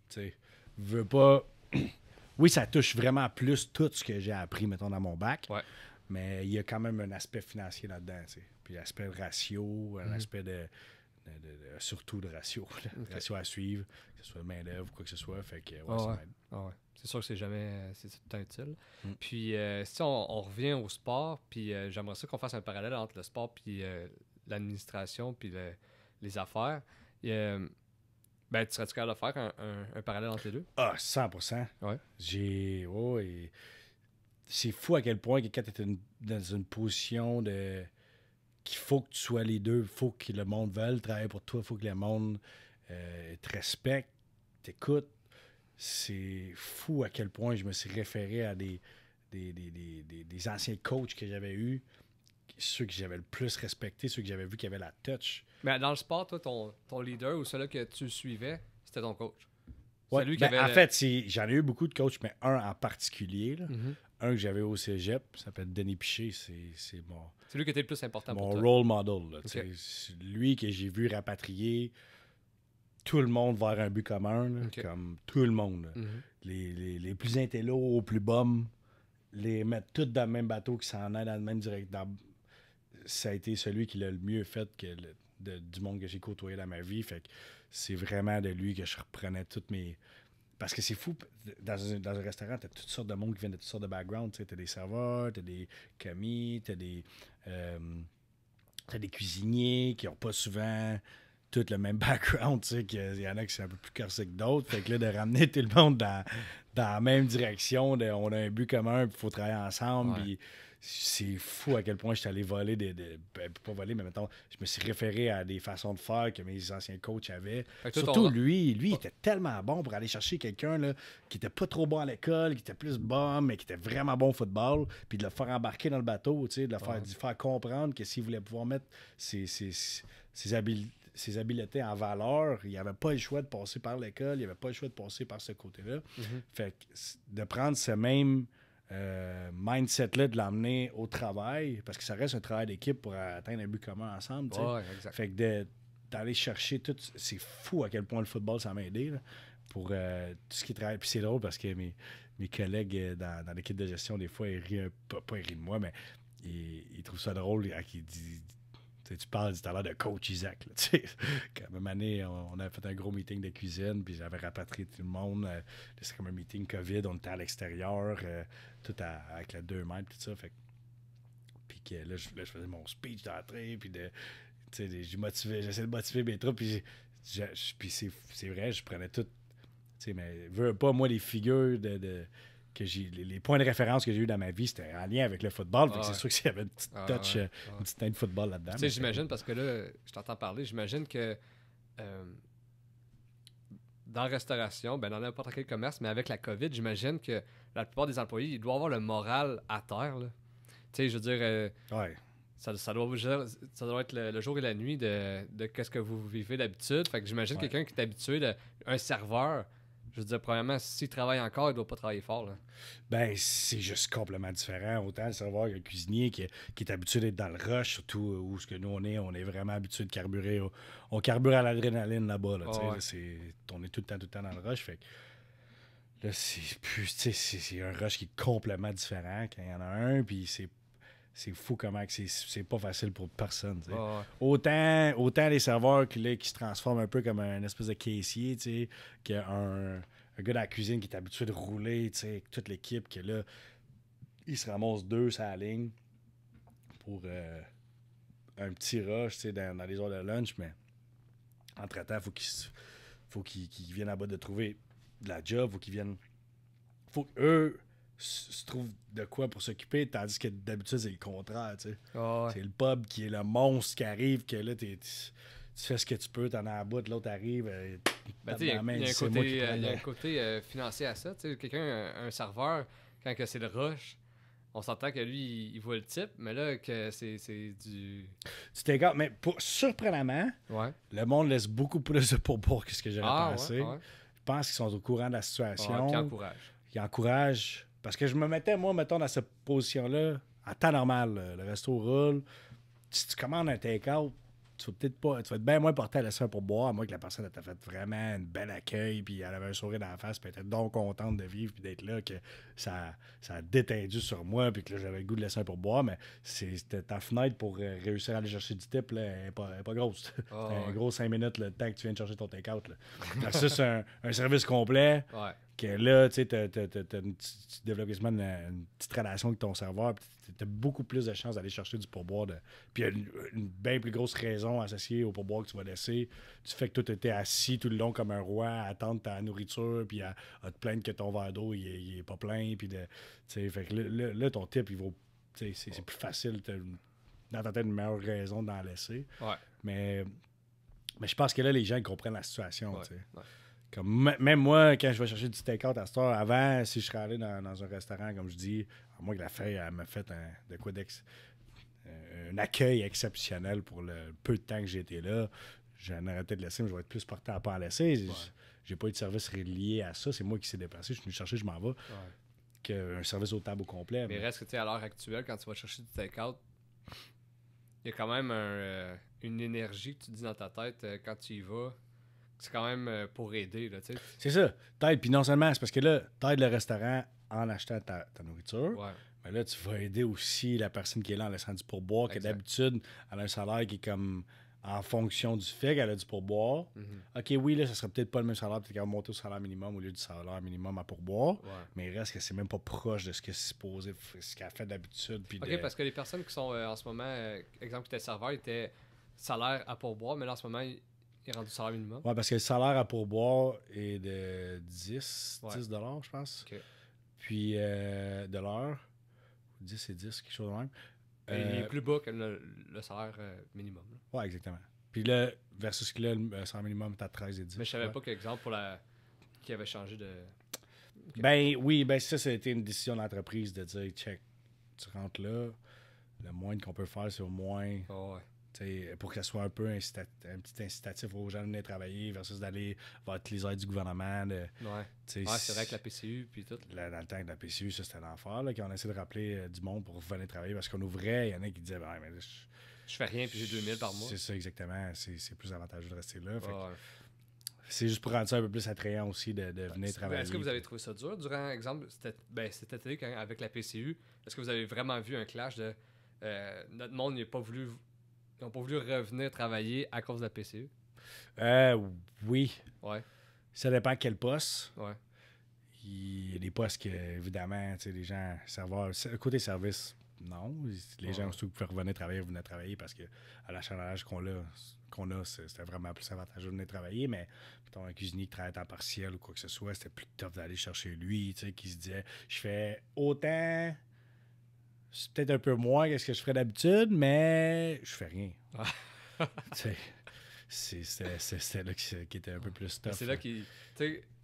Tu sais, veux pas. oui, ça touche vraiment plus tout ce que j'ai appris, mettons, dans mon bac. Mais il y a quand même un aspect financier là-dedans, tu puis l'aspect ratio, euh, mhm. l'aspect de, Surtout de ratio. Ratio à suivre, que ce soit main-d'œuvre ou quoi que ce soit. Fait que, ouais, ah ah C'est sûr que c'est jamais. Euh, c'est tout mm. Puis, euh, si on, revient au sport, puis j'aimerais ça qu'on fasse un parallèle entre le sport, puis l'administration, puis les affaires. ben, tu serais-tu capable de faire un, un, parallèle entre les deux? Ah, 100%. Ouais. J'ai. Oh, et... C'est fou à quel point que quand tu dans une position de, il faut que tu sois les deux, il faut que le monde veuille travailler pour toi, il faut que le monde euh, te respecte, t'écoute. C'est fou à quel point je me suis référé à des, des, anciens coachs que j'avais eus, ceux que j'avais le plus respectés, ceux que j'avais vu qui avaient la touch. Mais dans le sport, toi, ton, leader ou celui que tu suivais, c'était ton coach. lui ben, avait... En fait, j'en ai eu beaucoup de coachs, mais un en particulier. Là. Mhm un que j'avais au cégep, ça s'appelle Denis Piché, c'est mon. C'est lui qui était le plus important pour toi. role model. C'est Lui que j'ai vu rapatrier tout le monde vers un but commun, comme tout le monde. Mhm. les, les, les, plus intellos les plus bums, les mettre tous dans le même bateau qui s'en aillent dans le même direct. Ça a été celui qui l'a le mieux fait que du monde que j'ai côtoyé dans ma vie. Fait que c'est vraiment de lui que je reprenais toutes mes, parce que c'est fou, dans un, restaurant, tu toutes sortes de monde qui viennent de toutes sortes de backgrounds. Tu as des serveurs, tu des commis, tu des, euh, des cuisiniers qui n'ont pas souvent tout le même background. Il y en a qui sont un peu plus corsés que d'autres. Fait que là, de ramener tout le monde dans, dans la même direction, on a un but commun, il faut travailler ensemble c'est fou à quel point j'étais allé voler des, ben, pas voler mais maintenant je me suis référé à des façons de faire que mes anciens coachs avaient surtout lui lui était tellement bon pour aller chercher quelqu'un qui était pas trop bon à l'école qui était plus bon mais qui était vraiment bon au football puis de le faire embarquer dans le bateau tu sais de le faire, faire comprendre que s'il voulait pouvoir mettre ses, ses, ses habiletés en valeur. Il avait pas le choix de passer par l'école, il avait pas le choix de passer par ce côté-là. Mm-hmm. Fait que de prendre ce même euh, mindset-là de l'amener au travail, parce que ça reste un travail d'équipe pour atteindre un but commun ensemble. fait que d'aller chercher tout. C'est fou à quel point le football, ça m'a aidé pour euh, tout ce qui travaille. Puis c'est drôle parce que mes, collègues euh, dans, l'équipe de gestion, des fois, ils rient pas ils rient de moi, mais ils, trouvent ça drôle. Ils, disent tu parles tout à de coach Isaac. Là, quand même année, on, avait fait un gros meeting de cuisine, puis j'avais rapatrié tout le monde. Euh, C'était comme un meeting COVID, on était à l'extérieur, euh, tout à, avec la 2 puis tout ça. Fait puis que là je, faisais mon speech d'entrée, puis de, j'essayais de motiver mes troupes, puis, puis c'est vrai, je prenais tout. mais veux pas, moi, les figures de les, points de référence que j'ai eu dans ma vie, c'était en lien avec le football. c'est ah sûr qu'il y avait une petite ah touch, euh, ah teinte de football là-dedans. Tu sais, euh, j'imagine, parce que là, je t'entends parler, j'imagine que euh, dans la restauration, ben, dans n'importe quel commerce, mais avec la COVID, j'imagine que la plupart des employés, ils doivent avoir le moral à terre. Tu sais, je veux dire. Ça, doit, ça doit être le, jour et la nuit de, qu'est-ce que vous vivez d'habitude. Fait que j'imagine quelqu'un qui est habitué, de, un serveur, je veux dire, premièrement, s'il travaille encore, il doit pas travailler fort. Ben, c'est juste complètement différent. Autant le savoir qu'un cuisinier qui, est habitué d'être dans le rush, surtout euh, où ce que nous on est, on est vraiment habitué de carburer. on carbure à l'adrénaline là-bas. on est tout le temps, tout le temps dans le rush. Fait Là, c'est C'est un rush qui est complètement différent quand il y en a un, puis c'est c'est fou comment c'est pas facile pour personne. Autant, autant les serveurs qui, là, qui se transforment un peu comme un espèce de caissier, tu qu'un un gars de la cuisine qui est habitué de rouler, tu sais, toute l'équipe, que là, il se ramasse deux sur ligne pour euh, un petit rush, tu dans, les heures de lunch, mais entre-temps, faut qu'ils faut qu'ils viennent à bas de trouver de la job, faut qu'ils viennent... Faut qu'eux se trouve de quoi pour s'occuper, tandis que d'habitude, c'est le contraire. tu sais. Ah, c'est le pub qui est le monstre qui arrive, que là, tu fais ce que tu peux, t'en as à bout, l'autre arrive. Euh, ben, il y, a un côté, euh, côté euh, financier à ça. Quelqu'un, un, serveur, quand c'est le rush, on s'entend que lui, il voit le type, mais là, que c'est du. Tu t'égares, mais pour, surprenamment, le monde laisse beaucoup plus de pourboire que ce que j'aurais ah, pensé. Je pense qu'ils sont au courant de la situation. qui encourage Ils encouragent. Parce que je me mettais, moi, mettons, dans cette position-là, à temps normal, le resto roule. Si tu commandes un take-out, tu vas peut-être pas. Tu vas être bien moins porté à laisser un pour boire, à moins que la personne t'a fait vraiment un bel accueil, puis elle avait un sourire dans la face, puis elle était donc contente de vivre, puis d'être là, que ça, ça a détendu sur moi, puis que j'avais le goût de laisser un pour boire, mais c'était ta fenêtre pour euh, réussir à aller chercher du type, là, elle n'est pas, grosse. Ah, un gros 5 minutes le temps que tu viens de chercher ton take-out. Là. ça, c'est un, un, service complet. Ouais que là, tu développes une, petite relation avec ton serveur, tu as beaucoup plus de chances d'aller chercher du pourboire. Puis il y a une, bien plus grosse raison associée au pourboire que tu vas laisser. Tu fais que tu étais assis tout le long comme un roi à attendre ta nourriture, puis à, te plaindre que ton verre d'eau, il, est pas plein. Puis de, fait que là, ton type, il vaut. C'est plus facile, dans ta tête, une meilleure raison d'en laisser. Mais, mais je pense que là, les gens comprennent la situation. Ouais, comme même moi, quand je vais chercher du take out à Star, avant, si je serais allé dans, un restaurant, comme je dis, à moins que la feuille m'a fait un, de quoi euh, un accueil exceptionnel pour le peu de temps que j'étais là, j'en aurais arrêté de laisser mais je vais être plus porté à pas en laisser. J'ai pas eu de service relié à ça. C'est moi qui s'est déplacé. Je suis venu chercher, je m'en vais. Qu'un service au table complet. Mais, reste que, tu à l'heure actuelle, quand tu vas chercher du take-out, il y a quand même euh, une énergie que tu dis dans ta tête euh, quand tu y vas c'est quand même euh, pour aider. Là, c'est ça. T'aides, puis non seulement, c'est parce que là, t'aides le restaurant en achetant ta, nourriture. Mais là, tu vas aider aussi la personne qui est là en laissant du pourboire, qui d'habitude, elle a un salaire qui est comme en fonction du fait qu'elle a du pourboire. Mhm. OK, oui, là, ça serait peut-être pas le même salaire, peut-être qu'elle va monter au salaire minimum au lieu du salaire minimum à pourboire, mais il reste que c'est même pas proche de ce que c'est supposé, ce qu'elle fait d'habitude. OK, parce que les personnes qui sont euh, en ce moment, euh, exemple, qui étaient serveurs, étaient salaire à pourboire, mais là, en ce moment, est rendu salaire minimum. Oui, parce que le salaire à pourboire est de 10, 10 je pense. Puis euh, de l'heure, 10 et 10, quelque chose de même. il est euh, plus bas que le, salaire euh, minimum. Oui, exactement. Puis là, versus que là, le euh, salaire minimum est à 13 et 10. Mais je savais ouais. pas qu'exemple pour la. qui avait changé de. Ben oui, ben ça, c'était une décision d'entreprise de dire check, tu rentres là, le moins qu'on peut faire, c'est au moins. Ah pour qu'elle soit un peu un petit incitatif aux gens de venir travailler versus d'aller voir les aides du gouvernement. c'est vrai que la PCU puis tout. dans le temps que la PCU, ça c'était l'enfer, qui on essaie de rappeler euh, du monde pour venir travailler parce qu'on ouvrait, il y en a qui disaient ben, je, fais rien puis j'ai 2000 par mois. C'est ça, exactement. C'est plus avantageux de rester là. C'est juste pour rendre ça un peu plus attrayant aussi de, ben, venir travailler. Est-ce que vous avez trouvé ça dur durant, exemple, c'était ben, avec la PCU, est-ce que vous avez vraiment vu un clash de euh, notre monde n'est pas voulu ils n'ont pas voulu revenir travailler à cause de la PCU? E. Euh, oui. Ouais. Ça dépend quel poste. Ouais. Il y a des postes que, évidemment, les gens, serveurs, côté service, non. Les gens, surtout qui pouvaient revenir travailler, venaient travailler parce que à charge qu'on a, qu'on a c'était vraiment plus avantageux de venir travailler. Mais mettons, un cuisinier qui travaille à temps partiel ou quoi que ce soit, c'était plus top d'aller chercher lui, qui se disait Je fais autant c'est peut-être un peu moins que ce que je ferais d'habitude, mais je fais rien. c'est c'était là qui, était un peu plus tough. C'est là qui.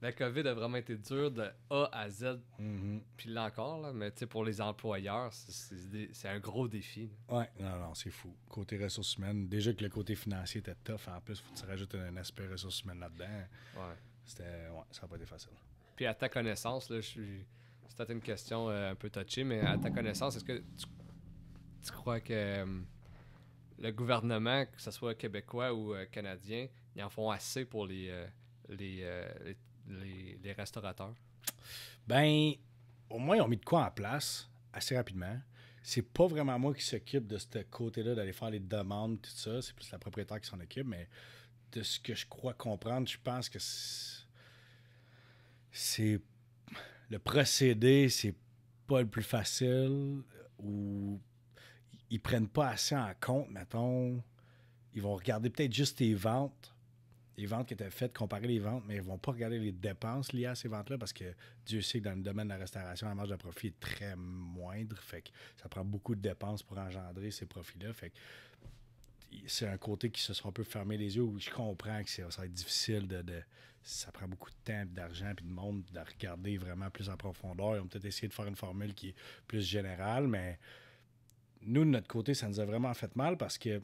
La COVID a vraiment été dure de A à Z. Mm-hmm. Puis là encore, mais pour les employeurs, c'est un gros défi. Oui, non, non, c'est fou. Côté ressources humaines, déjà que le côté financier était tough, en plus, il faut que tu rajoutes un, aspect ressources humaines là-dedans. Ouais. C'était. Ouais, ça n'a pas été facile. Puis à ta connaissance, là, je suis c'est une question euh, un peu touchée, mais à ta connaissance, est-ce que tu, crois que euh, le gouvernement, que ce soit québécois ou euh, canadien, ils en font assez pour les, les, les, restaurateurs? Ben, au moins, ils ont mis de quoi en place assez rapidement. C'est pas vraiment moi qui s'occupe de ce côté-là, d'aller faire les demandes, tout ça. C'est plus la propriétaire qui s'en occupe, mais de ce que je crois comprendre, je pense que c'est le procédé, c'est pas le plus facile ou ils prennent pas assez en compte, mettons. Ils vont regarder peut-être juste tes ventes, les ventes qui étaient faites, comparer les ventes, mais ils vont pas regarder les dépenses liées à ces ventes-là parce que Dieu sait que dans le domaine de la restauration, la marge de profit est très moindre. Fait que ça prend beaucoup de dépenses pour engendrer ces profits-là. Fait c'est un côté qui se sera un peu fermé les yeux où je comprends que ça va être difficile de ça prend beaucoup de temps, d'argent, puis de monde de regarder vraiment plus en profondeur. Ils ont peut-être essayé de faire une formule qui est plus générale, mais nous, de notre côté, ça nous a vraiment fait mal parce que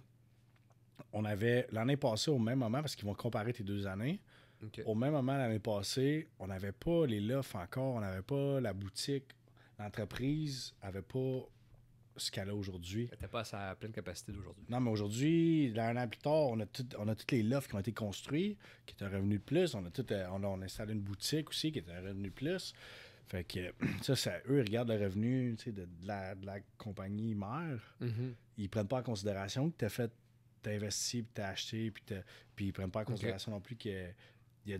on avait l'année passée au même moment, parce qu'ils vont comparer tes deux années. Au même moment l'année passée, on n'avait pas les lofs encore, on n'avait pas la boutique, l'entreprise n'avait pas ce qu'elle a aujourd'hui. Elle n'était pas à sa pleine capacité d'aujourd'hui. Non, mais aujourd'hui, un an plus tard, on a, on a toutes les lofts qui ont été construits, qui étaient un revenu de plus. On a, euh, installé une boutique aussi qui était un revenu de plus. Fait que ça, eux, ils regardent le revenu de, la, compagnie mère. Mm-hmm. Ils prennent pas en considération que tu as fait, tu investi, puis tu as acheté, puis, ils ils prennent pas en considération non plus qu'il y a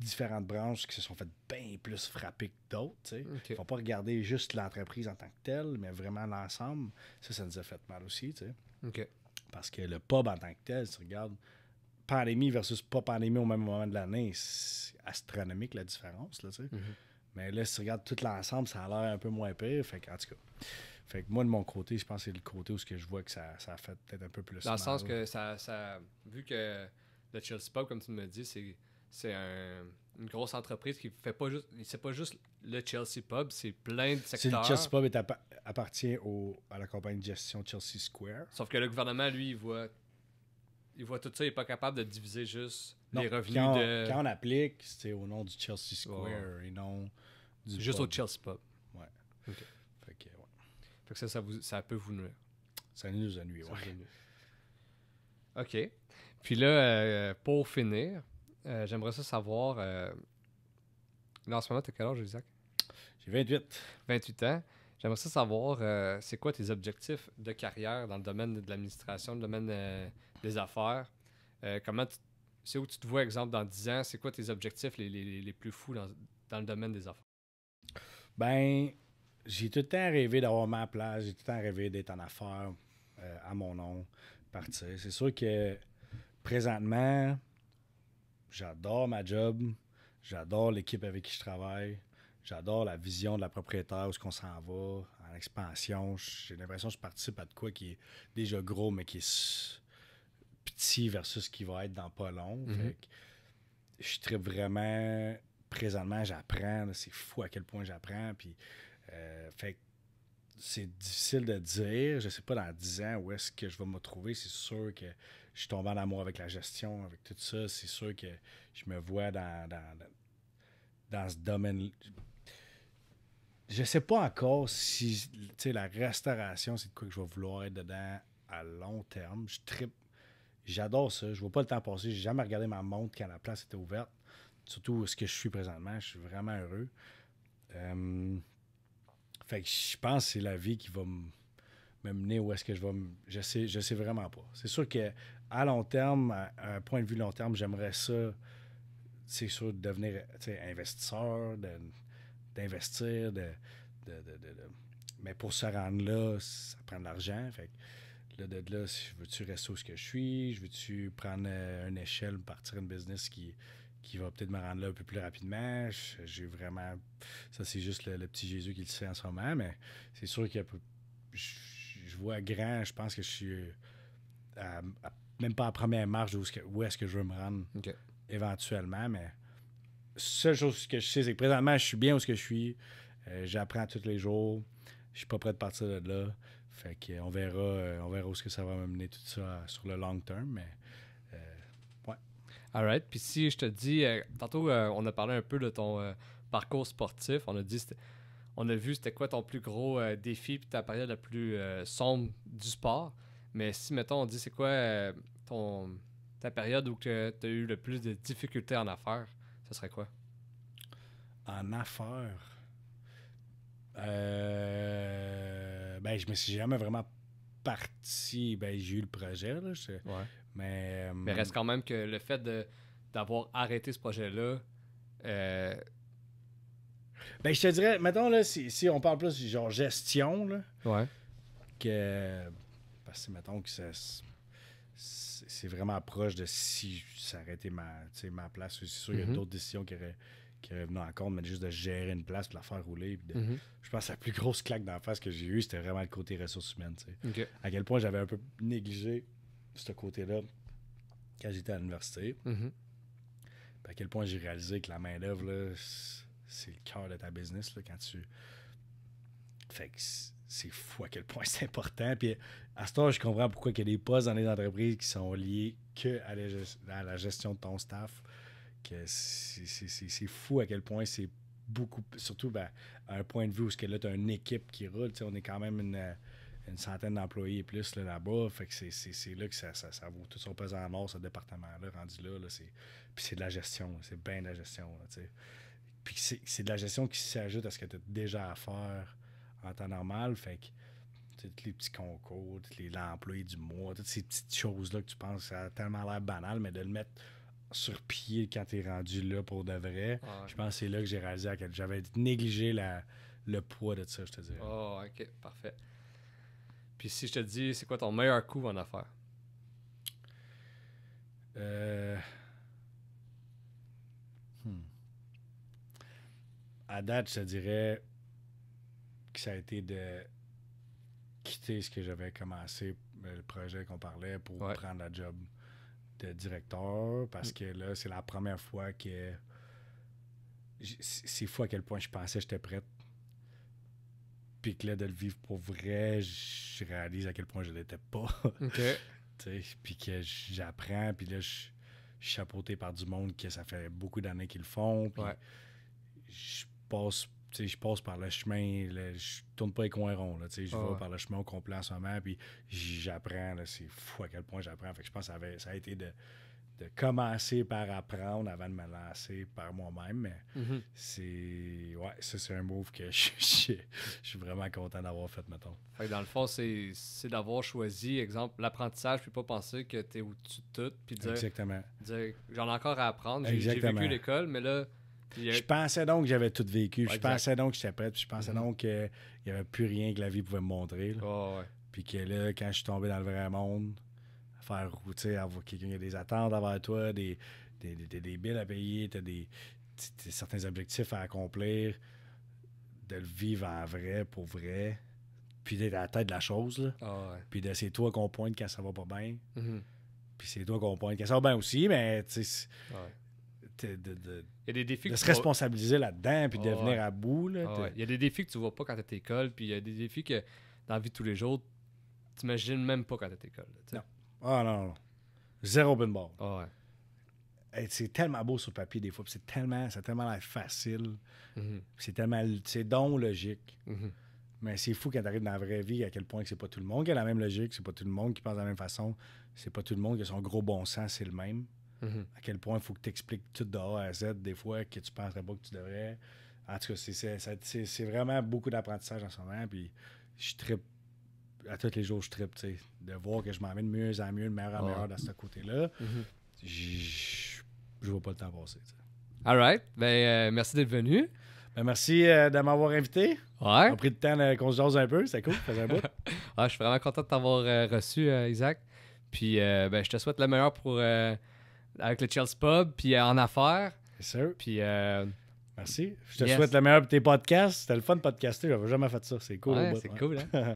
différentes branches qui se sont faites bien plus frapper que d'autres. Il ne faut pas regarder juste l'entreprise en tant que telle, mais vraiment l'ensemble. Ça, ça nous a fait mal aussi. Parce que le pub en tant que tel, si tu regardes pandémie versus pas pandémie au même moment de l'année, c'est astronomique la différence. Là, mhm. Mais là, si tu regardes tout l'ensemble, ça a l'air un peu moins pire. Fait en tout cas. Fait que moi, de mon côté, je pense que c'est le côté où je vois que ça, a fait peut-être un peu plus. Dans le sens que ça, ça, Vu que le Chelsea Pub, comme tu me dis, c'est c'est une grosse entreprise qui fait pas juste. C'est pas juste le Chelsea Pub, c'est plein de secteurs. Le Chelsea Pub appartient à la compagnie de gestion Chelsea Square. Sauf que le gouvernement, lui, il voit, il voit tout ça, il est pas capable de diviser juste les revenus quand, de. Quand on applique, c'est au nom du Chelsea Square et non du. Juste au Chelsea Pub. Ouais. ok ça, ça, peut vous nuire. Ça nous a ouais. Ok. Puis là, euh, pour finir, euh, j'aimerais ça savoir. Euh, là, en ce moment, t'as quel âge, Isaac J'ai 28. 28 ans. J'aimerais ça savoir, euh, c'est quoi tes objectifs de carrière dans le domaine de l'administration, le domaine des affaires Comment C'est où tu te vois, exemple, dans 10 ans C'est quoi tes objectifs les, plus fous dans, le domaine des affaires Ben, j'ai tout le temps rêvé d'avoir ma place, j'ai tout le temps rêvé d'être en affaires à mon nom, partir. C'est sûr que présentement, J'adore ma job. J'adore l'équipe avec qui je travaille. J'adore la vision de la propriétaire, où ce qu'on s'en va, en expansion. J'ai l'impression que je participe à de quoi qui est déjà gros, mais qui est petit versus ce qui va être dans pas long. Mhm. Je suis très vraiment. Présentement, j'apprends. C'est fou à quel point j'apprends. Puis, euh, fait c'est difficile de dire. Je sais pas dans 10 ans où est-ce que je vais me trouver. C'est sûr que je suis tombé en amour avec la gestion, avec tout ça. C'est sûr que je me vois dans, dans, ce domaine. Je sais pas encore si la restauration, c'est de quoi que je vais vouloir être dedans à long terme. Je tripe. J'adore ça. Je vois pas le temps passer. J'ai jamais regardé ma montre quand la place était ouverte. Surtout ce que je suis présentement. Je suis vraiment heureux. Euh, fait je pense que c'est la vie qui va me mener où est-ce que je vais Je sais, je sais vraiment pas. C'est sûr que à long terme, à un point de vue long terme, j'aimerais ça, c'est sûr, de devenir investisseur, d'investir, de, mais pour se rendre là, ça prend de l'argent. Fait là, de là, veux-tu rester où ce que je suis, je veux-tu prendre euh, une échelle, partir un business qui, qui va peut-être me rendre là un peu plus rapidement. J'ai vraiment. Ça, c'est juste le, petit Jésus qui le sait en ce moment, mais c'est sûr que je, je vois grand, je pense que je suis euh, même pas en première marche où, est-ce que je veux me rendre éventuellement. Mais seule chose que je sais, c'est que présentement, je suis bien où je suis. Euh, j'apprends tous les jours. Je suis pas prêt de partir de là. Fait qu'on euh, verra, euh, on verra où ce que ça va m'amener tout ça sur le long terme. Mais ouais. Alright. Puis si je te dis, tantôt on a parlé un peu de ton parcours sportif. On a dit on a vu c'était quoi ton plus gros défi puis ta période la plus sombre du sport. Mais si, mettons, on dit c'est quoi euh, ton, ta période où tu as eu le plus de difficultés en affaires, ce serait quoi? En affaires? Euh... Ben, je me suis jamais vraiment parti. Ben, j'ai eu le projet, là. Mais, euh, Mais reste quand même que le fait de d'avoir arrêté ce projet-là... Euh... Ben, je te dirais, mettons, là, si, si on parle plus genre gestion, là, ouais. que parce que, mettons c'est vraiment proche de si ça arrêtait ma, ma place. C'est sûr qu'il y a mhm. d'autres décisions qui auraient, venu en compte, mais juste de gérer une place, de la faire rouler. Mhm. Je pense que la plus grosse claque d'en face que j'ai eue, c'était vraiment le côté ressources humaines. À quel point j'avais un peu négligé ce côté-là quand j'étais à l'université. Mhm. À quel point j'ai réalisé que la main-d'œuvre, c'est le cœur de ta business quand tu c'est fou à quel point c'est important. Puis à ce temps, je comprends pourquoi il y a des postes dans les entreprises qui sont liés que à la, gestion de ton staff. c'est fou à quel point c'est beaucoup, surtout ben, à un point de vue où tu as une équipe qui roule. On est quand même une, euh, centaine d'employés plus là-bas. fait que c'est là que ça, ça, ça, vaut tout son pesant en mort, ce département-là, rendu là. puis c'est de la gestion, c'est bien de la gestion. puis c'est de la gestion qui s'ajoute à ce que tu as déjà à faire en temps normal. Fait que tous les petits concours, tous les du mois, toutes ces petites choses-là que tu penses, ça a tellement l'air banal, mais de le mettre sur pied quand tu es rendu là pour de vrai, je pense que c'est là que j'ai réalisé à j'avais négligé la, le poids de ça, je te dirais. Oh, ok, parfait. Puis si je te dis, c'est quoi ton meilleur coup en affaires? Euh... Hmm. À date, je te dirais ça a été de quitter ce que j'avais commencé, euh, le projet qu'on parlait, pour prendre la job de directeur, parce mm. que là, c'est la première fois que. C'est fou à quel point je pensais j'étais prête. Puis que là, de le vivre pour vrai, je réalise à quel point je l'étais pas. puis que j'apprends, puis là, je suis chapeauté par du monde que ça fait beaucoup d'années qu'ils le font. Puis je passe je passe par le chemin, je tourne pas les coins ronds. Je vais par le chemin au complet en ce moment, puis j'apprends. C'est fou à quel point j'apprends. Fait que je pense que ça, a été de, de, commencer par apprendre avant de me lancer par moi-même. Mais mm-hmm. c'est. Ouais, ça, c'est un move que je, suis vraiment content d'avoir fait, mettons. Fait dans le fond, c'est d'avoir choisi, exemple, l'apprentissage, puis pas penser que tu es au-dessus de tout, Exactement. Dire, j'en ai encore à apprendre. J'ai vécu l'école, mais là je pensais donc que j'avais tout vécu. je pensais donc que j'étais prêt. je pensais mhm. donc qu'il n'y avait plus rien que la vie pouvait me montrer. Puis que là, quand je suis tombé dans le vrai monde, faire routier, avoir quelqu'un qui a des attentes envers toi, des, des, des, billes à payer, t'as des, certains objectifs à accomplir, de le vivre en vrai, pour vrai, puis d'être à la tête de la chose, ah, puis de c'est toi qu'on pointe quand ça va pas bien, mhm. puis c'est toi qu'on pointe quand ça va bien aussi, mais tu sais, de, se responsabiliser là-dedans puis de ah venir à bout. Ah il y a des défis que tu vois pas quand tu es à l'école, puis il y a des défis que dans la vie de tous les jours, tu imagines même pas quand tu es à l'école. Non. Ah oh, non, Zéro pinball. Ah c'est tellement beau sur le papier des fois, c'est tellement, mm-hmm. c'est tellement facile, c'est tellement, c'est donc logique. Mm-hmm. Mais c'est fou quand tu arrives dans la vraie vie à quel point que c'est pas tout le monde qui a la même logique, c'est pas tout le monde qui pense de la même façon, c'est pas tout le monde qui a son gros bon sens, c'est le même. Mhm. À quel point il faut que tu expliques tout de A à Z des fois que tu penserais pas que tu devrais. En tout cas, c'est vraiment beaucoup d'apprentissage en ce moment. Puis je trip À tous les jours, je trippe tu De voir que je m'en vais de mieux en mieux, de meilleur en ah. meilleur dans ce côté-là. Mhm. je ne Je vois pas le temps passer, alright All right. Ben, euh, merci d'être venu. Ben, merci euh, de m'avoir invité. Ouais. On a pris le temps qu'on se jase un peu. C'est cool. un ah, je suis vraiment content de t'avoir euh, reçu, Isaac. Puis, ben, je te souhaite le meilleur pour avec le Chelsea Pub, puis euh, en affaires. C'est sûr. Puis. Euh, Merci. Je te souhaite le meilleur pour tes podcasts. C'était le fun de podcaster. J'avais jamais fait ça. C'est cool. c'est hein. cool. Hein.